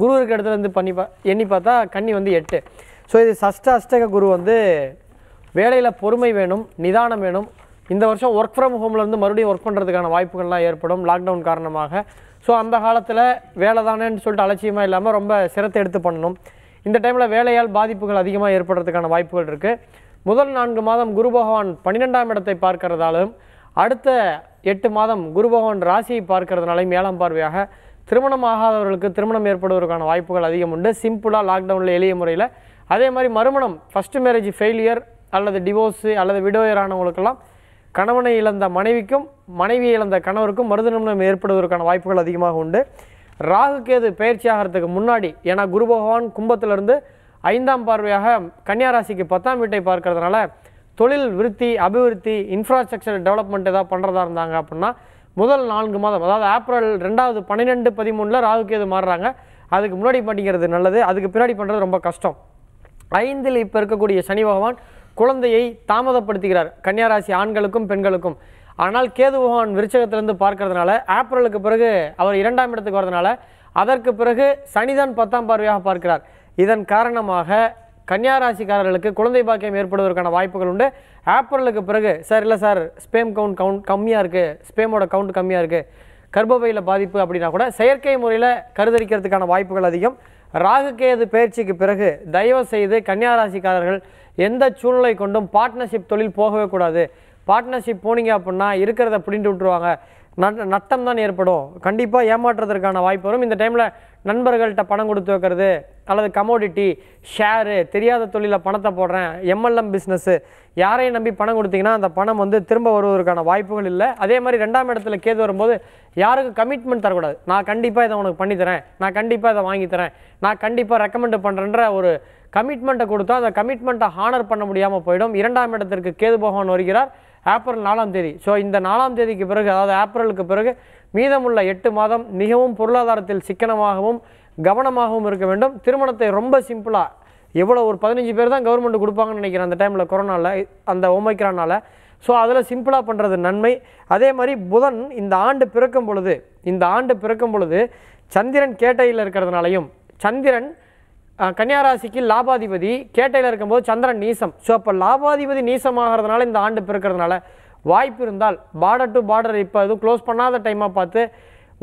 குரு இருக்க இடத்துலேருந்து பண்ணி பா எண்ணி பார்த்தா கண்ணி வந்து எட்டு ஸோ இது சஷ்ட அஷ்டக குரு வந்து வேலையில் பொறுமை வேணும் நிதானம் வேணும் இந்த வருஷம் ஒர்க் ஃப்ரம் ஹோம்லேருந்து மறுபடியும் ஒர்க் பண்ணுறதுக்கான வாய்ப்புகள்லாம் ஏற்படும் லாக்டவுன் காரணமாக ஸோ அந்த காலத்தில் வேலை தானேன்னு சொல்லிட்டு அலட்சியமாக இல்லாமல் ரொம்ப சிரத்தை எடுத்து பண்ணணும் இந்த டைமில் வேலையால் பாதிப்புகள் அதிகமாக ஏற்படுறதுக்கான வாய்ப்புகள் இருக்குது முதல் நான்கு மாதம் குரு பகவான் பன்னிரெண்டாம் இடத்தை பார்க்கிறதாலும் அடுத்த எட்டு மாதம் குரு பகவான் ராசியை பார்க்கறதுனாலையும் ஏழாம் பார்வையாக திருமணம் ஆகாதவர்களுக்கு திருமணம் ஏற்படுவதற்கான வாய்ப்புகள் அதிகம் உண்டு சிம்பிளாக லாக்டவுனில் எளிய முறையில் அதே மாதிரி மறுமணம் ஃபஸ்ட்டு மேரேஜ் ஃபெயிலியர் அல்லது டிவோர்ஸு அல்லது விடோயர் ஆனவங்களுக்கெல்லாம் கணவனை இழந்த மனைவிக்கும் மனைவியை இழந்த கணவருக்கும் மருது நிமிடம் ஏற்படுவதற்கான வாய்ப்புகள் அதிகமாக உண்டு கேது பயிற்சி ஆகிறதுக்கு முன்னாடி ஏன்னா குரு பகவான் கும்பத்திலிருந்து ஐந்தாம் பார்வையாக கன்னியாராசிக்கு பத்தாம் வீட்டை பார்க்கறதுனால தொழில் விருத்தி அபிவிருத்தி இன்ஃப்ராஸ்ட்ரக்சர் டெவலப்மெண்ட் ஏதாவது பண்ணுறதா இருந்தாங்க அப்படின்னா முதல் நான்கு மாதம் அதாவது ஏப்ரல் ரெண்டாவது பன்னிரெண்டு பதிமூணில் ராகுக்கு எது மாறுறாங்க அதுக்கு முன்னாடி பண்ணிக்கிறது நல்லது அதுக்கு பின்னாடி பண்ணுறது ரொம்ப கஷ்டம் ஐந்தில் இப்போ இருக்கக்கூடிய சனி பகவான் குழந்தையை தாமதப்படுத்துகிறார் கன்னியாராசி ஆண்களுக்கும் பெண்களுக்கும் ஆனால் கேது பகவான் விருச்சகத்திலிருந்து பார்க்கறதுனால ஏப்ரலுக்கு பிறகு அவர் இரண்டாம் இடத்துக்கு வரதுனால அதற்கு பிறகு சனிதான் பத்தாம் பார்வையாக பார்க்கிறார் இதன் காரணமாக கன்னியா ராசிக்காரர்களுக்கு குழந்தை பாக்கியம் ஏற்படுவதற்கான வாய்ப்புகள் உண்டு ஏப்ரலுக்கு பிறகு சார் இல்லை சார் ஸ்பேம் கவுண்ட் கவுண்ட் கம்மியாக இருக்குது ஸ்பேமோட கவுண்ட் கம்மியாக இருக்குது கர்ப்பவையில் பாதிப்பு அப்படின்னா கூட செயற்கை முறையில் கருதரிக்கிறதுக்கான வாய்ப்புகள் அதிகம் ராகுகேது பயிற்சிக்கு பிறகு தயவு செய்து கன்னியா ராசிக்காரர்கள் எந்த சூழ்நிலை கொண்டும் பார்ட்னர்ஷிப் தொழில் போகவே கூடாது பார்ட்னர்ஷிப் போனீங்க அப்படின்னா இருக்கிறத பிடிண்டு விட்டுருவாங்க நட் நட்டம் தான் ஏற்படும் கண்டிப்பாக ஏமாற்றுறதுக்கான வாய்ப்பு வரும் இந்த டைமில் நண்பர்கள்ட்ட பணம் கொடுத்து வைக்கிறது அல்லது கமோடிட்டி ஷேரு தெரியாத தொழிலில் பணத்தை போடுறேன் எம்எல்எம் பிஸ்னஸ்ஸு யாரையும் நம்பி பணம் கொடுத்தீங்கன்னா அந்த பணம் வந்து திரும்ப வருவதற்கான வாய்ப்புகள் இல்லை அதே மாதிரி ரெண்டாம் இடத்துல கேது வரும்போது யாருக்கும் கமிட்மெண்ட் தரக்கூடாது நான் கண்டிப்பாக இதை உனக்கு பண்ணித்தரேன் நான் கண்டிப்பாக இதை வாங்கி தரேன் நான் கண்டிப்பாக ரெக்கமெண்ட் பண்ணுறேன்ற ஒரு கமிட்மெண்ட்டை கொடுத்தா அந்த கமிட்மெண்ட்டை ஹானர் பண்ண முடியாமல் போயிடும் இரண்டாம் இடத்திற்கு கேது பகவான் வருகிறார் ஏப்ரல் நாலாம் தேதி ஸோ இந்த நாலாம் தேதிக்கு பிறகு அதாவது ஏப்ரலுக்கு பிறகு மீதமுள்ள எட்டு மாதம் மிகவும் பொருளாதாரத்தில் சிக்கனமாகவும் கவனமாகவும் இருக்க வேண்டும் திருமணத்தை ரொம்ப சிம்பிளாக எவ்வளோ ஒரு பதினஞ்சு பேர் தான் கவர்மெண்ட் கொடுப்பாங்கன்னு நினைக்கிறேன் அந்த டைமில் கொரோனாவில் அந்த ஓமைக்ரானால் ஸோ அதில் சிம்பிளாக பண்ணுறது நன்மை அதே மாதிரி புதன் இந்த ஆண்டு பிறக்கும் பொழுது இந்த ஆண்டு பிறக்கும் பொழுது சந்திரன் கேட்டையில் இருக்கிறதுனாலையும் சந்திரன் கன்னியாராசிக்கு லாபாதிபதி கேட்டையில் இருக்கும்போது சந்திரன் நீசம் ஸோ அப்போ லாபாதிபதி நீசமாகிறதுனால இந்த ஆண்டு பிறக்கிறதுனால வாய்ப்பு இருந்தால் பார்டர் டு பார்டர் இப்போ எதுவும் க்ளோஸ் பண்ணாத டைமாக பார்த்து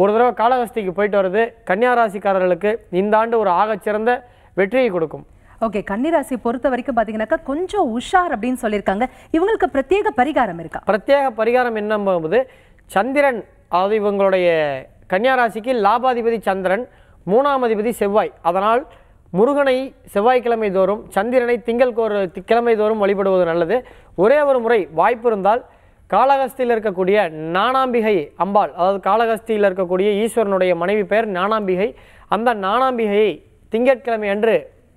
ஒரு தடவை காலகஸ்திக்கு போயிட்டு வருது கன்னியாராசிக்காரர்களுக்கு இந்த ஆண்டு ஒரு ஆகச்சிறந்த வெற்றியை கொடுக்கும் ஓகே கன்னிராசி பொறுத்த வரைக்கும் பார்த்தீங்கன்னாக்கா கொஞ்சம் உஷார் அப்படின்னு சொல்லியிருக்காங்க இவங்களுக்கு பிரத்யேக பரிகாரம் இருக்கா பிரத்யேக பரிகாரம் என்னும்போது சந்திரன் அதாவது இவங்களுடைய கன்னியாராசிக்கு லாபாதிபதி சந்திரன் மூணாம் அதிபதி செவ்வாய் அதனால் முருகனை செவ்வாய்க்கிழமை தோறும் சந்திரனை திங்கள் கோர் கிழமை தோறும் வழிபடுவது நல்லது ஒரே ஒரு முறை வாய்ப்பு இருந்தால் காளகஸ்தியில் இருக்கக்கூடிய நானாம்பிகை அம்பாள் அதாவது காளகஸ்தியில் இருக்கக்கூடிய ஈஸ்வரனுடைய மனைவி பெயர் நானாம்பிகை அந்த நானாம்பிகையை திங்கட்கிழமை அன்று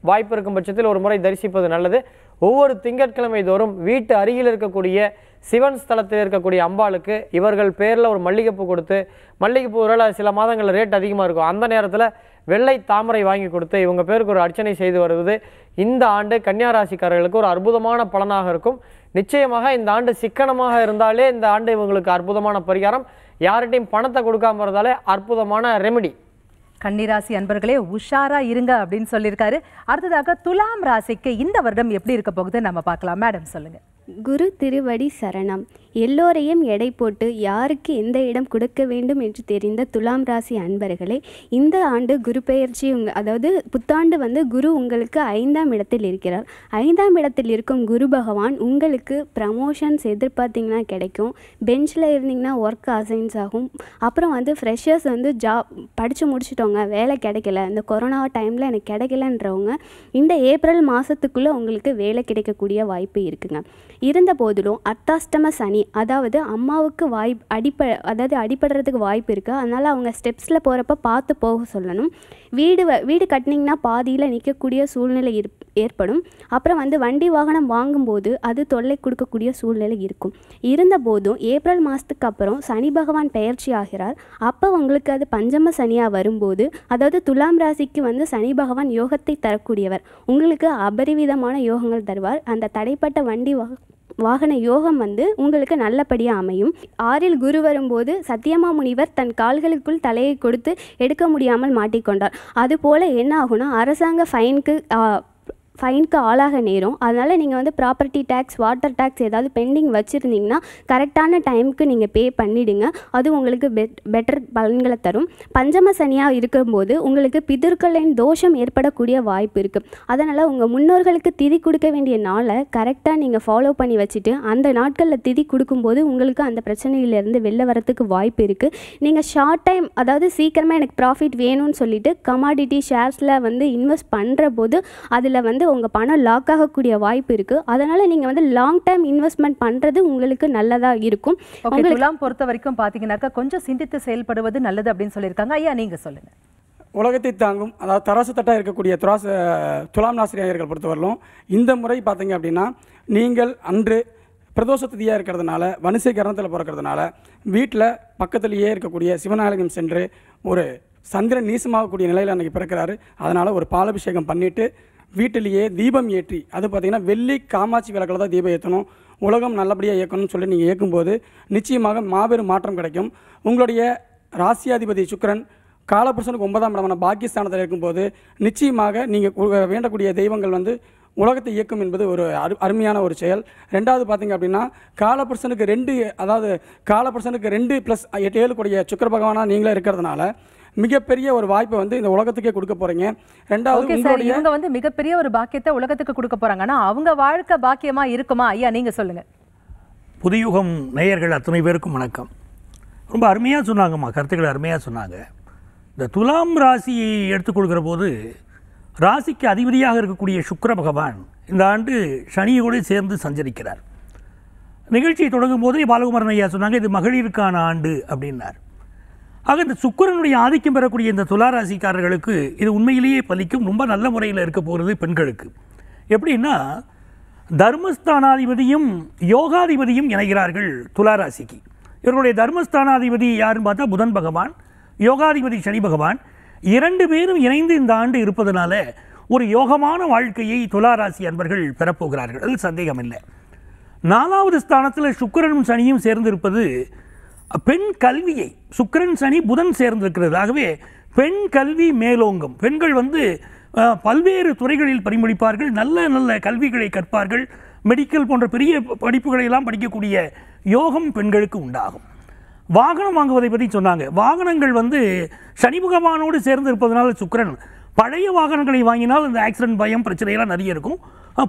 வாய்ப்பு இருக்கும் பட்சத்தில் ஒரு முறை தரிசிப்பது நல்லது ஒவ்வொரு திங்கட்கிழமை தோறும் வீட்டு அருகில் இருக்கக்கூடிய சிவன் ஸ்தலத்தில் இருக்கக்கூடிய அம்பாளுக்கு இவர்கள் பேரில் ஒரு மல்லிகைப்பூ கொடுத்து மல்லிகைப்பூ சில மாதங்களில் ரேட் அதிகமாக இருக்கும் அந்த நேரத்தில் வெள்ளை தாமரை வாங்கி கொடுத்து இவங்க பேருக்கு ஒரு அர்ச்சனை செய்து வருவது இந்த ஆண்டு கன்னியாராசிக்காரர்களுக்கு ஒரு அற்புதமான பலனாக இருக்கும் நிச்சயமாக இந்த ஆண்டு சிக்கனமாக இருந்தாலே இந்த ஆண்டு இவங்களுக்கு அற்புதமான பரிகாரம் யார்கிட்டையும் பணத்தை கொடுக்காம இருந்தாலே அற்புதமான ரெமெடி கன்னிராசி அன்பர்களே உஷாரா இருங்க அப்படின்னு சொல்லியிருக்காரு அடுத்ததாக துலாம் ராசிக்கு இந்த வருடம் எப்படி இருக்க போகுது நம்ம பார்க்கலாம் மேடம் சொல்லுங்க குரு திருவடி சரணம் எல்லோரையும் எடை போட்டு யாருக்கு எந்த இடம் கொடுக்க வேண்டும் என்று தெரிந்த துலாம் ராசி அன்பர்களே இந்த ஆண்டு குரு பெயர்ச்சி உங்க அதாவது புத்தாண்டு வந்து குரு உங்களுக்கு ஐந்தாம் இடத்தில் இருக்கிறார் ஐந்தாம் இடத்தில் இருக்கும் குரு பகவான் உங்களுக்கு ப்ரமோஷன்ஸ் எதிர்பார்த்திங்கன்னா கிடைக்கும் பெஞ்சில் இருந்தீங்கன்னா ஒர்க் அசைன்ஸ் ஆகும் அப்புறம் வந்து ஃப்ரெஷர்ஸ் வந்து ஜாப் படித்து முடிச்சிட்டோங்க வேலை கிடைக்கல இந்த கொரோனா டைமில் எனக்கு கிடைக்கலன்றவங்க இந்த ஏப்ரல் மாதத்துக்குள்ளே உங்களுக்கு வேலை கிடைக்கக்கூடிய வாய்ப்பு இருக்குங்க இருந்த போதிலும் அர்த்தாஷ்டம சனி அதாவது அம்மாவுக்கு வாய்ப் அடிப்ப அதாவது அடிப்படுறதுக்கு வாய்ப்பு இருக்குது அதனால் அவங்க ஸ்டெப்ஸில் போகிறப்ப பார்த்து போக சொல்லணும் வீடு வீடு கட்டினிங்கன்னா பாதியில் நிற்கக்கூடிய சூழ்நிலை இரு ஏற்படும் அப்புறம் வந்து வண்டி வாகனம் வாங்கும்போது அது தொல்லை கொடுக்கக்கூடிய சூழ்நிலை இருக்கும் இருந்தபோதும் ஏப்ரல் மாதத்துக்கு அப்புறம் சனி பகவான் பெயர்ச்சி ஆகிறார் அப்போ உங்களுக்கு அது பஞ்சம சனியாக வரும்போது அதாவது துலாம் ராசிக்கு வந்து சனி பகவான் யோகத்தை தரக்கூடியவர் உங்களுக்கு அபரிவிதமான யோகங்கள் தருவார் அந்த தடைப்பட்ட வண்டி வா வாகன யோகம் வந்து உங்களுக்கு நல்லபடியாக அமையும் ஆறில் குரு வரும்போது சத்தியமா முனிவர் தன் கால்களுக்குள் தலையை கொடுத்து எடுக்க முடியாமல் மாட்டிக்கொண்டார் அதுபோல் என்ன ஆகுனா அரசாங்க ஃபைனுக்கு ஃபைனுக்கு ஆளாக நேரும் அதனால் நீங்கள் வந்து ப்ராப்பர்ட்டி டேக்ஸ் வாட்டர் டேக்ஸ் ஏதாவது பெண்டிங் வச்சுருந்தீங்கன்னா கரெக்டான டைமுக்கு நீங்கள் பே பண்ணிவிடுங்க அது உங்களுக்கு பெட் பெட்டர் பலன்களை தரும் பஞ்சம சனியாக இருக்கும்போது உங்களுக்கு பிதற்களின் தோஷம் ஏற்படக்கூடிய வாய்ப்பு இருக்குது அதனால் உங்கள் முன்னோர்களுக்கு திதி கொடுக்க வேண்டிய நாளை கரெக்டாக நீங்கள் ஃபாலோ பண்ணி வச்சுட்டு அந்த நாட்களில் திதி கொடுக்கும்போது உங்களுக்கு அந்த பிரச்சனையிலேருந்து வெளில வரத்துக்கு வாய்ப்பு இருக்குது நீங்கள் ஷார்ட் டைம் அதாவது சீக்கிரமாக எனக்கு ப்ராஃபிட் வேணும்னு சொல்லிட்டு கமாடிட்டி ஷேர்ஸில் வந்து இன்வெஸ்ட் பண்ணுற போது அதில் வந்து வந்து உங்கள் பணம் லாக் ஆகக்கூடிய வாய்ப்பு இருக்குது அதனால் நீங்கள் வந்து லாங் டைம் இன்வெஸ்ட்மெண்ட் பண்ணுறது உங்களுக்கு நல்லதாக இருக்கும் உங்களுக்குலாம் பொறுத்த வரைக்கும் பார்த்தீங்கன்னாக்கா கொஞ்சம் சிந்தித்து செயல்படுவது நல்லது அப்படின்னு சொல்லியிருக்காங்க ஐயா நீங்கள் சொல்லுங்கள் உலகத்தை தாங்கும் அதாவது தராசு தட்டாக இருக்கக்கூடிய துராசு துலாம் நாசிரியர்கள் பொறுத்தவரையிலும் இந்த முறை பார்த்தீங்க அப்படின்னா நீங்கள் அன்று பிரதோஷ திதியாக இருக்கிறதுனால வனிசை கரணத்தில் பிறக்கிறதுனால வீட்டில் பக்கத்துலேயே இருக்கக்கூடிய சிவநாயகம் சென்று ஒரு சந்திரன் நீசமாகக்கூடிய நிலையில் அன்றைக்கி பிறக்கிறாரு அதனால் ஒரு பாலபிஷேகம் பண்ணிவிட்டு வீட்டிலேயே தீபம் ஏற்றி அது பார்த்திங்கன்னா வெள்ளி காமாட்சி விளக்கில் தான் தீபம் ஏற்றணும் உலகம் நல்லபடியாக இயக்கணும்னு சொல்லி நீங்கள் இயக்கும்போது நிச்சயமாக மாபெரும் மாற்றம் கிடைக்கும் உங்களுடைய ராசியாதிபதி சுக்கரன் காலபுருஷனுக்கு ஒன்பதாம் இடமான பாகிஸ்தானத்தில் இருக்கும்போது நிச்சயமாக நீங்கள் வேண்டக்கூடிய தெய்வங்கள் வந்து உலகத்தை இயக்கும் என்பது ஒரு அரு அருமையான ஒரு செயல் ரெண்டாவது பார்த்திங்க அப்படின்னா காலபுருஷனுக்கு ரெண்டு அதாவது காலபுருஷனுக்கு ரெண்டு ப்ளஸ் ஏழு கூடிய சுக்கர பகவானாக நீங்களே இருக்கிறதுனால மிகப்பெரிய ஒரு வாய்ப்பை வந்து இந்த உலகத்துக்கே கொடுக்க போறீங்க ரெண்டாவது சார் இவங்க வந்து மிகப்பெரிய ஒரு பாக்கியத்தை உலகத்துக்கு கொடுக்க போறாங்க ஆனா அவங்க வாழ்க்கை பாக்கியமா இருக்குமா ஐயா நீங்க சொல்லுங்க புதுயுகம் நேயர்கள் அத்தனை பேருக்கும் வணக்கம் ரொம்ப அருமையாக சொன்னாங்கம்மா கருத்துக்களை அருமையாக சொன்னாங்க இந்த துலாம் ராசியை எடுத்துக்கொள்கிற போது ராசிக்கு அதிபதியாக இருக்கக்கூடிய சுக்கர பகவான் இந்த ஆண்டு சனியோடு சேர்ந்து சஞ்சரிக்கிறார் நிகழ்ச்சியை தொடங்கும் போதே பாலகுமரன் ஐயா சொன்னாங்க இது மகளிருக்கான ஆண்டு அப்படின்னார் ஆக இந்த சுக்கரனுடைய ஆதிக்கம் பெறக்கூடிய இந்த துளாராசிக்காரர்களுக்கு இது உண்மையிலேயே பலிக்கும் ரொம்ப நல்ல முறையில் இருக்க போகிறது பெண்களுக்கு எப்படின்னா தர்மஸ்தானாதிபதியும் யோகாதிபதியும் இணைகிறார்கள் துளாராசிக்கு இவர்களுடைய தர்மஸ்தானாதிபதி யாருன்னு பார்த்தா புதன் பகவான் யோகாதிபதி சனி பகவான் இரண்டு பேரும் இணைந்து இந்த ஆண்டு இருப்பதனால ஒரு யோகமான வாழ்க்கையை துளாராசி அன்பர்கள் பெறப்போகிறார்கள் அது சந்தேகம் இல்லை நாலாவது ஸ்தானத்தில் சுக்கரனும் சனியும் சேர்ந்திருப்பது பெண் கல்வியை சுக்கரன் சனி புதன் சேர்ந்திருக்கிறது ஆகவே பெண் கல்வி மேலோங்கும் பெண்கள் வந்து பல்வேறு துறைகளில் பரிமளிப்பார்கள் நல்ல நல்ல கல்விகளை கற்பார்கள் மெடிக்கல் போன்ற பெரிய படிப்புகளை எல்லாம் படிக்கக்கூடிய யோகம் பெண்களுக்கு உண்டாகும் வாகனம் வாங்குவதை பற்றி சொன்னாங்க வாகனங்கள் வந்து சனி பகவானோடு சேர்ந்து இருப்பதனால சுக்கரன் பழைய வாகனங்களை வாங்கினால் இந்த ஆக்சிடென்ட் பயம் பிரச்சனையெல்லாம் நிறைய இருக்கும்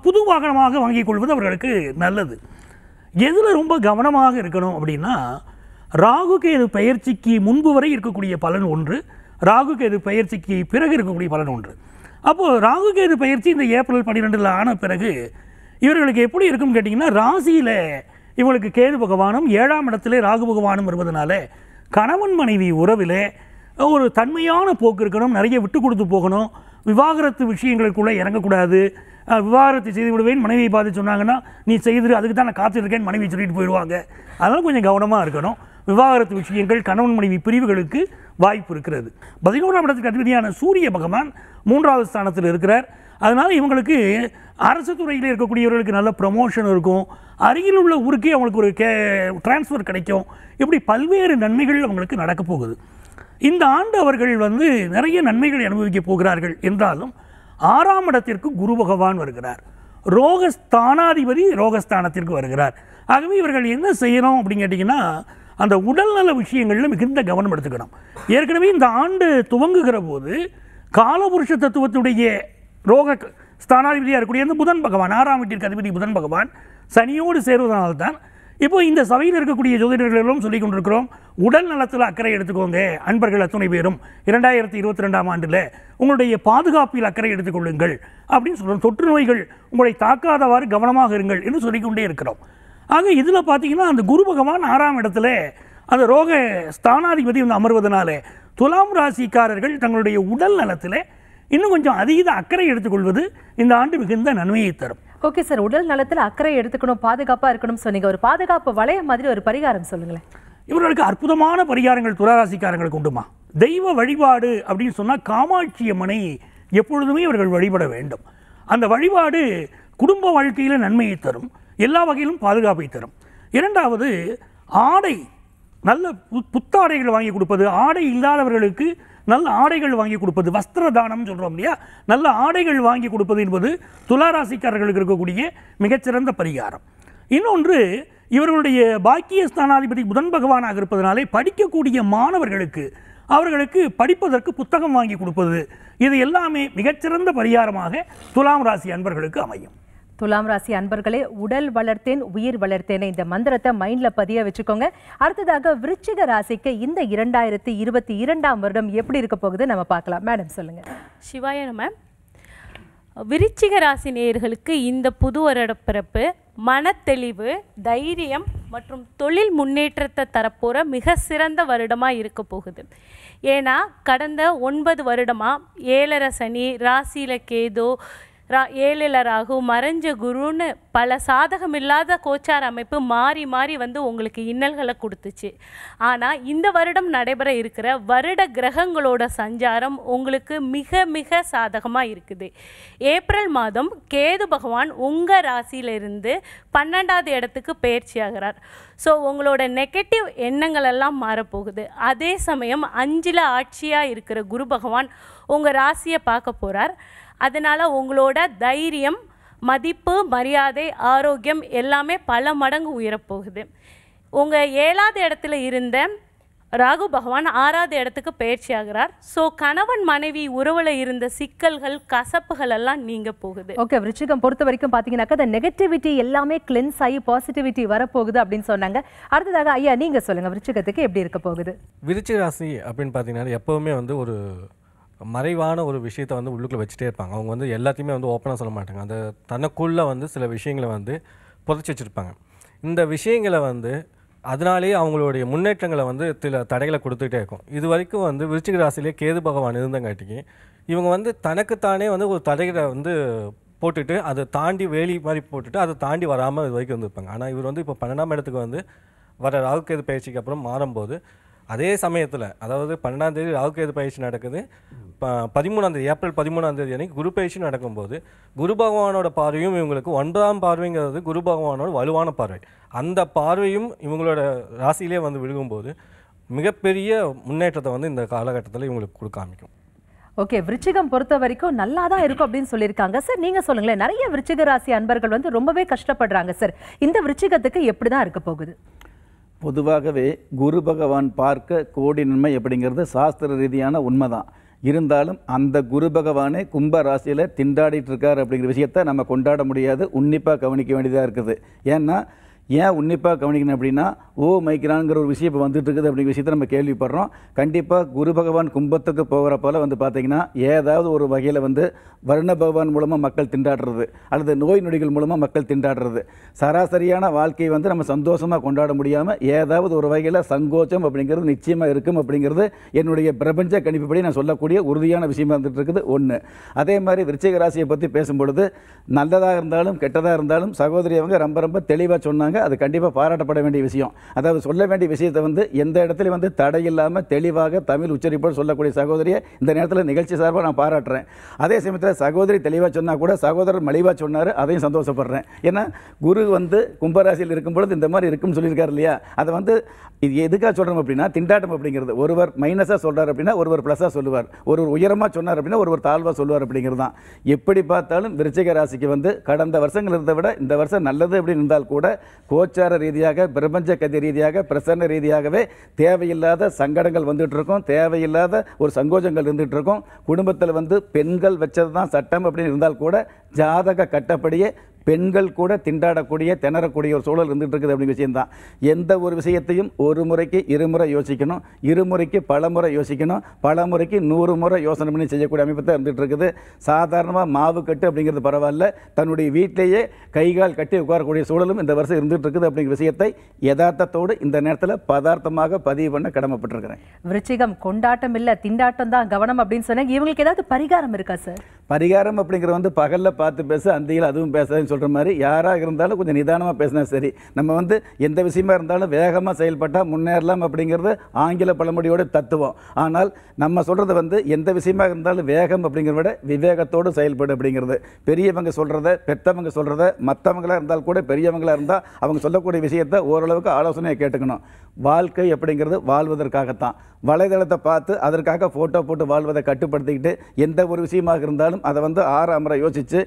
புது வாகனமாக வாங்கிக் கொள்வது அவர்களுக்கு நல்லது எதில் ரொம்ப கவனமாக இருக்கணும் அப்படின்னா ராகு கேது பயிற்சிக்கு முன்பு வரை இருக்கக்கூடிய பலன் ஒன்று ராகு கேது பயிற்சிக்கு பிறகு இருக்கக்கூடிய பலன் ஒன்று அப்போது ராகு கேது பயிற்சி இந்த ஏப்ரல் பன்னிரெண்டில் ஆன பிறகு இவர்களுக்கு எப்படி இருக்கும்னு கேட்டிங்கன்னா ராசியில் இவங்களுக்கு கேது பகவானும் ஏழாம் இடத்துல ராகு பகவானும் வருவதனால கணவன் மனைவி உறவில் ஒரு தன்மையான போக்கு இருக்கணும் நிறைய விட்டு கொடுத்து போகணும் விவாகரத்து விஷயங்களுக்குள்ளே இறங்கக்கூடாது விவாகரத்தை செய்து விடுவேன் மனைவியை பார்த்து சொன்னாங்கன்னா நீ செய்து அதுக்கு தான் நான் காத்துருக்கேன் மனைவி சொல்லிட்டு போயிடுவாங்க அதெல்லாம் கொஞ்சம் கவனமாக இருக்கணும் விவாகரத்து விஷயங்கள் கணவன் மனைவி பிரிவுகளுக்கு வாய்ப்பு இருக்கிறது பதினோராம் இடத்துக்கு அதிபதியான சூரிய பகவான் மூன்றாவது ஸ்தானத்தில் இருக்கிறார் அதனால் இவங்களுக்கு அரசு துறையில் இருக்கக்கூடியவர்களுக்கு நல்ல ப்ரமோஷன் இருக்கும் அருகில் உள்ள ஊருக்கே அவங்களுக்கு ஒரு கே டிரான்ஸ்ஃபர் கிடைக்கும் இப்படி பல்வேறு நன்மைகள் அவங்களுக்கு நடக்கப் போகுது இந்த ஆண்டு அவர்கள் வந்து நிறைய நன்மைகளை அனுபவிக்கப் போகிறார்கள் என்றாலும் ஆறாம் இடத்திற்கு குரு பகவான் வருகிறார் ரோகஸ்தானாதிபதி ரோகஸ்தானத்திற்கு வருகிறார் ஆகவே இவர்கள் என்ன செய்யணும் அப்படின்னு கேட்டிங்கன்னா அந்த உடல்நல விஷயங்களில் மிகுந்த கவனம் எடுத்துக்கணும் ஏற்கனவே இந்த ஆண்டு துவங்குகிற போது காலபுருஷ தத்துவத்துடைய ரோக ஸ்தானாதிபதியாக இருக்கக்கூடிய அந்த புதன் பகவான் ஆறாம் வீட்டிற்கு அதிபதி புதன் பகவான் சனியோடு சேருவதனால்தான் இப்போ இந்த சபையில் இருக்கக்கூடிய ஜோதிடர்களும் சொல்லி கொண்டிருக்கிறோம் உடல் நலத்தில் அக்கறை எடுத்துக்கோங்க அன்பர்கள் அத்துணை பேரும் இரண்டாயிரத்தி இருபத்தி ரெண்டாம் ஆண்டில் உங்களுடைய பாதுகாப்பில் அக்கறை எடுத்துக்கொள்ளுங்கள் அப்படின்னு சொல்கிறோம் தொற்று நோய்கள் உங்களை தாக்காதவாறு கவனமாக இருங்கள் என்று சொல்லிக்கொண்டே இருக்கிறோம் ஆக இதில் பார்த்தீங்கன்னா அந்த குரு பகவான் ஆறாம் இடத்துல அந்த ரோக ஸ்தானாதிபதி வந்து அமர்வதனால துலாம் ராசிக்காரர்கள் தங்களுடைய உடல் நலத்தில் இன்னும் கொஞ்சம் அதீத அக்கறை எடுத்துக்கொள்வது இந்த ஆண்டு மிகுந்த நன்மையை தரும் ஓகே சார் உடல் நலத்தில் அக்கறை எடுத்துக்கணும் பாதுகாப்பாக இருக்கணும்னு சொன்னீங்க ஒரு பாதுகாப்பு வளைய மாதிரி ஒரு பரிகாரம் சொல்லுங்களேன் இவர்களுக்கு அற்புதமான பரிகாரங்கள் துளாராசிக்காரங்களுக்கு உண்டுமா தெய்வ வழிபாடு அப்படின்னு சொன்னால் காமாட்சி அம்மனை எப்பொழுதுமே இவர்கள் வழிபட வேண்டும் அந்த வழிபாடு குடும்ப வாழ்க்கையில் நன்மையை தரும் எல்லா வகையிலும் பாதுகாப்பை தரும் இரண்டாவது ஆடை நல்ல புத்தாடைகள் வாங்கி கொடுப்பது ஆடை இல்லாதவர்களுக்கு நல்ல ஆடைகள் வாங்கி கொடுப்பது வஸ்திர தானம் சொல்கிறோம் இல்லையா நல்ல ஆடைகள் வாங்கி கொடுப்பது என்பது துளாராசிக்காரர்களுக்கு இருக்கக்கூடிய மிகச்சிறந்த பரிகாரம் இன்னொன்று இவர்களுடைய பாக்கிய ஸ்தானாதிபதி புதன் பகவானாக இருப்பதனாலே படிக்கக்கூடிய மாணவர்களுக்கு அவர்களுக்கு படிப்பதற்கு புத்தகம் வாங்கி கொடுப்பது இது எல்லாமே மிகச்சிறந்த பரிகாரமாக துலாம் ராசி அன்பர்களுக்கு அமையும் துலாம் ராசி அன்பர்களே உடல் வளர்த்தேன் உயிர் வளர்த்தேன் இந்த மந்திரத்தை மைண்டில் பதிய வச்சுக்கோங்க அடுத்ததாக விருச்சிக ராசிக்கு இந்த இரண்டாயிரத்தி இருபத்தி இரண்டாம் வருடம் எப்படி இருக்க போகுது நம்ம பார்க்கலாம் மேடம் சொல்லுங்கள் சிவாய நம்ம விருச்சிக ராசி நேயர்களுக்கு இந்த புது வருடப்பிறப்பு மனத்தெளிவு தைரியம் மற்றும் தொழில் முன்னேற்றத்தை தரப்போகிற மிக சிறந்த வருடமாக இருக்க போகுது ஏன்னா கடந்த ஒன்பது வருடமாக ஏழரை சனி ராசியில் கேதோ ரா ஏழில் ராகு மறைஞ்ச குருன்னு பல சாதகமில்லாத கோச்சார் அமைப்பு மாறி மாறி வந்து உங்களுக்கு இன்னல்களை கொடுத்துச்சு ஆனால் இந்த வருடம் நடைபெற இருக்கிற வருட கிரகங்களோட சஞ்சாரம் உங்களுக்கு மிக மிக சாதகமாக இருக்குது ஏப்ரல் மாதம் கேது பகவான் உங்கள் ராசியிலிருந்து பன்னெண்டாவது இடத்துக்கு பயிற்சி ஆகிறார் ஸோ உங்களோட நெகட்டிவ் எண்ணங்கள் எல்லாம் மாறப்போகுது அதே சமயம் அஞ்சில் ஆட்சியாக இருக்கிற குரு பகவான் உங்கள் ராசியை பார்க்க போகிறார் அதனால் உங்களோட தைரியம் மதிப்பு மரியாதை ஆரோக்கியம் எல்லாமே பல மடங்கு உயரப்போகுது உங்கள் ஏழாவது இடத்துல இருந்த ராகு பகவான் ஆறாவது இடத்துக்கு பயிற்சி ஆகிறார் ஸோ கணவன் மனைவி உறவுல இருந்த சிக்கல்கள் கசப்புகள் எல்லாம் நீங்க போகுது ஓகே விருச்சிகம் பொறுத்த வரைக்கும் பார்த்தீங்கன்னாக்கா இந்த நெகட்டிவிட்டி எல்லாமே கிளென்ஸ் ஆகி பாசிட்டிவிட்டி வரப்போகுது அப்படின்னு சொன்னாங்க அடுத்ததாக ஐயா நீங்க சொல்லுங்க விருச்சிகத்துக்கு எப்படி இருக்க போகுது விருச்சிக ராசி அப்படின்னு பார்த்தீங்கன்னா எப்பவுமே வந்து ஒரு மறைவான ஒரு விஷயத்த வந்து உள்ளுக்குள்ளே வச்சுட்டே இருப்பாங்க அவங்க வந்து எல்லாத்தையுமே வந்து ஓப்பனாக சொல்ல மாட்டாங்க அந்த தனக்குள்ளே வந்து சில விஷயங்களை வந்து புதைச்சி வச்சுருப்பாங்க இந்த விஷயங்களை வந்து அதனாலேயே அவங்களுடைய முன்னேற்றங்களை வந்து சில தடைகளை கொடுத்துக்கிட்டே இருக்கும் இது வரைக்கும் வந்து விருச்சிக ராசிலே கேது பகவான் இருந்தங்காட்டிக்கு இவங்க வந்து தனக்குத்தானே வந்து ஒரு தடைகளை வந்து போட்டுட்டு அதை தாண்டி வேலி மாதிரி போட்டுட்டு அதை தாண்டி வராமல் இது வரைக்கும் வந்திருப்பாங்க ஆனால் இவர் வந்து இப்போ பன்னெண்டாம் இடத்துக்கு வந்து வர ராகுக்கேது பயிற்சிக்கு அப்புறம் மாறும்போது அதே சமயத்தில் அதாவது பன்னெண்டாம் தேதி ராகுகேது பயிற்சி நடக்குது ப பதிமூணாம் தேதி ஏப்ரல் பதிமூணாம் தேதி அன்னைக்கு குரு பயிற்சி நடக்கும்போது குரு பகவானோட பார்வையும் இவங்களுக்கு ஒன்பதாம் பார்வைங்கிறது குரு பகவானோட வலுவான பார்வை அந்த பார்வையும் இவங்களோட ராசியிலே வந்து விழுகும்போது மிகப்பெரிய முன்னேற்றத்தை வந்து இந்த காலகட்டத்தில் இவங்களுக்கு கொடுக்க ஆரம்பிக்கும் ஓகே விருச்சிகம் பொறுத்த வரைக்கும் நல்லா தான் இருக்கும் அப்படின்னு சொல்லியிருக்காங்க சார் நீங்கள் சொல்லுங்களேன் நிறைய விருச்சிக ராசி அன்பர்கள் வந்து ரொம்பவே கஷ்டப்படுறாங்க சார் இந்த விருச்சிகத்துக்கு எப்படி தான் இருக்க போகுது பொதுவாகவே குரு பகவான் பார்க்க கோடி நன்மை அப்படிங்கிறது சாஸ்திர ரீதியான உண்மை தான் இருந்தாலும் அந்த குரு பகவானே கும்ப ராசியில் திண்டாடிட்டு இருக்கார் அப்படிங்கிற விஷயத்தை நம்ம கொண்டாட முடியாது உன்னிப்பாக கவனிக்க வேண்டியதாக இருக்குது ஏன்னா ஏன் உன்னிப்பாக கவனிக்கணும் அப்படின்னா ஓ மைக்ரான்ங்கிற ஒரு விஷயம் இப்போ வந்துட்டு இருக்குது அப்படிங்கிற விஷயத்தை நம்ம கேள்விப்படுறோம் கண்டிப்பாக குரு பகவான் கும்பத்துக்கு போகிறப்போல வந்து பார்த்திங்கன்னா ஏதாவது ஒரு வகையில் வந்து வருண பகவான் மூலமாக மக்கள் திண்டாடுறது அல்லது நோய் நொடிகள் மூலமாக மக்கள் திண்டாடுறது சராசரியான வாழ்க்கையை வந்து நம்ம சந்தோஷமாக கொண்டாட முடியாமல் ஏதாவது ஒரு வகையில் சங்கோச்சம் அப்படிங்கிறது நிச்சயமாக இருக்கும் அப்படிங்கிறது என்னுடைய பிரபஞ்ச கணிப்புப்படி நான் சொல்லக்கூடிய உறுதியான விஷயமா இருந்துட்டு இருக்குது ஒன்று அதே மாதிரி விருச்சிக ராசியை பற்றி பேசும்பொழுது நல்லதாக இருந்தாலும் கெட்டதாக இருந்தாலும் சகோதரி அவங்க ரொம்ப ரொம்ப தெளிவாக சொன்னாங்க பண்ணியிருக்காங்க அது கண்டிப்பாக பாராட்டப்பட வேண்டிய விஷயம் அதாவது சொல்ல வேண்டிய விஷயத்தை வந்து எந்த இடத்துல வந்து தடை இல்லாமல் தெளிவாக தமிழ் உச்சரிப்போடு சொல்லக்கூடிய சகோதரியை இந்த நேரத்தில் நிகழ்ச்சி சார்பாக நான் பாராட்டுறேன் அதே சமயத்தில் சகோதரி தெளிவாக சொன்னால் கூட சகோதரர் மலிவாக சொன்னார் அதையும் சந்தோஷப்படுறேன் ஏன்னா குரு வந்து கும்பராசியில் இருக்கும் பொழுது இந்த மாதிரி இருக்கும்னு சொல்லியிருக்காரு இல்லையா அதை வந்து இது எதுக்காக சொல்கிறோம் அப்படின்னா திண்டாட்டம் அப்படிங்கிறது ஒருவர் மைனஸாக சொல்கிறார் அப்படின்னா ஒருவர் ப்ளஸ்ஸாக சொல்லுவார் ஒருவர் உயரமாக சொன்னார் அப்படின்னா ஒருவர் தாழ்வாக சொல்லுவார் அப்படிங்கிறது தான் எப்படி பார்த்தாலும் விருச்சிக ராசிக்கு வந்து கடந்த வருஷங்கள் இருந்த விட இந்த வருஷம் நல்லது அப்படின்னு இருந்தால் கூட கோச்சார ரீதியாக பிரபஞ்ச கதி ரீதியாக பிரசன்ன ரீதியாகவே தேவையில்லாத சங்கடங்கள் வந்துட்டு இருக்கும் தேவையில்லாத ஒரு சங்கோஜங்கள் இருந்துகிட்டு இருக்கும் குடும்பத்தில் வந்து பெண்கள் வச்சது தான் சட்டம் அப்படின்னு இருந்தால் கூட ஜாதக கட்டப்படியே பெண்கள் கூட திண்டாடக்கூடிய திணறக்கூடிய ஒரு சூழல் இருந்துட்டு இருக்குது அப்படிங்கிற விஷயம்தான் எந்த ஒரு விஷயத்தையும் ஒரு முறைக்கு இருமுறை யோசிக்கணும் இருமுறைக்கு பல முறை யோசிக்கணும் பல முறைக்கு நூறு முறை யோசனை பண்ணி செய்யக்கூடிய அமைப்பு தான் இருந்துகிட்டு இருக்குது சாதாரணமாக மாவு கட்டு அப்படிங்கிறது பரவாயில்ல தன்னுடைய வீட்டிலேயே கைகால் கட்டி உட்காரக்கூடிய சூழலும் இந்த வருஷம் இருந்துகிட்டு இருக்குது அப்படிங்கிற விஷயத்தை யதார்த்தத்தோடு இந்த நேரத்தில் பதார்த்தமாக பதிவு பண்ண கடமைப்பட்டிருக்கிறேன் விருச்சிகம் கொண்டாட்டம் இல்லை திண்டாட்டம் தான் கவனம் அப்படின்னு சொன்னாங்க இவங்களுக்கு ஏதாவது பரிகாரம் இருக்கா சார் பரிகாரம் அப்படிங்கிற வந்து பகலில் பார்த்து பேச அந்தியில் அதுவும் பேசாதுன்னு சொல்கிற மாதிரி யாராக இருந்தாலும் கொஞ்சம் நிதானமாக பேசினா சரி நம்ம வந்து எந்த விஷயமா இருந்தாலும் வேகமாக செயல்பட்டால் முன்னேறலாம் அப்படிங்கிறது ஆங்கில பழமொழியோட தத்துவம் ஆனால் நம்ம சொல்கிறது வந்து எந்த விஷயமா இருந்தாலும் வேகம் அப்படிங்கிறத விட விவேகத்தோடு செயல்படு அப்படிங்கிறது பெரியவங்க சொல்கிறத பெற்றவங்க சொல்கிறத மற்றவங்களாக இருந்தால் கூட பெரியவங்களாக இருந்தால் அவங்க சொல்லக்கூடிய விஷயத்தை ஓரளவுக்கு ஆலோசனையை கேட்டுக்கணும் வாழ்க்கை அப்படிங்கிறது வாழ்வதற்காகத்தான் வலைதளத்தை பார்த்து அதற்காக ஃபோட்டோ போட்டு வாழ்வதை கட்டுப்படுத்திக்கிட்டு எந்த ஒரு விஷயமாக இருந்தாலும் இருந்தாலும் அதை வந்து ஆற முறை யோசித்து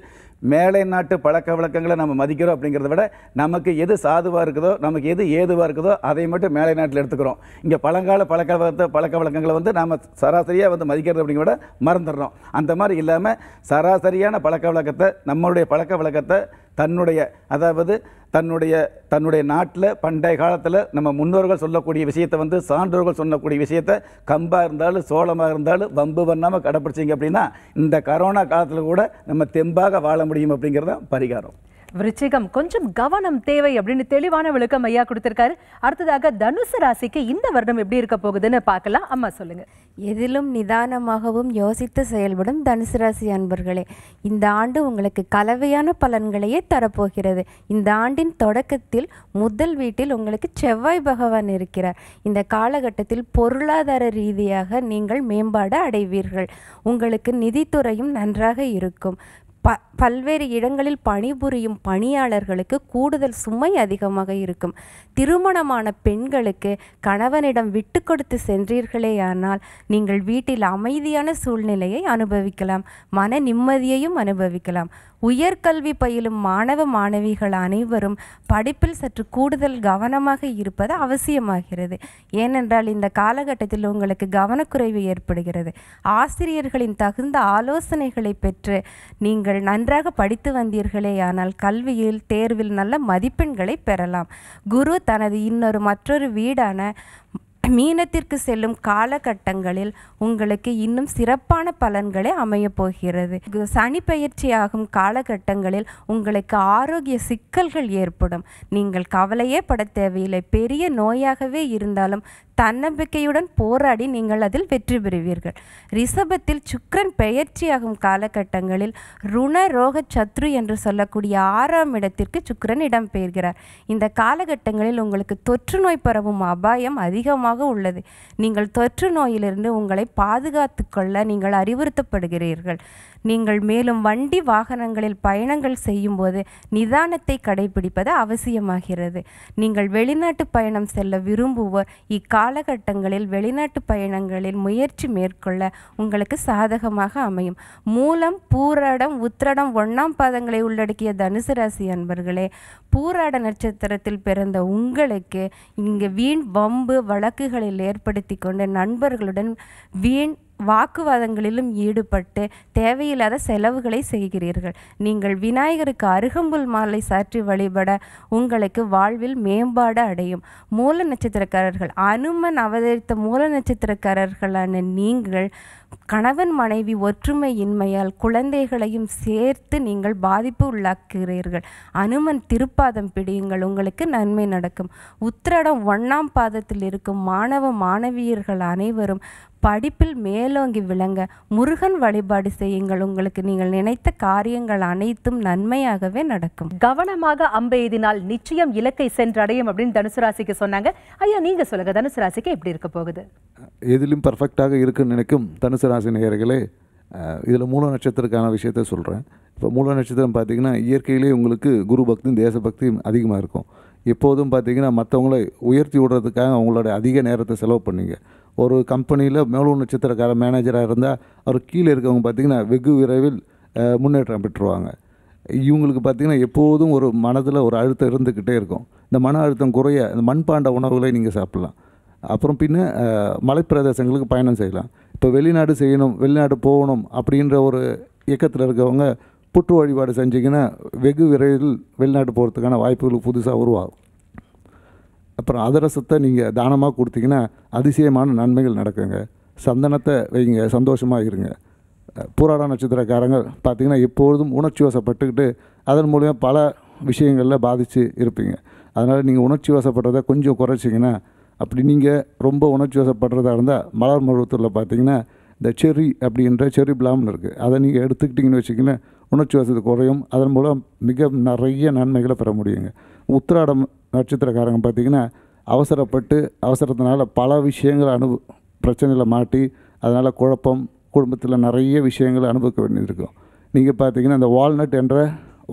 மேலை நாட்டு பழக்க வழக்கங்களை நம்ம மதிக்கிறோம் அப்படிங்கிறத விட நமக்கு எது சாதுவாக இருக்குதோ நமக்கு எது ஏதுவாக இருக்குதோ அதை மட்டும் மேலை நாட்டில் எடுத்துக்கிறோம் இங்கே பழங்கால பழக்க வழக்க பழக்க வழக்கங்களை வந்து நாம் சராசரியாக வந்து மதிக்கிறது அப்படிங்கிறத மறந்துடுறோம் அந்த மாதிரி இல்லாமல் சராசரியான பழக்க வழக்கத்தை நம்மளுடைய பழக்க வழக்கத்தை தன்னுடைய அதாவது தன்னுடைய தன்னுடைய நாட்டில் பண்டைய காலத்தில் நம்ம முன்னோர்கள் சொல்லக்கூடிய விஷயத்தை வந்து சான்றோர்கள் சொல்லக்கூடிய விஷயத்தை கம்பாக இருந்தாலும் சோளமாக இருந்தாலும் வம்பு பண்ணாமல் கடைப்பிடிச்சிங்க அப்படின்னா இந்த கரோனா காலத்தில் கூட நம்ம தெம்பாக வாழ முடியும் அப்படிங்கிறது தான் பரிகாரம் விருச்சிகம் கொஞ்சம் கவனம் தேவை அப்படின்னு தெளிவான விளக்கம் ஐயா கொடுத்திருக்காரு அடுத்ததாக தனுசு ராசிக்கு இந்த வருடம் எப்படி இருக்க போகுதுன்னு பார்க்கலாம் அம்மா சொல்லுங்கள் எதிலும் நிதானமாகவும் யோசித்து செயல்படும் தனுசு ராசி அன்பர்களே இந்த ஆண்டு உங்களுக்கு கலவையான பலன்களையே தரப்போகிறது இந்த ஆண்டின் தொடக்கத்தில் முதல் வீட்டில் உங்களுக்கு செவ்வாய் பகவான் இருக்கிறார் இந்த காலகட்டத்தில் பொருளாதார ரீதியாக நீங்கள் மேம்பாடு அடைவீர்கள் உங்களுக்கு நிதித்துறையும் நன்றாக இருக்கும் ப பல்வேறு இடங்களில் பணிபுரியும் பணியாளர்களுக்கு கூடுதல் சுமை அதிகமாக இருக்கும் திருமணமான பெண்களுக்கு கணவனிடம் விட்டு கொடுத்து சென்றீர்களேயானால் நீங்கள் வீட்டில் அமைதியான சூழ்நிலையை அனுபவிக்கலாம் மன நிம்மதியையும் அனுபவிக்கலாம் உயர்கல்வி பயிலும் மாணவ மாணவிகள் அனைவரும் படிப்பில் சற்று கூடுதல் கவனமாக இருப்பது அவசியமாகிறது ஏனென்றால் இந்த காலகட்டத்தில் உங்களுக்கு கவனக்குறைவு ஏற்படுகிறது ஆசிரியர்களின் தகுந்த ஆலோசனைகளை பெற்று நீங்கள் நீங்கள் நன்றாக படித்து வந்தீர்களே ஆனால் கல்வியில் தேர்வில் நல்ல மதிப்பெண்களை பெறலாம் குரு தனது இன்னொரு மற்றொரு வீடான மீனத்திற்கு செல்லும் காலகட்டங்களில் உங்களுக்கு இன்னும் சிறப்பான பலன்களே அமையப் போகிறது சனி பயிற்சியாகும் காலகட்டங்களில் உங்களுக்கு ஆரோக்கிய சிக்கல்கள் ஏற்படும் நீங்கள் கவலையே பட தேவையில்லை பெரிய நோயாகவே இருந்தாலும் தன்னம்பிக்கையுடன் போராடி நீங்கள் அதில் வெற்றி பெறுவீர்கள் ரிஷபத்தில் சுக்கரன் பெயர்ச்சியாகும் காலகட்டங்களில் ருண ரோக சத்ரு என்று சொல்லக்கூடிய ஆறாம் இடத்திற்கு சுக்கரன் இடம்பெயர்கிறார் இந்த காலகட்டங்களில் உங்களுக்கு தொற்று நோய் பரவும் அபாயம் அதிகமாக உள்ளது நீங்கள் தொற்று நோயிலிருந்து உங்களை பாதுகாத்து கொள்ள நீங்கள் அறிவுறுத்தப்படுகிறீர்கள் நீங்கள் மேலும் வண்டி வாகனங்களில் பயணங்கள் செய்யும்போது நிதானத்தை கடைபிடிப்பது அவசியமாகிறது நீங்கள் வெளிநாட்டு பயணம் செல்ல விரும்புவோர் இக்காலகட்டங்களில் வெளிநாட்டு பயணங்களில் முயற்சி மேற்கொள்ள உங்களுக்கு சாதகமாக அமையும் மூலம் பூரடம் உத்திரடம் ஒன்றாம் பாதங்களை உள்ளடக்கிய தனுசு ராசி அன்பர்களே பூராட நட்சத்திரத்தில் பிறந்த உங்களுக்கு இங்கு வீண் வம்பு வழக்குகளில் ஏற்படுத்தி கொண்டு நண்பர்களுடன் வீண் வாக்குவாதங்களிலும் ஈடுபட்டு தேவையில்லாத செலவுகளை செய்கிறீர்கள் நீங்கள் விநாயகருக்கு அருகம்புல் மாலை சாற்றி வழிபட உங்களுக்கு வாழ்வில் மேம்பாடு அடையும் மூல நட்சத்திரக்காரர்கள் அனுமன் அவதரித்த மூல நட்சத்திரக்காரர்களான நீங்கள் கணவன் மனைவி ஒற்றுமை இன்மையால் குழந்தைகளையும் சேர்த்து நீங்கள் பாதிப்பு உள்ளாக்குகிறீர்கள் அனுமன் திருப்பாதம் பிடியுங்கள் உங்களுக்கு நன்மை நடக்கும் உத்திரடம் ஒன்றாம் பாதத்தில் இருக்கும் மாணவ மாணவியர்கள் அனைவரும் படிப்பில் மேலோங்கி விளங்க முருகன் வழிபாடு செய்யுங்கள் உங்களுக்கு நீங்கள் நினைத்த காரியங்கள் அனைத்தும் நன்மையாகவே நடக்கும் கவனமாக அம்பை எதினால் நிச்சயம் இலக்கை சென்றடையும் அப்படின்னு தனுசு ராசிக்கு சொன்னாங்க ஐயா நீங்க சொல்லுங்க தனுசு ராசிக்கு எப்படி இருக்க போகுது எதிலும் பர்ஃபெக்டாக இருக்குன்னு நினைக்கும் தனுசு ராசி நேயர்களே இதில் மூல நட்சத்திரக்கான விஷயத்த சொல்கிறேன் இப்போ மூல நட்சத்திரம் பார்த்திங்கன்னா இயற்கையிலேயே உங்களுக்கு குரு பக்தியும் தேசபக்தியும் அதிகமாக இருக்கும் எப்போதும் பார்த்திங்கன்னா மற்றவங்களை உயர்த்தி விடுறதுக்காக அவங்களோட அதிக நேரத்தை செலவு பண்ணுங்க ஒரு கம்பெனியில் மேலூர் நட்சத்திரக்கார மேனேஜராக இருந்தால் அவர் கீழே இருக்கவங்க பார்த்திங்கன்னா வெகு விரைவில் முன்னேற்றம் பெற்றுருவாங்க இவங்களுக்கு பார்த்திங்கன்னா எப்போதும் ஒரு மனதில் ஒரு அழுத்தம் இருந்துக்கிட்டே இருக்கும் இந்த மன அழுத்தம் குறைய இந்த மண்பாண்ட உணவுகளை நீங்கள் சாப்பிட்லாம் அப்புறம் பின்ன மலைப்பிரதேசங்களுக்கு பயணம் செய்யலாம் இப்போ வெளிநாடு செய்யணும் வெளிநாடு போகணும் அப்படின்ற ஒரு இயக்கத்தில் இருக்கவங்க புற்று வழிபாடு செஞ்சிங்கன்னா வெகு விரைவில் வெளிநாட்டு போகிறதுக்கான வாய்ப்புகள் புதுசாக உருவாகும் அப்புறம் அதரசத்தை நீங்கள் தானமாக கொடுத்தீங்கன்னா அதிசயமான நன்மைகள் நடக்குங்க சந்தனத்தை வைங்க சந்தோஷமாக இருங்க பூராட நட்சத்திரக்காரங்க பார்த்திங்கன்னா எப்பொழுதும் உணர்ச்சி வசப்பட்டுக்கிட்டு அதன் மூலிமா பல விஷயங்களில் பாதித்து இருப்பீங்க அதனால் நீங்கள் உணர்ச்சி வசப்படுறதை கொஞ்சம் குறைச்சிங்கன்னா அப்படி நீங்கள் ரொம்ப உணர்ச்சி வசப்படுறதா இருந்தால் மலர் மருவத்தூரில் பார்த்தீங்கன்னா இந்த செரி அப்படின்ற செரி பிளாம்னு இருக்குது அதை நீங்கள் எடுத்துக்கிட்டிங்கன்னு வச்சிங்கன்னா உணர்ச்சி வசதி குறையும் அதன் மூலம் மிக நிறைய நன்மைகளை பெற முடியுங்க உத்திராடம் நட்சத்திரக்காரங்க பார்த்திங்கன்னா அவசரப்பட்டு அவசரத்தினால பல விஷயங்களை அனு பிரச்சனையில் மாட்டி அதனால் குழப்பம் குடும்பத்தில் நிறைய விஷயங்களை அனுபவிக்க வேண்டியது இருக்கும் நீங்கள் பார்த்தீங்கன்னா அந்த வால்நட் என்ற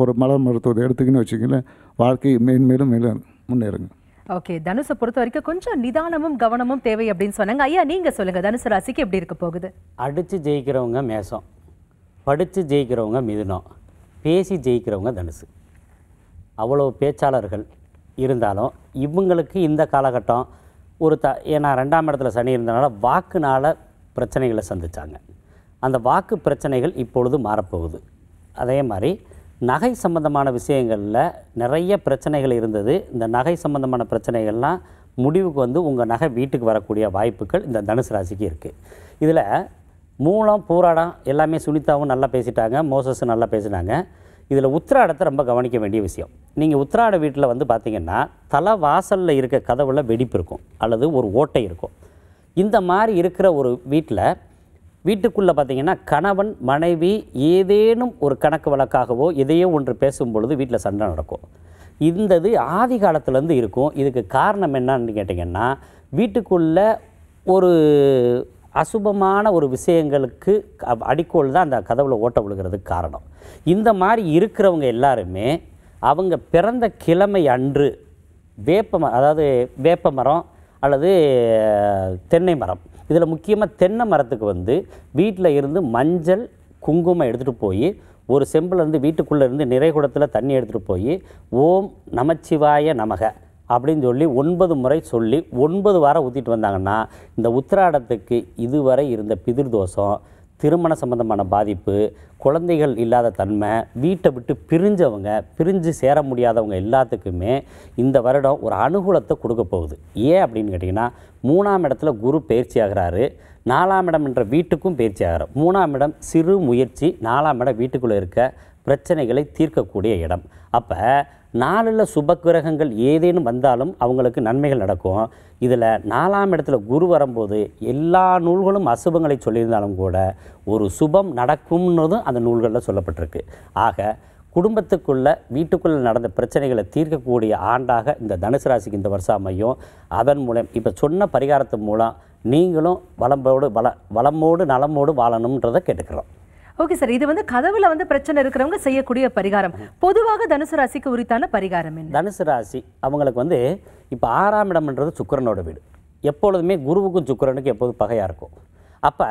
ஒரு மலர் மருத்துவத்தை எடுத்துக்கின்னு வச்சிங்களேன் வாழ்க்கை மேன்மேலும் மேலும் முன்னேறுங்க ஓகே தனுசை பொறுத்த வரைக்கும் கொஞ்சம் நிதானமும் கவனமும் தேவை அப்படின்னு சொன்னாங்க ஐயா நீங்கள் சொல்லுங்கள் தனுசு ராசிக்கு எப்படி இருக்க போகுது அடித்து ஜெயிக்கிறவங்க மேசம் படித்து ஜெயிக்கிறவங்க மிதுனம் பேசி ஜெயிக்கிறவங்க தனுசு அவ்வளோ பேச்சாளர்கள் இருந்தாலும் இவங்களுக்கு இந்த காலகட்டம் ஒரு த ஏன்னா ரெண்டாம் இடத்துல சனி இருந்தனால வாக்குனால் பிரச்சனைகளை சந்தித்தாங்க அந்த வாக்கு பிரச்சனைகள் இப்பொழுது மாறப்போகுது அதே மாதிரி நகை சம்பந்தமான விஷயங்களில் நிறைய பிரச்சனைகள் இருந்தது இந்த நகை சம்பந்தமான பிரச்சனைகள்லாம் முடிவுக்கு வந்து உங்கள் நகை வீட்டுக்கு வரக்கூடிய வாய்ப்புகள் இந்த தனுசு ராசிக்கு இருக்குது இதில் மூலம் பூராடம் எல்லாமே சுனிதாவும் நல்லா பேசிட்டாங்க மோசஸும் நல்லா பேசினாங்க இதில் உத்திராடத்தை ரொம்ப கவனிக்க வேண்டிய விஷயம் நீங்கள் உத்திராட வீட்டில் வந்து பார்த்திங்கன்னா தலை வாசலில் இருக்க கதவுல வெடிப்பு இருக்கும் அல்லது ஒரு ஓட்டை இருக்கும் இந்த மாதிரி இருக்கிற ஒரு வீட்டில் வீட்டுக்குள்ளே பார்த்திங்கன்னா கணவன் மனைவி ஏதேனும் ஒரு கணக்கு வழக்காகவோ எதையோ ஒன்று பேசும் பொழுது வீட்டில் சண்டை நடக்கும் இந்த இது ஆதி காலத்துலேருந்து இருக்கும் இதுக்கு காரணம் என்னன்னு கேட்டிங்கன்னா வீட்டுக்குள்ளே ஒரு அசுபமான ஒரு விஷயங்களுக்கு அடிக்கோள் தான் அந்த கதவுல ஓட்ட விழுகிறதுக்கு காரணம் இந்த மாதிரி இருக்கிறவங்க எல்லாருமே அவங்க பிறந்த கிழமை அன்று வேப்ப அதாவது வேப்ப மரம் அல்லது தென்னை மரம் இதில் முக்கியமாக தென்னை மரத்துக்கு வந்து வீட்டில் இருந்து மஞ்சள் குங்குமம் எடுத்துகிட்டு போய் ஒரு செம்பில் இருந்து வீட்டுக்குள்ளே இருந்து நிறை குடத்தில் தண்ணி எடுத்துகிட்டு போய் ஓம் நமச்சிவாய நமக அப்படின்னு சொல்லி ஒன்பது முறை சொல்லி ஒன்பது வாரம் ஊற்றிட்டு வந்தாங்கன்னா இந்த உத்திராடத்துக்கு இதுவரை இருந்த பிதிர்தோஷம் திருமண சம்பந்தமான பாதிப்பு குழந்தைகள் இல்லாத தன்மை வீட்டை விட்டு பிரிஞ்சவங்க பிரிஞ்சு சேர முடியாதவங்க எல்லாத்துக்குமே இந்த வருடம் ஒரு அனுகூலத்தை கொடுக்க போகுது ஏன் அப்படின்னு கேட்டிங்கன்னா மூணாம் இடத்துல குரு பயிற்சி ஆகிறாரு நாலாம் இடம் என்ற வீட்டுக்கும் பயிற்சி ஆகிறார் மூணாம் இடம் சிறு முயற்சி நாலாம் இடம் வீட்டுக்குள்ளே இருக்க பிரச்சனைகளை தீர்க்கக்கூடிய இடம் அப்போ நாலில் சுப கிரகங்கள் ஏதேனும் வந்தாலும் அவங்களுக்கு நன்மைகள் நடக்கும் இதில் நாலாம் இடத்துல குரு வரும்போது எல்லா நூல்களும் அசுபங்களை சொல்லியிருந்தாலும் கூட ஒரு சுபம் நடக்கும்னதும் அந்த நூல்களில் சொல்லப்பட்டிருக்கு ஆக குடும்பத்துக்குள்ளே வீட்டுக்குள்ளே நடந்த பிரச்சனைகளை தீர்க்கக்கூடிய ஆண்டாக இந்த தனுசு ராசிக்கு இந்த வருஷம் அமையும் அதன் மூலம் இப்போ சொன்ன பரிகாரத்தின் மூலம் நீங்களும் வளம்போடு வள வளமோடு நலமோடு வாழணுன்றதை கேட்டுக்கிறோம் ஓகே சார் இது வந்து கதவுல வந்து பிரச்சனை இருக்கிறவங்க செய்யக்கூடிய பரிகாரம் பொதுவாக தனுசு ராசிக்கு உரித்தான பரிகாரம் என்ன தனுசு ராசி அவங்களுக்கு வந்து இப்போ ஆறாம் இடம்ன்றது சுக்கரனோட வீடு எப்பொழுதுமே குருவுக்கும் சுக்கரனுக்கும் எப்போதும் பகையாக இருக்கும் அப்போ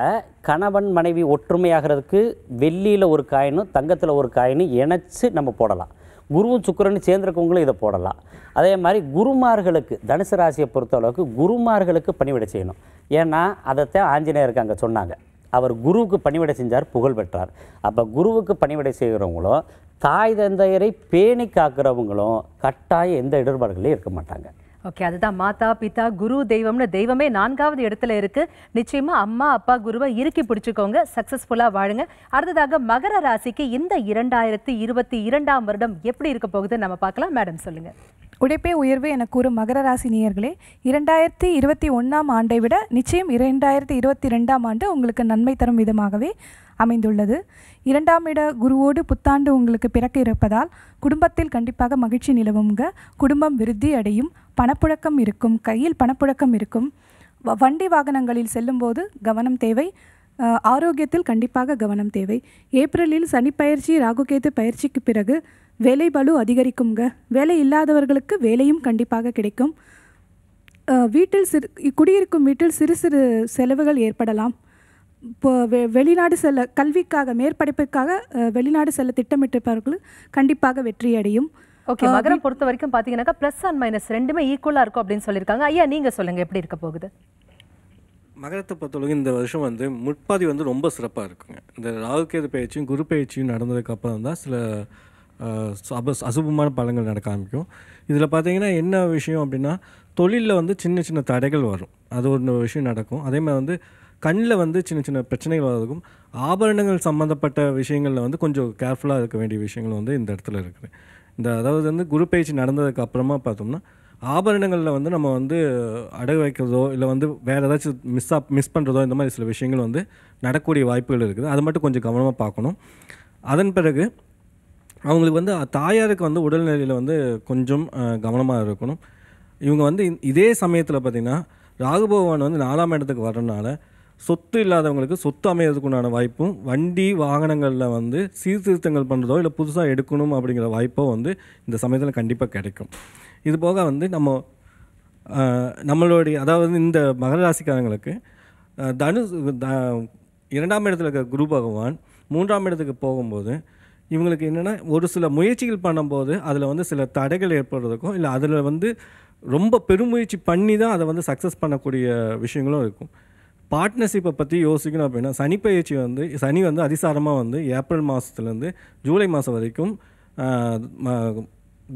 கணவன் மனைவி ஒற்றுமையாகிறதுக்கு வெள்ளியில் ஒரு காயினும் தங்கத்தில் ஒரு காயினும் இணைச்சி நம்ம போடலாம் குருவும் சுக்கரன் சேர்ந்துருக்கவங்களும் இதை போடலாம் அதே மாதிரி குருமார்களுக்கு தனுசு ராசியை பொறுத்தளவுக்கு குருமார்களுக்கு பணிவிட செய்யணும் ஏன்னா அதைத்தான் ஆஞ்சநேயருக்கு அங்கே சொன்னாங்க அவர் குருவுக்கு பணிவிடை செஞ்சார் புகழ் பெற்றார் அப்போ குருவுக்கு பணிவிடை செய்கிறவங்களும் தாய் தந்தையரை பேணி காக்கிறவங்களும் கட்டாயம் எந்த இடர்பாடுகளையும் இருக்க மாட்டாங்க ஓகே அதுதான் மாதா பிதா குரு தெய்வம்னு தெய்வமே நான்காவது இடத்துல இருக்கு நிச்சயமா அம்மா அப்பா குருவை இறுக்கி பிடிச்சுக்கோங்க சக்ஸஸ்ஃபுல்லாக வாழுங்க அடுத்ததாக மகர ராசிக்கு இந்த இரண்டாயிரத்தி இருபத்தி இரண்டாம் வருடம் எப்படி இருக்க போகுதுன்னு நம்ம பார்க்கலாம் மேடம் சொல்லுங்க உடைப்பே உயர்வு என கூறும் மகர ராசி நேயர்களே இரண்டாயிரத்தி இருபத்தி ஒன்றாம் ஆண்டை விட நிச்சயம் இரண்டாயிரத்தி இருபத்தி ரெண்டாம் ஆண்டு உங்களுக்கு நன்மை தரும் விதமாகவே அமைந்துள்ளது இரண்டாம் இட குருவோடு புத்தாண்டு உங்களுக்கு பிறக்க இருப்பதால் குடும்பத்தில் கண்டிப்பாக மகிழ்ச்சி நிலவுங்க குடும்பம் விருத்தி அடையும் பணப்புழக்கம் இருக்கும் கையில் பணப்புழக்கம் இருக்கும் வண்டி வாகனங்களில் செல்லும்போது கவனம் தேவை ஆரோக்கியத்தில் கண்டிப்பாக கவனம் தேவை ஏப்ரலில் சனிப்பயிற்சி ராகுகேத்து ராகுகேது பயிற்சிக்கு பிறகு வேலை பலு அதிகரிக்குங்க வேலை இல்லாதவர்களுக்கு வேலையும் கண்டிப்பாக கிடைக்கும் வீட்டில் சிறு குடியிருக்கும் வீட்டில் சிறு சிறு செலவுகள் ஏற்படலாம் இப்போ வெ வெளிநாடு செல்ல கல்விக்காக மேற்படிப்புக்காக வெளிநாடு செல்ல திட்டமிட்டிருப்பவர்கள் கண்டிப்பாக வெற்றி அடையும் ஓகே மகரம் பொறுத்த வரைக்கும் பார்த்தீங்கன்னாக்கா ப்ளஸ் அண்ட் மைனஸ் ரெண்டுமே ஈக்குவலாக இருக்கும் அப்படின்னு சொல்லியிருக்காங்க ஐயா நீங்கள் சொல்லுங்கள் எப்படி இருக்க போகுது மகரத்தை பொறுத்தவரைக்கும் இந்த வருஷம் வந்து முற்பாதி வந்து ரொம்ப சிறப்பாக இருக்குங்க இந்த ராகு பயிற்சியும் குரு பயிற்சியும் நடந்ததுக்கப்புறம் தான் சில அப அசுபமான பலங்கள் நடக்க ஆரம்பிக்கும் இதில் பார்த்தீங்கன்னா என்ன விஷயம் அப்படின்னா தொழிலில் வந்து சின்ன சின்ன தடைகள் வரும் அது ஒரு விஷயம் நடக்கும் அதே மாதிரி வந்து கண்ணில் வந்து சின்ன சின்ன பிரச்சனைகள் வரதுக்கும் ஆபரணங்கள் சம்மந்தப்பட்ட விஷயங்களில் வந்து கொஞ்சம் கேர்ஃபுல்லாக இருக்க வேண்டிய விஷயங்கள் வந்து இந்த இடத்துல இருக்குது இந்த அதாவது வந்து குரு பயிற்சி நடந்ததுக்கு அப்புறமா பார்த்தோம்னா ஆபரணங்களில் வந்து நம்ம வந்து அடகு வைக்கிறதோ இல்லை வந்து வேறு ஏதாச்சும் மிஸ் ஆப் மிஸ் பண்ணுறதோ இந்த மாதிரி சில விஷயங்கள் வந்து நடக்கக்கூடிய வாய்ப்புகள் இருக்குது அது மட்டும் கொஞ்சம் கவனமாக பார்க்கணும் அதன் பிறகு அவங்களுக்கு வந்து தாயாருக்கு வந்து உடல்நிலையில் வந்து கொஞ்சம் கவனமாக இருக்கணும் இவங்க வந்து இதே சமயத்தில் பார்த்திங்கன்னா பகவான் வந்து நாலாம் இடத்துக்கு வர்றதுனால சொத்து இல்லாதவங்களுக்கு சொத்து அமையிறதுக்குண்டான வாய்ப்பும் வண்டி வாகனங்களில் வந்து சீர்திருத்தங்கள் பண்ணுறதோ இல்லை புதுசாக எடுக்கணும் அப்படிங்கிற வாய்ப்போ வந்து இந்த சமயத்தில் கண்டிப்பாக கிடைக்கும் இது போக வந்து நம்ம நம்மளுடைய அதாவது இந்த மகர ராசிக்காரங்களுக்கு தனு இரண்டாம் இடத்துல இருக்க குரு பகவான் மூன்றாம் இடத்துக்கு போகும்போது இவங்களுக்கு என்னென்னா ஒரு சில முயற்சிகள் பண்ணும்போது அதில் வந்து சில தடைகள் ஏற்படுறதுக்கும் இல்லை அதில் வந்து ரொம்ப பெருமுயற்சி பண்ணி தான் அதை வந்து சக்ஸஸ் பண்ணக்கூடிய விஷயங்களும் இருக்கும் பார்ட்னர்ஷிப்பை பற்றி யோசிக்கணும் அப்படின்னா சனி பயிற்சி வந்து சனி வந்து அதிசாரமாக வந்து ஏப்ரல் மாதத்துலேருந்து ஜூலை மாதம் வரைக்கும்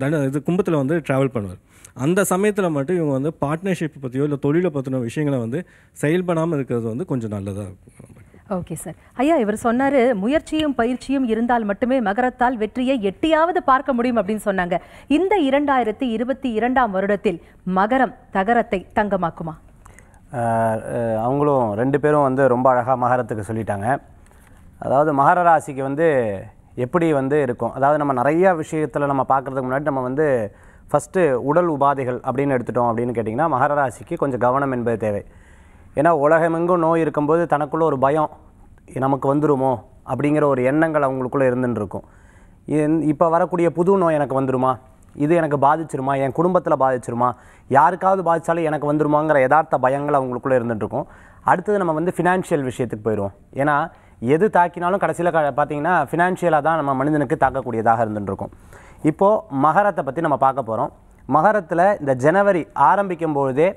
தன இது கும்பத்தில் வந்து ட்ராவல் பண்ணுவார் அந்த சமயத்தில் மட்டும் இவங்க வந்து பார்ட்னர்ஷிப்பை பற்றியோ இல்லை தொழிலை பற்றின விஷயங்களை வந்து செயல்படாமல் இருக்கிறது வந்து கொஞ்சம் நல்லதாக இருக்கும் ஓகே சார் ஐயா இவர் சொன்னார் முயற்சியும் பயிற்சியும் இருந்தால் மட்டுமே மகரத்தால் வெற்றியை எட்டியாவது பார்க்க முடியும் அப்படின்னு சொன்னாங்க இந்த இரண்டாயிரத்தி இருபத்தி இரண்டாம் வருடத்தில் மகரம் தகரத்தை தங்கமாக்குமா அவங்களும் ரெண்டு பேரும் வந்து ரொம்ப அழகாக மகரத்துக்கு சொல்லிட்டாங்க அதாவது மகர ராசிக்கு வந்து எப்படி வந்து இருக்கும் அதாவது நம்ம நிறையா விஷயத்தில் நம்ம பார்க்குறதுக்கு முன்னாடி நம்ம வந்து ஃபஸ்ட்டு உடல் உபாதைகள் அப்படின்னு எடுத்துட்டோம் அப்படின்னு கேட்டிங்கன்னா மகர ராசிக்கு கொஞ்சம் கவனம் என்பது தேவை ஏன்னா உலகமெங்கும் நோய் இருக்கும்போது தனக்குள்ளே ஒரு பயம் நமக்கு வந்துடுமோ அப்படிங்கிற ஒரு எண்ணங்கள் அவங்களுக்குள்ளே இருந்துட்டுருக்கும் இப்போ வரக்கூடிய புது நோய் எனக்கு வந்துடுமா இது எனக்கு பாதிச்சிருமா என் குடும்பத்தில் பாதிச்சிருமா யாருக்காவது பாதித்தாலும் எனக்கு வந்துருமாங்கிற யதார்த்த பயங்கள் அவங்களுக்குள்ளே இருந்துகிட்ருக்கும் அடுத்தது நம்ம வந்து ஃபினான்ஷியல் விஷயத்துக்கு போயிடுவோம் ஏன்னா எது தாக்கினாலும் கடைசியில் க பார்த்திங்கன்னா ஃபினான்ஷியலாக தான் நம்ம மனிதனுக்கு தாக்கக்கூடியதாக இருந்துகிட்ருக்கும் இப்போது மகரத்தை பற்றி நம்ம பார்க்க போகிறோம் மகரத்தில் இந்த ஜனவரி ஆரம்பிக்கும் பொழுதே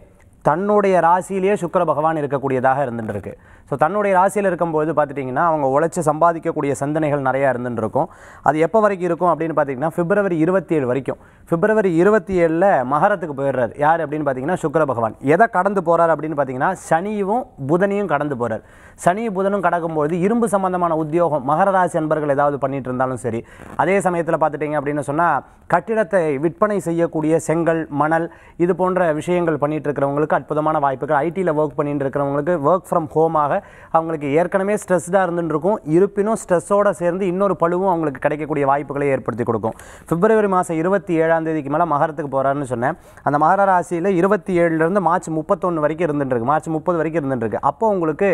தன்னுடைய ராசியிலேயே சுக்கர பகவான் இருக்கக்கூடியதாக இருந்துட்டு இருக்கு ஸோ தன்னுடைய ராசியில் இருக்கும்போது பார்த்துட்டிங்கன்னா அவங்க உழைச்சி சம்பாதிக்கக்கூடிய சிந்தனைகள் நிறையா இருந்துருக்கும் அது எப்போ வரைக்கும் இருக்கும் அப்படின்னு பார்த்தீங்கன்னா பிப்ரவரி இருபத்தி ஏழு வரைக்கும் பிப்ரவரி இருபத்தி ஏழில் மகரத்துக்கு போயிடுறார் யார் அப்படின்னு பார்த்தீங்கன்னா சுக்கர பகவான் எதை கடந்து போகிறார் அப்படின்னு பார்த்தீங்கன்னா சனியும் புதனையும் கடந்து போகிறார் சனி புதனும் கடக்கும்பொழுது இரும்பு சம்பந்தமான உத்தியோகம் மகர ராசி அன்பர்கள் ஏதாவது பண்ணிகிட்டு இருந்தாலும் சரி அதே சமயத்தில் பார்த்துட்டிங்க அப்படின்னு சொன்னால் கட்டிடத்தை விற்பனை செய்யக்கூடிய செங்கல் மணல் இது போன்ற விஷயங்கள் பண்ணிகிட்டு இருக்கிறவங்களுக்கு அற்புதமான வாய்ப்புகள் ஐடியில் ஒர்க் பண்ணிட்டு இருக்கிறவங்களுக்கு ஒர்க் ஃப்ரம் ஹோமாக அவங்களுக்கு ஏற்கனவே ஸ்ட்ரெஸ்டாக இருந்துருக்கும் இருப்பினும் ஸ்ட்ரெஸ்ஸோடு சேர்ந்து இன்னொரு பழுவும் அவங்களுக்கு கிடைக்கக்கூடிய வாய்ப்புகளை ஏற்படுத்தி கொடுக்கும் பிப்ரவரி மாதம் இருபத்தி ஏழாம் தேதிக்கு மேலே மகரத்துக்கு போகிறாருன்னு சொன்னேன் அந்த மகர ராசியில் இருபத்தி ஏழுலேருந்து மார்ச் முப்பத்தொன்று வரைக்கும் இருந்துட்டுருக்கு மார்ச் முப்பது வரைக்கும் இருந்துட்டுருக்கு அப்போ உங்களுக்கு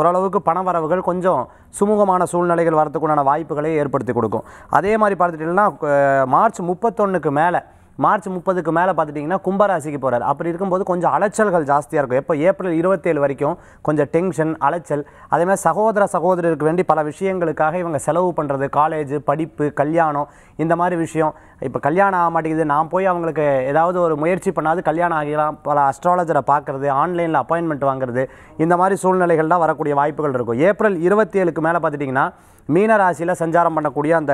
ஓரளவுக்கு பண வரவுகள் கொஞ்சம் சுமூகமான சூழ்நிலைகள் வரத்துக்குண்டான வாய்ப்புகளை ஏற்படுத்தி கொடுக்கும் அதே மாதிரி பார்த்துட்டிங்கன்னா மார்ச் முப்பத்தொன்றுக்கு மேலே மார்ச் முப்பதுக்கு மேலே பார்த்துட்டிங்கன்னா கும்பராசிக்கு போகிறார் அப்படி இருக்கும்போது கொஞ்சம் அலைச்சல்கள் ஜாஸ்தியாக இருக்கும் எப்போ ஏப்ரல் இருபத்தேழு வரைக்கும் கொஞ்சம் டென்ஷன் அலைச்சல் அதேமாதிரி சகோதர சகோதரருக்கு வேண்டி பல விஷயங்களுக்காக இவங்க செலவு பண்ணுறது காலேஜ் படிப்பு கல்யாணம் இந்த மாதிரி விஷயம் இப்போ கல்யாணம் ஆக மாட்டேங்குது நான் போய் அவங்களுக்கு ஏதாவது ஒரு முயற்சி பண்ணாது கல்யாணம் ஆகிடலாம் பல அஸ்ட்ராலஜரை பார்க்குறது ஆன்லைனில் அப்பாயின்மெண்ட் வாங்குறது இந்த மாதிரி சூழ்நிலைகள்லாம் வரக்கூடிய வாய்ப்புகள் இருக்கும் ஏப்ரல் இருபத்தேழுக்கு மேலே பார்த்துட்டிங்கன்னா மீன ராசியில் சஞ்சாரம் பண்ணக்கூடிய அந்த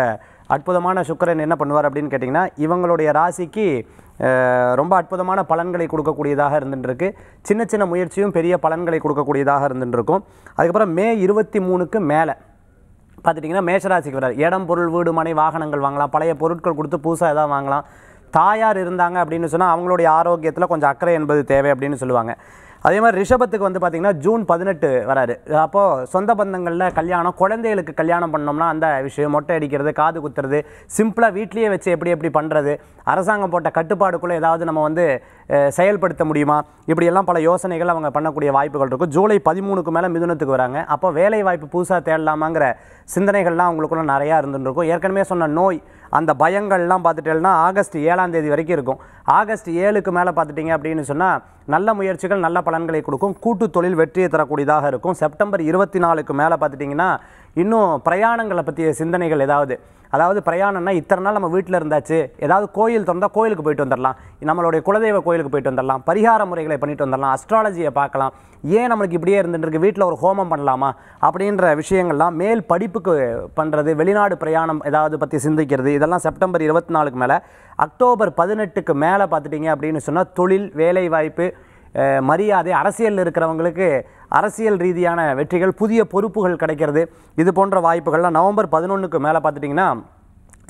அற்புதமான சுக்கரன் என்ன பண்ணுவார் அப்படின்னு கேட்டிங்கன்னா இவங்களுடைய ராசிக்கு ரொம்ப அற்புதமான பலன்களை கொடுக்கக்கூடியதாக இருந்துட்டுருக்கு சின்ன சின்ன முயற்சியும் பெரிய பலன்களை கொடுக்கக்கூடியதாக இருந்துட்டுருக்கும் அதுக்கப்புறம் மே இருபத்தி மூணுக்கு மேலே பார்த்துட்டிங்கன்னா மேஷராசிக்கு வர்றார் இடம் பொருள் வீடு மனை வாகனங்கள் வாங்கலாம் பழைய பொருட்கள் கொடுத்து புதுசாக எதாவது வாங்கலாம் தாயார் இருந்தாங்க அப்படின்னு சொன்னால் அவங்களுடைய ஆரோக்கியத்தில் கொஞ்சம் அக்கறை என்பது தேவை அப்படின்னு சொல்லுவாங்க அதே மாதிரி ரிஷபத்துக்கு வந்து பார்த்திங்கன்னா ஜூன் பதினெட்டு வராரு அப்போது சொந்த பந்தங்களில் கல்யாணம் குழந்தைகளுக்கு கல்யாணம் பண்ணோம்னா அந்த விஷயம் மொட்டை அடிக்கிறது காது குத்துறது சிம்பிளாக வீட்லேயே வச்சு எப்படி எப்படி பண்ணுறது அரசாங்கம் போட்ட கட்டுப்பாடுக்குள்ளே ஏதாவது நம்ம வந்து செயல்படுத்த முடியுமா இப்படியெல்லாம் பல யோசனைகள் அவங்க பண்ணக்கூடிய வாய்ப்புகள் இருக்கும் ஜூலை பதிமூணுக்கு மேலே மிதுனத்துக்கு வராங்க அப்போ வேலை வாய்ப்பு புதுசாக தேடலாமாங்கிற சிந்தனைகள்லாம் அவங்களுக்குள்ள நிறையா இருந்துருக்கும் ஏற்கனவே சொன்ன நோய் அந்த பயங்கள்லாம் பார்த்துட்டேன்னா ஆகஸ்ட் ஏழாம் தேதி வரைக்கும் இருக்கும் ஆகஸ்ட் ஏழுக்கு மேலே பார்த்துட்டிங்க அப்படின்னு சொன்னால் நல்ல முயற்சிகள் நல்ல பலன்களை கொடுக்கும் கூட்டு தொழில் வெற்றியை தரக்கூடியதாக இருக்கும் செப்டம்பர் இருபத்தி நாலுக்கு மேலே பார்த்துட்டிங்கன்னா இன்னும் பிரயாணங்களை பற்றிய சிந்தனைகள் ஏதாவது அதாவது பிரயாணம்னா இத்தனை நாள் நம்ம வீட்டில் இருந்தாச்சு ஏதாவது கோயில் திறந்தால் கோயிலுக்கு போயிட்டு வந்துடலாம் நம்மளுடைய குலதெய்வ கோயிலுக்கு போயிட்டு வந்துடலாம் பரிகார முறைகளை பண்ணிட்டு வந்துடலாம் அஸ்ட்ராலஜியை பார்க்கலாம் ஏன் நம்மளுக்கு இப்படியே இருந்துட்டுருக்கு வீட்டில் ஒரு ஹோமம் பண்ணலாமா அப்படின்ற விஷயங்கள்லாம் மேல் படிப்புக்கு பண்ணுறது வெளிநாடு பிரயாணம் ஏதாவது பற்றி சிந்திக்கிறது இதெல்லாம் செப்டம்பர் இருபத்தி நாலுக்கு மேலே அக்டோபர் பதினெட்டுக்கு மேலே பார்த்துட்டிங்க அப்படின்னு சொன்னால் தொழில் வேலைவாய்ப்பு மரியாதை அரசியலில் இருக்கிறவங்களுக்கு அரசியல் ரீதியான வெற்றிகள் புதிய பொறுப்புகள் கிடைக்கிறது இது போன்ற வாய்ப்புகள்லாம் நவம்பர் பதினொன்றுக்கு மேலே பார்த்துட்டிங்கன்னா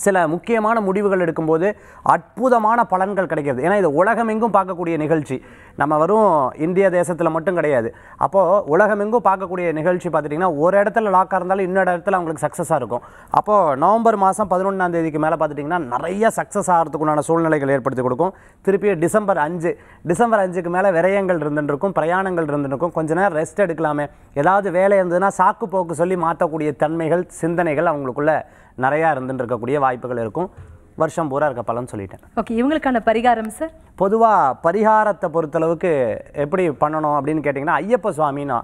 சில முக்கியமான முடிவுகள் எடுக்கும்போது அற்புதமான பலன்கள் கிடைக்கிறது ஏன்னா இது உலகமெங்கும் பார்க்கக்கூடிய நிகழ்ச்சி நம்ம வரும் இந்திய தேசத்தில் மட்டும் கிடையாது அப்போது உலகமெங்கும் பார்க்கக்கூடிய நிகழ்ச்சி பார்த்துட்டிங்கன்னா ஒரு இடத்துல லாக்காக இருந்தாலும் இன்னொரு இடத்துல அவங்களுக்கு சக்ஸஸாக இருக்கும் அப்போது நவம்பர் மாதம் பதினொன்றாம் தேதிக்கு மேலே பார்த்துட்டிங்கன்னா நிறைய சக்ஸஸ் ஆகிறதுக்குண்டான சூழ்நிலைகள் ஏற்படுத்தி கொடுக்கும் திருப்பி டிசம்பர் அஞ்சு டிசம்பர் அஞ்சுக்கு மேலே விரயங்கள் இருந்துருக்கும் பிரயாணங்கள் இருந்துருக்கும் கொஞ்ச நேரம் ரெஸ்ட் எடுக்கலாமே ஏதாவது வேலை இருந்ததுன்னா சாக்கு போக்கு சொல்லி மாற்றக்கூடிய தன்மைகள் சிந்தனைகள் அவங்களுக்குள்ளே நிறையா இருந்துட்டு இருக்கக்கூடிய வாய்ப்புகள் இருக்கும் வருஷம் பூரா இருக்க பலன் சொல்லிட்டேன் ஓகே இவங்களுக்கான பரிகாரம் சார் பொதுவாக பரிகாரத்தை பொறுத்தளவுக்கு எப்படி பண்ணணும் அப்படின்னு கேட்டிங்கன்னா ஐயப்ப சுவாமின்னா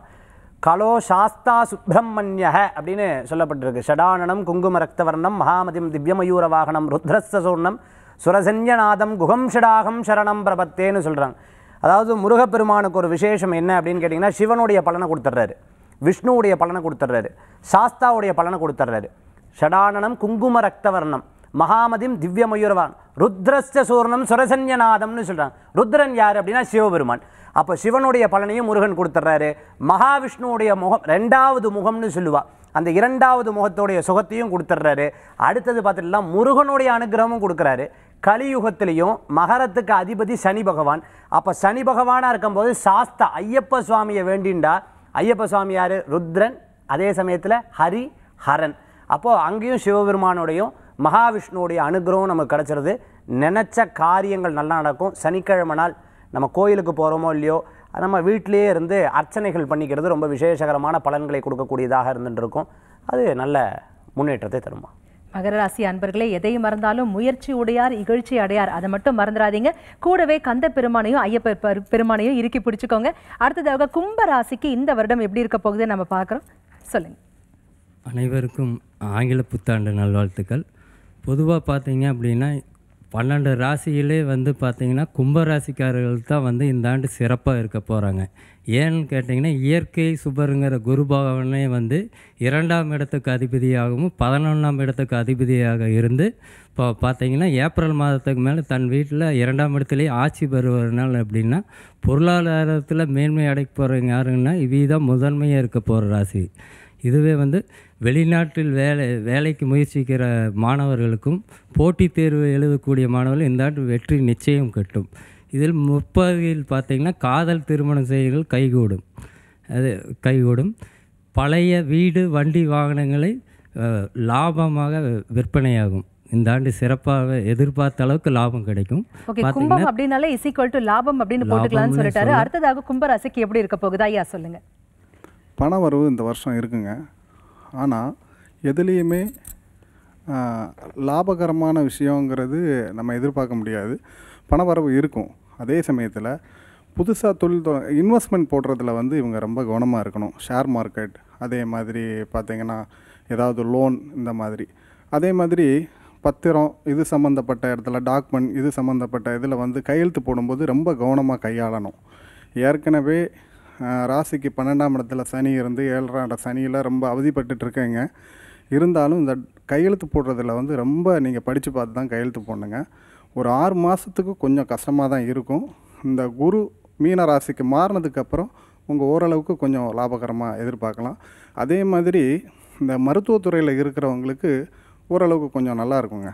கலோ சாஸ்தா சுப்பிரமணிய அப்படின்னு சொல்லப்பட்டிருக்கு ஷடானனம் குங்கும ரக்தவர்ணம் மகாமதிம் திவ்யமயூர வாகனம் ருத்ரஸ்தூர்ணம் சுரசஞ்சநாதம் குகம் ஷடாகம் சரணம் பிரபத்தேன்னு சொல்கிறாங்க அதாவது முருகப்பெருமானுக்கு ஒரு விசேஷம் என்ன அப்படின்னு கேட்டிங்கன்னா சிவனுடைய பலனை கொடுத்துட்றாரு விஷ்ணுவுடைய பலனை கொடுத்துட்றாரு சாஸ்தாவுடைய பலனை கொடுத்துட்றாரு ஷடானனம் குங்கும ரக்தவர்ணம் மகாமதிம் திவ்ய மயூரவான் ருத்ரஸ்ட சூர்ணம் சுரசன்யநாதம்னு சொல்கிறாங்க ருத்ரன் யார் அப்படின்னா சிவபெருமான் அப்போ சிவனுடைய பலனையும் முருகன் கொடுத்துட்றாரு மகாவிஷ்ணுவுடைய முகம் ரெண்டாவது முகம்னு சொல்லுவாள் அந்த இரண்டாவது முகத்துடைய சுகத்தையும் கொடுத்துட்றாரு அடுத்தது பார்த்துட்டுலாம் முருகனுடைய அனுகிரகமும் கொடுக்குறாரு கலியுகத்திலையும் மகரத்துக்கு அதிபதி சனி பகவான் அப்போ சனி பகவானாக இருக்கும்போது சாஸ்தா ஐயப்ப சுவாமியை வேண்டிண்டா ஐயப்ப சுவாமி யார் ருத்ரன் அதே சமயத்தில் ஹரி ஹரன் அப்போது அங்கேயும் சிவபெருமானுடையும் மகாவிஷ்ணுவோடைய அனுகிரகம் நமக்கு கிடச்சிருது நினச்ச காரியங்கள் நல்லா நடக்கும் சனிக்கிழமை நாள் நம்ம கோயிலுக்கு போகிறோமோ இல்லையோ நம்ம வீட்டிலேயே இருந்து அர்ச்சனைகள் பண்ணிக்கிறது ரொம்ப விசேஷகரமான பலன்களை கொடுக்கக்கூடியதாக இருந்துருக்கும் அது நல்ல முன்னேற்றத்தை தருமா மகர ராசி அன்பர்களே எதை மறந்தாலும் முயற்சி உடையார் இகழ்ச்சி அடையார் அதை மட்டும் மறந்துடாதீங்க கூடவே கந்த பெருமானையும் ஐயப்ப பெருமானையும் இறுக்கி பிடிச்சிக்கோங்க அடுத்ததாக கும்ப ராசிக்கு இந்த வருடம் எப்படி இருக்க போகுதுன்னு நம்ம பார்க்குறோம் சொல்லுங்கள் அனைவருக்கும் ஆங்கில புத்தாண்டு நல்வாழ்த்துக்கள் பொதுவாக பார்த்தீங்க அப்படின்னா பன்னெண்டு ராசியிலே வந்து பார்த்திங்கன்னா கும்பராசிக்காரர்கள் தான் வந்து இந்த ஆண்டு சிறப்பாக இருக்க போகிறாங்க ஏன்னு கேட்டிங்கன்னா இயற்கை சுபருங்கிற குரு பகவானே வந்து இரண்டாம் இடத்துக்கு அதிபதியாகவும் பதினொன்றாம் இடத்துக்கு அதிபதியாக இருந்து இப்போ பார்த்திங்கன்னா ஏப்ரல் மாதத்துக்கு மேலே தன் வீட்டில் இரண்டாம் இடத்துலேயே ஆட்சி பெறுவதனால் அப்படின்னா பொருளாதாரத்தில் மேன்மை அடைக்க போகிறவங்க யாருங்கன்னா இவ்விதான் முதன்மையாக இருக்க போகிற ராசி இதுவே வந்து வெளிநாட்டில் வேலை வேலைக்கு முயற்சிக்கிற மாணவர்களுக்கும் போட்டித் தேர்வு எழுதக்கூடிய மாணவர்கள் இந்த ஆண்டு வெற்றி நிச்சயம் கட்டும் இதில் முப்பதில் பார்த்திங்கன்னா காதல் திருமணம் செய்திகள் கைகூடும் அது கைகூடும் பழைய வீடு வண்டி வாகனங்களை லாபமாக விற்பனையாகும் இந்த ஆண்டு சிறப்பாக எதிர்பார்த்த அளவுக்கு லாபம் கிடைக்கும் அப்படின்னாலே இஸ் ஈக்குவல் டு லாபம் அப்படின்னு போட்டுக்கலாம்னு சொல்லிட்டாரு அடுத்ததாக கும்பராசிக்கு எப்படி இருக்க போகுதா ஐயா சொல்லுங்க பண வரவு இந்த வருஷம் இருக்குங்க ஆனால் எதுலேயுமே லாபகரமான விஷயங்கிறது நம்ம எதிர்பார்க்க முடியாது பண வரவு இருக்கும் அதே சமயத்தில் புதுசாக தொழில் தொ இன்வெஸ்ட்மெண்ட் போடுறதுல வந்து இவங்க ரொம்ப கவனமாக இருக்கணும் ஷேர் மார்க்கெட் அதே மாதிரி பார்த்திங்கன்னா ஏதாவது லோன் இந்த மாதிரி அதே மாதிரி பத்திரம் இது சம்மந்தப்பட்ட இடத்துல டாக்குமெண்ட் இது சம்மந்தப்பட்ட இதில் வந்து கையெழுத்து போடும்போது ரொம்ப கவனமாக கையாளணும் ஏற்கனவே ராசிக்கு பன்னெண்டாம் இடத்துல சனி இருந்து ஏழராம் இடம் சனியில் ரொம்ப அவதிப்பட்டுருக்கேங்க இருந்தாலும் இந்த கையெழுத்து போடுறதில் வந்து ரொம்ப நீங்கள் படித்து பார்த்து தான் கையெழுத்து போடணுங்க ஒரு ஆறு மாதத்துக்கு கொஞ்சம் கஷ்டமாக தான் இருக்கும் இந்த குரு மீன ராசிக்கு மாறினதுக்கப்புறம் உங்கள் ஓரளவுக்கு கொஞ்சம் லாபகரமாக எதிர்பார்க்கலாம் அதே மாதிரி இந்த மருத்துவத்துறையில் இருக்கிறவங்களுக்கு ஓரளவுக்கு கொஞ்சம் நல்லா இருக்குங்க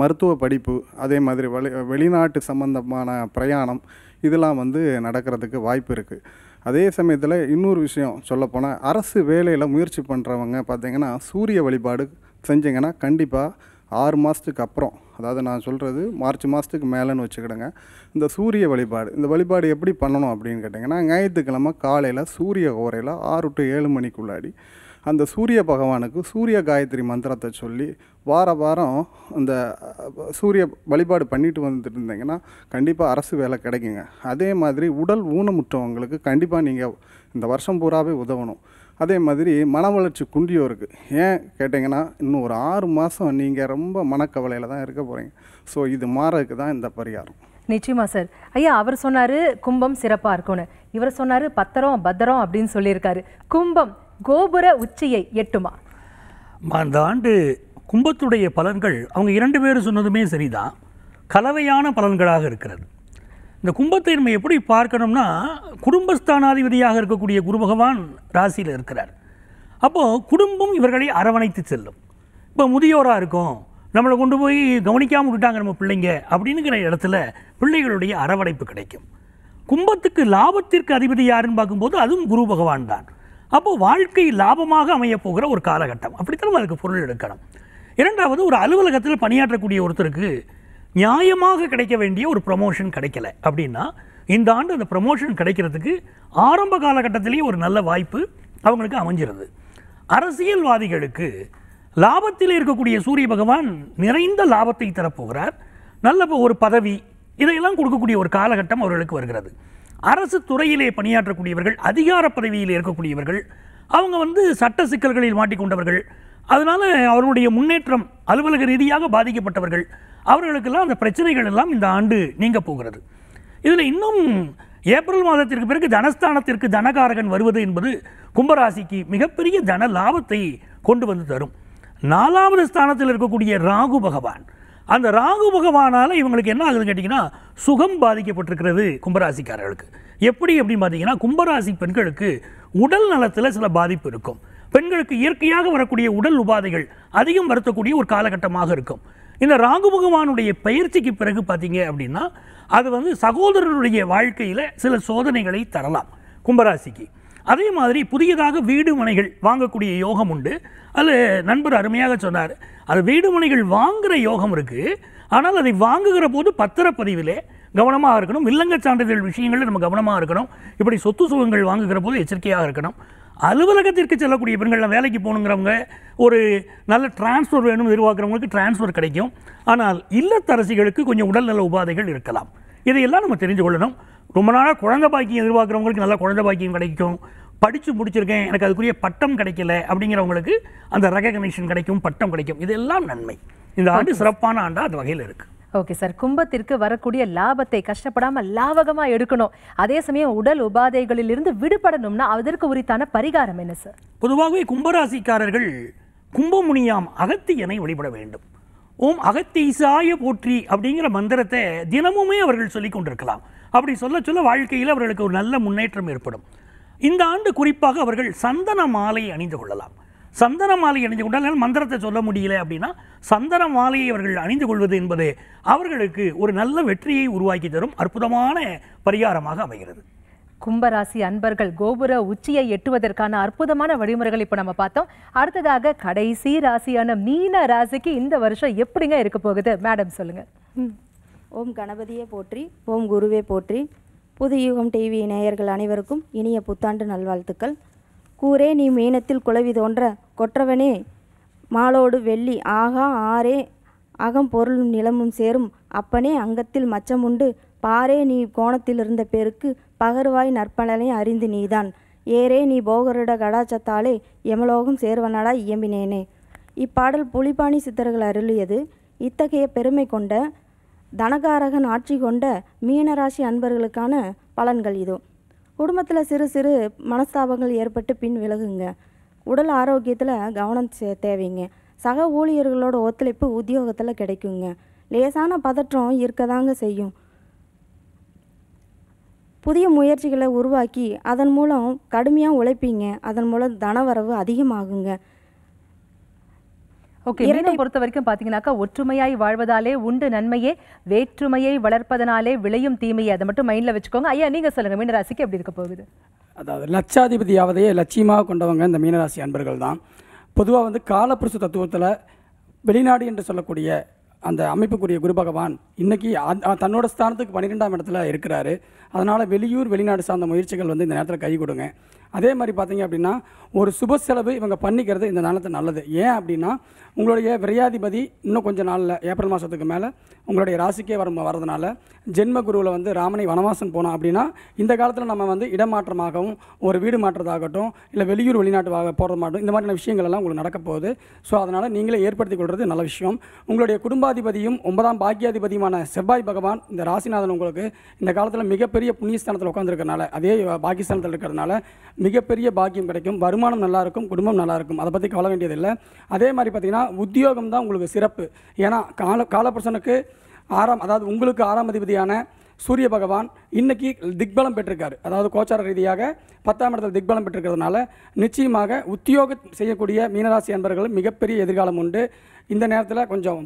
மருத்துவ படிப்பு அதே மாதிரி வெளி வெளிநாட்டு சம்மந்தமான பிரயாணம் இதெல்லாம் வந்து நடக்கிறதுக்கு வாய்ப்பு இருக்குது அதே சமயத்தில் இன்னொரு விஷயம் சொல்லப்போனால் அரசு வேலையில் முயற்சி பண்ணுறவங்க பார்த்திங்கன்னா சூரிய வழிபாடு செஞ்சிங்கன்னா கண்டிப்பாக ஆறு மாதத்துக்கு அப்புறம் அதாவது நான் சொல்கிறது மார்ச் மாதத்துக்கு மேலேன்னு வச்சுக்கிடுங்க இந்த சூரிய வழிபாடு இந்த வழிபாடு எப்படி பண்ணணும் அப்படின்னு கேட்டிங்கன்னா ஞாயிற்றுக்கிழமை காலையில் சூரிய ஓரையில் ஆறு டு ஏழு மணிக்குள்ளாடி அந்த சூரிய பகவானுக்கு சூரிய காயத்ரி மந்திரத்தை சொல்லி வார வாரம் அந்த சூரிய வழிபாடு பண்ணிட்டு வந்துட்டு இருந்தீங்கன்னா கண்டிப்பாக அரசு வேலை கிடைக்குங்க அதே மாதிரி உடல் ஊனமுற்றவங்களுக்கு கண்டிப்பாக நீங்கள் இந்த வருஷம் பூராவே உதவணும் அதே மாதிரி மன வளர்ச்சி குண்டியும் இருக்குது ஏன் கேட்டிங்கன்னா இன்னும் ஒரு ஆறு மாதம் நீங்கள் ரொம்ப மனக்கவலையில் தான் இருக்க போகிறீங்க ஸோ இது மாறதுக்கு தான் இந்த பரிகாரம் நிச்சயமா சார் ஐயா அவர் சொன்னார் கும்பம் சிறப்பாக இருக்கும்னு இவர் சொன்னார் பத்திரம் பத்திரம் அப்படின்னு சொல்லியிருக்காரு கும்பம் கோபுர உச்சியை எட்டுமா அந்த ஆண்டு கும்பத்துடைய பலன்கள் அவங்க இரண்டு பேரும் சொன்னதுமே சரிதான் கலவையான பலன்களாக இருக்கிறது இந்த கும்பத்தை நம்ம எப்படி பார்க்கணும்னா குடும்பஸ்தானாதிபதியாக இருக்கக்கூடிய குரு பகவான் ராசியில் இருக்கிறார் அப்போது குடும்பம் இவர்களை அரவணைத்து செல்லும் இப்போ முதியோராக இருக்கும் நம்மளை கொண்டு போய் கவனிக்காமல் விட்டாங்க நம்ம பிள்ளைங்க அப்படிங்கிற இடத்துல பிள்ளைகளுடைய அரவணைப்பு கிடைக்கும் கும்பத்துக்கு லாபத்திற்கு அதிபதி யாருன்னு பார்க்கும்போது அதுவும் குரு பகவான் தான் அப்போது வாழ்க்கை லாபமாக அமையப்போகிற ஒரு காலகட்டம் அப்படித்தான் அதுக்கு பொருள் எடுக்கணும் இரண்டாவது ஒரு அலுவலகத்தில் பணியாற்றக்கூடிய ஒருத்தருக்கு நியாயமாக கிடைக்க வேண்டிய ஒரு ப்ரொமோஷன் கிடைக்கல அப்படின்னா இந்த ஆண்டு அந்த ப்ரொமோஷன் கிடைக்கிறதுக்கு ஆரம்ப காலகட்டத்திலேயே ஒரு நல்ல வாய்ப்பு அவங்களுக்கு அமைஞ்சிருது அரசியல்வாதிகளுக்கு லாபத்தில் இருக்கக்கூடிய சூரிய பகவான் நிறைந்த லாபத்தை தரப்போகிறார் நல்ல ஒரு பதவி இதையெல்லாம் கொடுக்கக்கூடிய ஒரு காலகட்டம் அவர்களுக்கு வருகிறது அரசு துறையிலே பணியாற்றக்கூடியவர்கள் அதிகார பதவியில் இருக்கக்கூடியவர்கள் அவங்க வந்து சட்ட சிக்கல்களில் மாட்டிக்கொண்டவர்கள் அதனால் அவர்களுடைய முன்னேற்றம் அலுவலக ரீதியாக பாதிக்கப்பட்டவர்கள் அவர்களுக்கெல்லாம் அந்த பிரச்சனைகள் எல்லாம் இந்த ஆண்டு நீங்க போகிறது இதில் இன்னும் ஏப்ரல் மாதத்திற்கு பிறகு தனஸ்தானத்திற்கு தனகாரகன் வருவது என்பது கும்பராசிக்கு மிகப்பெரிய தன லாபத்தை கொண்டு வந்து தரும் நாலாவது ஸ்தானத்தில் இருக்கக்கூடிய ராகு பகவான் அந்த ராகு பகவானால் இவங்களுக்கு என்ன ஆகுதுன்னு கேட்டிங்கன்னா சுகம் பாதிக்கப்பட்டிருக்கிறது கும்பராசிக்காரர்களுக்கு எப்படி அப்படின்னு பார்த்தீங்கன்னா கும்பராசி பெண்களுக்கு உடல் நலத்தில் சில பாதிப்பு இருக்கும் பெண்களுக்கு இயற்கையாக வரக்கூடிய உடல் உபாதைகள் அதிகம் வருத்தக்கூடிய ஒரு காலகட்டமாக இருக்கும் இந்த ராகு பகவானுடைய பயிற்சிக்கு பிறகு பார்த்தீங்க அப்படின்னா அது வந்து சகோதரருடைய வாழ்க்கையில் சில சோதனைகளை தரலாம் கும்பராசிக்கு அதே மாதிரி புதியதாக வீடு மனைகள் வாங்கக்கூடிய யோகம் உண்டு அது நண்பர் அருமையாக சொன்னார் அது வீடு மனைகள் வாங்குகிற யோகம் இருக்குது ஆனால் அதை வாங்குகிற போது பத்திரப்பதிவிலே கவனமாக இருக்கணும் வில்லங்க சான்றிதழ் விஷயங்களில் நம்ம கவனமாக இருக்கணும் இப்படி சொத்து சுகங்கள் வாங்குகிற போது எச்சரிக்கையாக இருக்கணும் அலுவலகத்திற்கு செல்லக்கூடிய பெண்கள்லாம் வேலைக்கு போகணுங்கிறவங்க ஒரு நல்ல டிரான்ஸ்ஃபர் வேணும் எதிர்பார்க்குறவங்களுக்கு டிரான்ஸ்ஃபர் கிடைக்கும் ஆனால் இல்லத்தரசிகளுக்கு கொஞ்சம் உடல்நல உபாதைகள் இருக்கலாம் இதையெல்லாம் நம்ம தெரிஞ்சு கொள்ளணும் ரொம்ப நாளாக குழந்தை பாக்கியம் எதிர்பார்க்குறவங்களுக்கு நல்ல குழந்தை பாக்கியம் கிடைக்கும் படித்து முடிச்சிருக்கேன் எனக்கு அதுக்குரிய பட்டம் கிடைக்கல அப்படிங்கிறவங்களுக்கு அந்த ரெகக்னேஷன் கிடைக்கும் பட்டம் கிடைக்கும் இதெல்லாம் நன்மை இந்த ஆண்டு சிறப்பான ஆண்டாக அந்த வகையில் இருக்குது ஓகே சார் கும்பத்திற்கு வரக்கூடிய லாபத்தை கஷ்டப்படாமல் லாபகமாக எடுக்கணும் அதே சமயம் உடல் உபாதைகளிலிருந்து விடுபடணும்னா அதற்கு உரித்தான பரிகாரம் என்ன சார் பொதுவாகவே கும்பராசிக்காரர்கள் கும்பமுனியாம் அகத்தியனை வழிபட வேண்டும் ஓம் அகத்தீசாய போற்றி அப்படிங்கிற மந்திரத்தை தினமுமே அவர்கள் சொல்லிக் கொண்டிருக்கலாம் அப்படி சொல்ல சொல்ல வாழ்க்கையில் அவர்களுக்கு ஒரு நல்ல முன்னேற்றம் ஏற்படும் இந்த ஆண்டு குறிப்பாக அவர்கள் சந்தன மாலையை அணிந்து கொள்ளலாம் சந்தன மாலை அணிந்து கொண்டால் மந்திரத்தை சொல்ல முடியல அப்படின்னா சந்தன மாலையை அவர்கள் அணிந்து கொள்வது என்பது அவர்களுக்கு ஒரு நல்ல வெற்றியை உருவாக்கி தரும் அற்புதமான பரிகாரமாக அமைகிறது கும்பராசி அன்பர்கள் கோபுர உச்சியை எட்டுவதற்கான அற்புதமான வழிமுறைகள் இப்போ நம்ம பார்த்தோம் அடுத்ததாக கடைசி ராசியான மீன ராசிக்கு இந்த வருஷம் எப்படிங்க இருக்க போகுது மேடம் சொல்லுங்கள் ஓம் கணபதியே போற்றி ஓம் குருவே போற்றி புது யுகம் டிவி நேயர்கள் அனைவருக்கும் இனிய புத்தாண்டு நல்வாழ்த்துக்கள் கூரே நீ மீனத்தில் குலவி தோன்ற கொற்றவனே மாலோடு வெள்ளி ஆகா ஆரே அகம் பொருளும் நிலமும் சேரும் அப்பனே அங்கத்தில் மச்சமுண்டு பாரே நீ கோணத்தில் இருந்த பேருக்கு பகர்வாய் நற்பலனை அறிந்து நீதான் ஏரே நீ போகருட கடாச்சத்தாலே எமலோகம் சேர்வனடா இயம்பினேனே இப்பாடல் புலிபாணி சித்தர்கள் அருளியது இத்தகைய பெருமை கொண்ட தனகாரகன் ஆட்சி கொண்ட மீனராசி அன்பர்களுக்கான பலன்கள் இதோ குடும்பத்தில் சிறு சிறு மனஸ்தாபங்கள் ஏற்பட்டு பின் விலகுங்க உடல் ஆரோக்கியத்தில் கவனம் தேவைங்க சக ஊழியர்களோட ஒத்துழைப்பு உத்தியோகத்தில் கிடைக்குங்க லேசான பதற்றம் இருக்க தாங்க செய்யும் புதிய முயற்சிகளை உருவாக்கி அதன் மூலம் கடுமையாக உழைப்பீங்க அதன் மூலம் தனவரவு அதிகமாகுங்க ஓகே மீனம் பொறுத்த வரைக்கும் பார்த்தீங்கன்னாக்கா ஒற்றுமையாய் வாழ்வதாலே உண்டு நன்மையே வேற்றுமையை வளர்ப்பதனாலே விளையும் தீமையை அதை மட்டும் மைண்டில் வச்சுக்கோங்க ஐயா நீங்கள் சொல்லுங்கள் மீனராசிக்கு எப்படி இருக்க போகுது அதாவது லட்சாதிபதியாவதையே லட்சியமாக கொண்டவங்க இந்த மீனராசி அன்பர்கள் தான் பொதுவாக வந்து காலப்புருஷ தத்துவத்தில் வெளிநாடு என்று சொல்லக்கூடிய அந்த அமைப்புக்குரிய குரு பகவான் இன்றைக்கி தன்னோட ஸ்தானத்துக்கு பன்னிரெண்டாம் இடத்துல இருக்கிறாரு அதனால் வெளியூர் வெளிநாடு சார்ந்த முயற்சிகள் வந்து இந்த நேரத்தில் கை கொடுங்க அதே மாதிரி பார்த்தீங்க அப்படின்னா ஒரு சுப செலவு இவங்க பண்ணிக்கிறது இந்த நாளத்தை நல்லது ஏன் அப்படின்னா உங்களுடைய விரையாதிபதி இன்னும் கொஞ்சம் நாளில் ஏப்ரல் மாதத்துக்கு மேலே உங்களுடைய ராசிக்கே வர வரதுனால ஜென்ம குருவில் வந்து ராமனை வனவாசம் போனோம் அப்படின்னா இந்த காலத்தில் நம்ம வந்து இடமாற்றமாகவும் ஒரு வீடு மாற்றதாகட்டும் இல்லை வெளியூர் வெளிநாட்டு போகிறது மாட்டோம் இந்த மாதிரியான விஷயங்கள் எல்லாம் உங்களுக்கு நடக்க போகுது ஸோ அதனால் நீங்களே ஏற்படுத்தி கொள்வது நல்ல விஷயம் உங்களுடைய குடும்பாதிபதியும் ஒன்பதாம் பாக்கியாதிபதியுமான செவ்வாய் பகவான் இந்த ராசிநாதன் உங்களுக்கு இந்த காலத்தில் மிகப்பெரிய புண்ணியஸ்தானத்தில் உட்காந்துருக்கறனால அதே பாகிஸ்தானத்தில் இருக்கிறதுனால மிகப்பெரிய பாக்கியம் கிடைக்கும் வருமான வருமானம் நல்லாயிருக்கும் குடும்பம் நல்லாயிருக்கும் அதை பற்றி கவலை வேண்டியதில்லை அதே மாதிரி பார்த்தீங்கன்னா உத்தியோகம் தான் உங்களுக்கு சிறப்பு ஏன்னா கால காலபுருஷனுக்கு ஆறாம் அதாவது உங்களுக்கு ஆறாம் அதிபதியான சூரிய பகவான் இன்னைக்கு திக்பலம் பெற்றிருக்காரு அதாவது கோச்சார ரீதியாக பத்தாம் இடத்தில் திக்பலம் பெற்றிருக்கிறதுனால நிச்சயமாக உத்தியோகம் செய்யக்கூடிய மீனராசி அன்பர்களும் மிகப்பெரிய எதிர்காலம் உண்டு இந்த நேரத்தில் கொஞ்சம்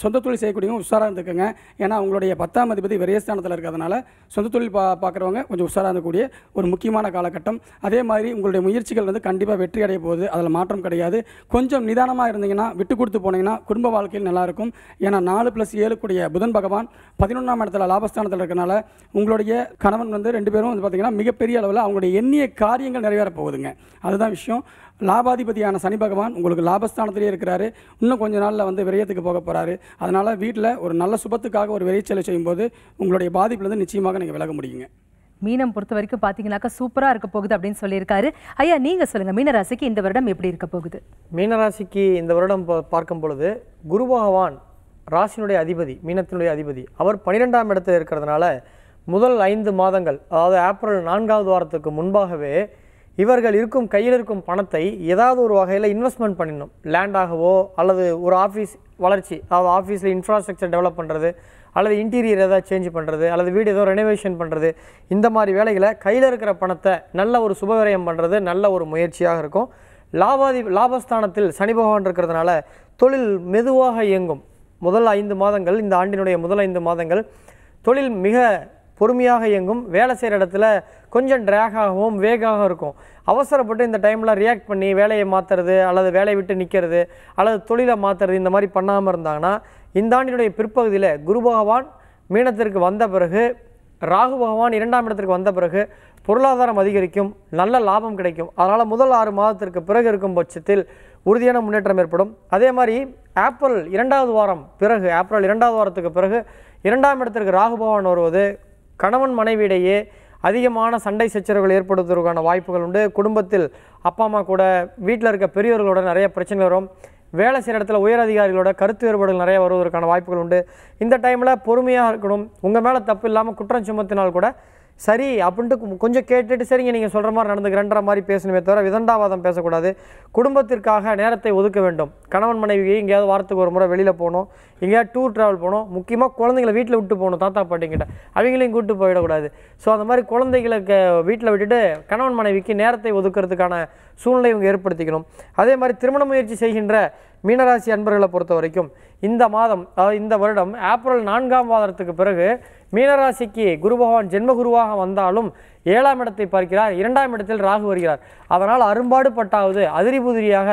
சொந்த தொழில் செய்யக்கூடியவங்க உஷாராக இருந்துக்கோங்க ஏன்னா அவங்களுடைய பத்தாம் அதிபதி விரயஸ்தானத்தில் இருக்கிறதுனால சொந்த தொழில் பா பார்க்குறவங்க கொஞ்சம் உஷாராக இருக்கக்கூடிய ஒரு முக்கியமான காலகட்டம் அதே மாதிரி உங்களுடைய முயற்சிகள் வந்து கண்டிப்பாக வெற்றி அடைய போகுது அதில் மாற்றம் கிடையாது கொஞ்சம் நிதானமாக இருந்தீங்கன்னா விட்டு கொடுத்து போனீங்கன்னா குடும்ப வாழ்க்கையில் நல்லாயிருக்கும் ஏன்னா நாலு ப்ளஸ் ஏழுக்குடைய புதன் பகவான் பதினொன்றாம் இடத்துல லாபஸ்தானத்தில் இருக்கிறனால உங்களுடைய கணவன் வந்து ரெண்டு பேரும் வந்து பார்த்திங்கன்னா மிகப்பெரிய அளவில் அவங்களுடைய எண்ணிய காரியங்கள் நிறைவேற போகுதுங்க அதுதான் விஷயம் லாபாதிபதியான சனி பகவான் உங்களுக்கு லாபஸ்தானத்திலே இருக்கிறாரு இன்னும் கொஞ்ச நாளில் வந்து விரயத்துக்கு போக போகிறாரு அதனால் வீட்டில் ஒரு நல்ல சுபத்துக்காக ஒரு விரைச்சலை செய்யும்போது உங்களுடைய பாதிப்புலேருந்து நிச்சயமாக நீங்கள் விலக முடியுங்க மீனம் பொறுத்த வரைக்கும் பார்த்தீங்கன்னாக்கா சூப்பராக இருக்க போகுது அப்படின்னு சொல்லியிருக்காரு ஐயா நீங்கள் சொல்லுங்கள் மீனராசிக்கு இந்த வருடம் எப்படி இருக்க போகுது மீனராசிக்கு இந்த வருடம் பார்க்கும் பொழுது குரு பகவான் ராசினுடைய அதிபதி மீனத்தினுடைய அதிபதி அவர் பன்னிரெண்டாம் இடத்தில் இருக்கிறதுனால முதல் ஐந்து மாதங்கள் அதாவது ஏப்ரல் நான்காவது வாரத்துக்கு முன்பாகவே இவர்கள் இருக்கும் கையில் இருக்கும் பணத்தை ஏதாவது ஒரு வகையில் இன்வெஸ்ட்மெண்ட் பண்ணிடணும் லேண்டாகவோ அல்லது ஒரு ஆஃபீஸ் வளர்ச்சி அதாவது ஆஃபீஸில் இன்ஃப்ராஸ்ட்ரக்சர் டெவலப் பண்ணுறது அல்லது இன்டீரியர் ஏதாவது சேஞ்ச் பண்ணுறது அல்லது வீடு ஏதோ ரெனோவேஷன் பண்ணுறது இந்த மாதிரி வேலைகளை கையில் இருக்கிற பணத்தை நல்ல ஒரு சுபவிரயம் பண்ணுறது நல்ல ஒரு முயற்சியாக இருக்கும் லாபாதி லாபஸ்தானத்தில் சனி பகவான் இருக்கிறதுனால தொழில் மெதுவாக இயங்கும் முதல் ஐந்து மாதங்கள் இந்த ஆண்டினுடைய முதல் ஐந்து மாதங்கள் தொழில் மிக பொறுமையாக இயங்கும் வேலை செய்கிற இடத்துல கொஞ்சம் ட்ராகாகவும் வேகாகவும் இருக்கும் அவசரப்பட்டு இந்த டைமில் ரியாக்ட் பண்ணி வேலையை மாற்றுறது அல்லது வேலையை விட்டு நிற்கிறது அல்லது தொழிலை மாற்றுறது இந்த மாதிரி பண்ணாமல் இருந்தாங்கன்னா இந்த ஆண்டினுடைய பிற்பகுதியில் குரு பகவான் மீனத்திற்கு வந்த பிறகு ராகு பகவான் இரண்டாம் இடத்திற்கு வந்த பிறகு பொருளாதாரம் அதிகரிக்கும் நல்ல லாபம் கிடைக்கும் அதனால் முதல் ஆறு மாதத்திற்கு பிறகு இருக்கும் பட்சத்தில் உறுதியான முன்னேற்றம் ஏற்படும் அதே மாதிரி ஏப்ரல் இரண்டாவது வாரம் பிறகு ஏப்ரல் இரண்டாவது வாரத்துக்கு பிறகு இரண்டாம் இடத்திற்கு ராகு பகவான் வருவது கணவன் மனைவியிடையே அதிகமான சண்டை சச்சரவுகள் ஏற்படுவதற்கான வாய்ப்புகள் உண்டு குடும்பத்தில் அப்பா அம்மா கூட வீட்டில் இருக்க பெரியவர்களோட நிறைய பிரச்சனை வரும் வேலை செய்கிற இடத்துல உயர் அதிகாரிகளோட கருத்து வேறுபாடுகள் நிறைய வருவதற்கான வாய்ப்புகள் உண்டு இந்த டைமில் பொறுமையாக இருக்கணும் உங்கள் மேலே தப்பு இல்லாமல் குற்றம் சுமத்தினால் கூட சரி அப்படின்ட்டு கொஞ்சம் கேட்டுட்டு சரிங்க நீங்கள் சொல்கிற மாதிரி நடந்துக்கிறன்ற மாதிரி பேசணுமே தவிர விதண்டாவாதம் பேசக்கூடாது குடும்பத்திற்காக நேரத்தை ஒதுக்க வேண்டும் கணவன் மனைவி எங்கேயாவது வாரத்துக்கு ஒரு முறை வெளியில் போகணும் எங்கேயாவது டூர் ட்ராவல் போகணும் முக்கியமாக குழந்தைங்களை வீட்டில் விட்டு போகணும் தாத்தா பாட்டிங்கிட்ட அவங்களையும் கூப்பிட்டு போயிடக்கூடாது ஸோ அந்த மாதிரி குழந்தைகளுக்கு வீட்டில் விட்டுட்டு கணவன் மனைவிக்கு நேரத்தை ஒதுக்கிறதுக்கான சூழ்நிலை இவங்க ஏற்படுத்திக்கணும் அதே மாதிரி திருமண முயற்சி செய்கின்ற மீனராசி அன்பர்களை பொறுத்த வரைக்கும் இந்த மாதம் அதாவது இந்த வருடம் ஏப்ரல் நான்காம் வாரத்துக்கு பிறகு மீனராசிக்கு குரு பகவான் ஜென்மகுருவாக வந்தாலும் ஏழாம் இடத்தை பார்க்கிறார் இரண்டாம் இடத்தில் ராகு வருகிறார் அதனால் அரும்பாடு பட்டாவது அதிரி புதிரியாக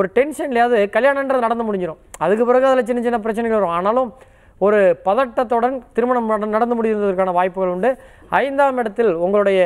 ஒரு டென்ஷன்லையாவது கல்யாணன்றது நடந்து முடிஞ்சிடும் அதுக்கு பிறகு அதில் சின்ன சின்ன பிரச்சனைகள் வரும் ஆனாலும் ஒரு பதட்டத்துடன் திருமணம் நடந்து முடிந்ததற்கான வாய்ப்புகள் உண்டு ஐந்தாம் இடத்தில் உங்களுடைய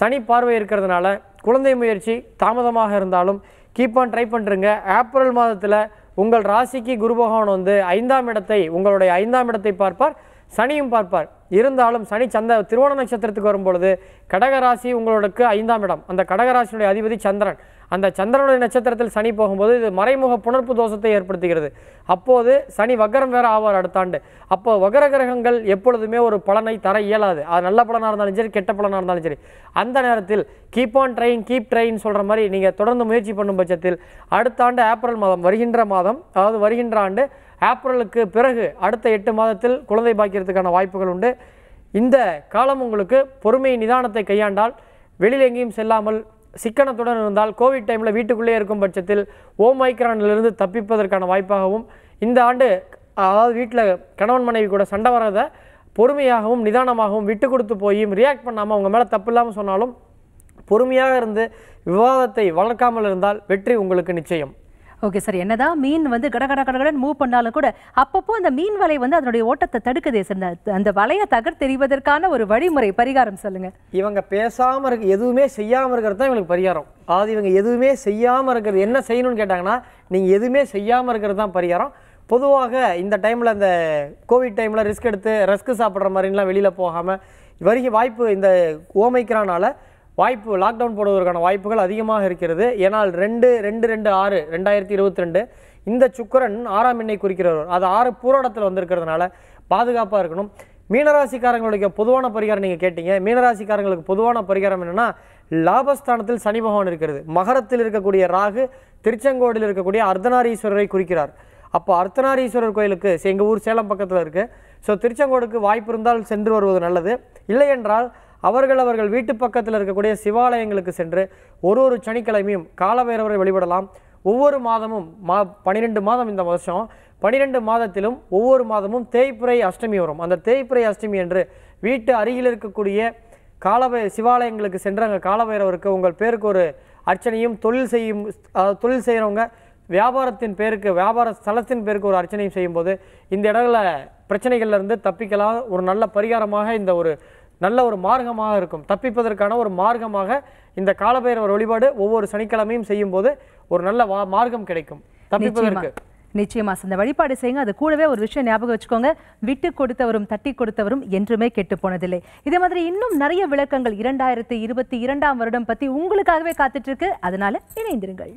சனி பார்வை இருக்கிறதுனால குழந்தை முயற்சி தாமதமாக இருந்தாலும் கீப் ஆன் ட்ரை பண்ணுறங்க ஏப்ரல் மாதத்தில் உங்கள் ராசிக்கு குரு பகவான் வந்து ஐந்தாம் இடத்தை உங்களுடைய ஐந்தாம் இடத்தை பார்ப்பார் சனியும் பார்ப்பார் இருந்தாலும் சனி சந்த திருவோண நட்சத்திரத்துக்கு வரும்பொழுது கடகராசி உங்களுக்கு ஐந்தாம் இடம் அந்த கடகராசினுடைய அதிபதி சந்திரன் அந்த சந்திரனுடைய நட்சத்திரத்தில் சனி போகும்போது இது மறைமுக புணர்ப்பு தோஷத்தை ஏற்படுத்துகிறது அப்போது சனி வக்கரம் வேறு ஆவார் அடுத்த ஆண்டு அப்போ வக்கர கிரகங்கள் எப்பொழுதுமே ஒரு பலனை தர இயலாது அது நல்ல பலனாக இருந்தாலும் சரி கெட்ட பலனாக இருந்தாலும் சரி அந்த நேரத்தில் keep on train keep train சொல்கிற மாதிரி நீங்கள் தொடர்ந்து முயற்சி பண்ணும் பட்சத்தில் அடுத்த ஆண்டு ஏப்ரல் மாதம் வருகின்ற மாதம் அதாவது வருகின்ற ஆண்டு ஏப்ரலுக்கு பிறகு அடுத்த எட்டு மாதத்தில் குழந்தை பாக்கிறதுக்கான வாய்ப்புகள் உண்டு இந்த காலம் உங்களுக்கு பொறுமை நிதானத்தை கையாண்டால் வெளியில் எங்கேயும் செல்லாமல் சிக்கனத்துடன் இருந்தால் கோவிட் டைமில் வீட்டுக்குள்ளே இருக்கும் பட்சத்தில் ஓமைக்ரானிலிருந்து தப்பிப்பதற்கான வாய்ப்பாகவும் இந்த ஆண்டு அதாவது வீட்டில் கணவன் மனைவி கூட சண்டை வராத பொறுமையாகவும் நிதானமாகவும் விட்டு கொடுத்து போயும் ரியாக்ட் பண்ணாமல் அவங்க மேலே தப்பு இல்லாமல் சொன்னாலும் பொறுமையாக இருந்து விவாதத்தை வளர்க்காமல் இருந்தால் வெற்றி உங்களுக்கு நிச்சயம் ஓகே சார் என்னதான் மீன் வந்து கட கட கடகடன் மூவ் பண்ணாலும் கூட அப்பப்போ அந்த மீன் வலை வந்து அதனுடைய ஓட்டத்தை தடுக்குதே சார் அந்த வலையை தகர் தெரிவதற்கான ஒரு வழிமுறை பரிகாரம் சொல்லுங்க இவங்க பேசாம இருக்க எதுவுமே செய்யாம இருக்கிறது தான் இவங்களுக்கு பரிகாரம் அதாவது இவங்க எதுவுமே செய்யாம இருக்கிறது என்ன செய்யணும்னு கேட்டாங்கன்னா நீங்க எதுவுமே செய்யாம இருக்கிறது தான் பரிகாரம் பொதுவாக இந்த டைமில் அந்த கோவிட் டைமில் ரிஸ்க் எடுத்து ரஸ்க் சாப்பிட்ற மாதிரிலாம் வெளியில் போகாமல் வருகை வாய்ப்பு இந்த ஓமைக்கிறானால வாய்ப்பு லாக்டவுன் போடுவதற்கான வாய்ப்புகள் அதிகமாக இருக்கிறது ஏனால் ரெண்டு ரெண்டு ரெண்டு ஆறு ரெண்டாயிரத்தி இருபத்தி ரெண்டு இந்த சுக்கரன் ஆறாம் எண்ணை குறிக்கிறவர் அது ஆறு பூராடத்தில் வந்திருக்கிறதுனால பாதுகாப்பாக இருக்கணும் மீனராசிக்காரங்களுடைய பொதுவான பரிகாரம் நீங்கள் கேட்டீங்க மீனராசிக்காரங்களுக்கு பொதுவான பரிகாரம் என்னென்னா லாபஸ்தானத்தில் சனி பகவான் இருக்கிறது மகரத்தில் இருக்கக்கூடிய ராகு திருச்செங்கோடில் இருக்கக்கூடிய அர்த்தநாரீஸ்வரரை குறிக்கிறார் அப்போ அர்த்தநாரீஸ்வரர் கோயிலுக்கு எங்கள் ஊர் சேலம் பக்கத்தில் இருக்குது ஸோ திருச்செங்கோடுக்கு வாய்ப்பு இருந்தால் சென்று வருவது நல்லது இல்லை என்றால் அவர்கள் அவர்கள் வீட்டு பக்கத்தில் இருக்கக்கூடிய சிவாலயங்களுக்கு சென்று ஒரு ஒரு சனிக்கிழமையும் காலபைரவரை வழிபடலாம் ஒவ்வொரு மாதமும் மா பன்னிரெண்டு மாதம் இந்த வருஷம் பனிரெண்டு மாதத்திலும் ஒவ்வொரு மாதமும் தேய்ப்புரை அஷ்டமி வரும் அந்த தேய்ப்புரை அஷ்டமி என்று வீட்டு அருகில் இருக்கக்கூடிய காலவை சிவாலயங்களுக்கு சென்று அங்கே காலவைரவருக்கு உங்கள் பேருக்கு ஒரு அர்ச்சனையும் தொழில் செய்யும் தொழில் செய்கிறவங்க வியாபாரத்தின் பேருக்கு வியாபார ஸ்தலத்தின் பேருக்கு ஒரு அர்ச்சனையும் செய்யும்போது இந்த இடங்களில் பிரச்சனைகள்லேருந்து தப்பிக்கலாம் ஒரு நல்ல பரிகாரமாக இந்த ஒரு நல்ல ஒரு மார்க்கமாக இருக்கும் தப்பிப்பதற்கான ஒரு மார்க்கமாக இந்த காலபைரவர் வழிபாடு ஒவ்வொரு சனிக்கிழமையும் செய்யும் போது ஒரு நல்ல மார்க்கம் கிடைக்கும் தப்பிப்பதற்கு நிச்சயமா அந்த வழிபாடு செய்யுங்க அது கூடவே ஒரு விஷயம் ஞாபகம் வச்சுக்கோங்க விட்டு கொடுத்தவரும் தட்டி கொடுத்தவரும் என்றுமே கெட்டு போனதில்லை இதே மாதிரி இன்னும் நிறைய விளக்கங்கள் இரண்டாயிரத்தி இருபத்தி இரண்டாம் வருடம் பத்தி உங்களுக்காகவே காத்துட்டு இருக்கு அதனால இணைந்திருங்கள்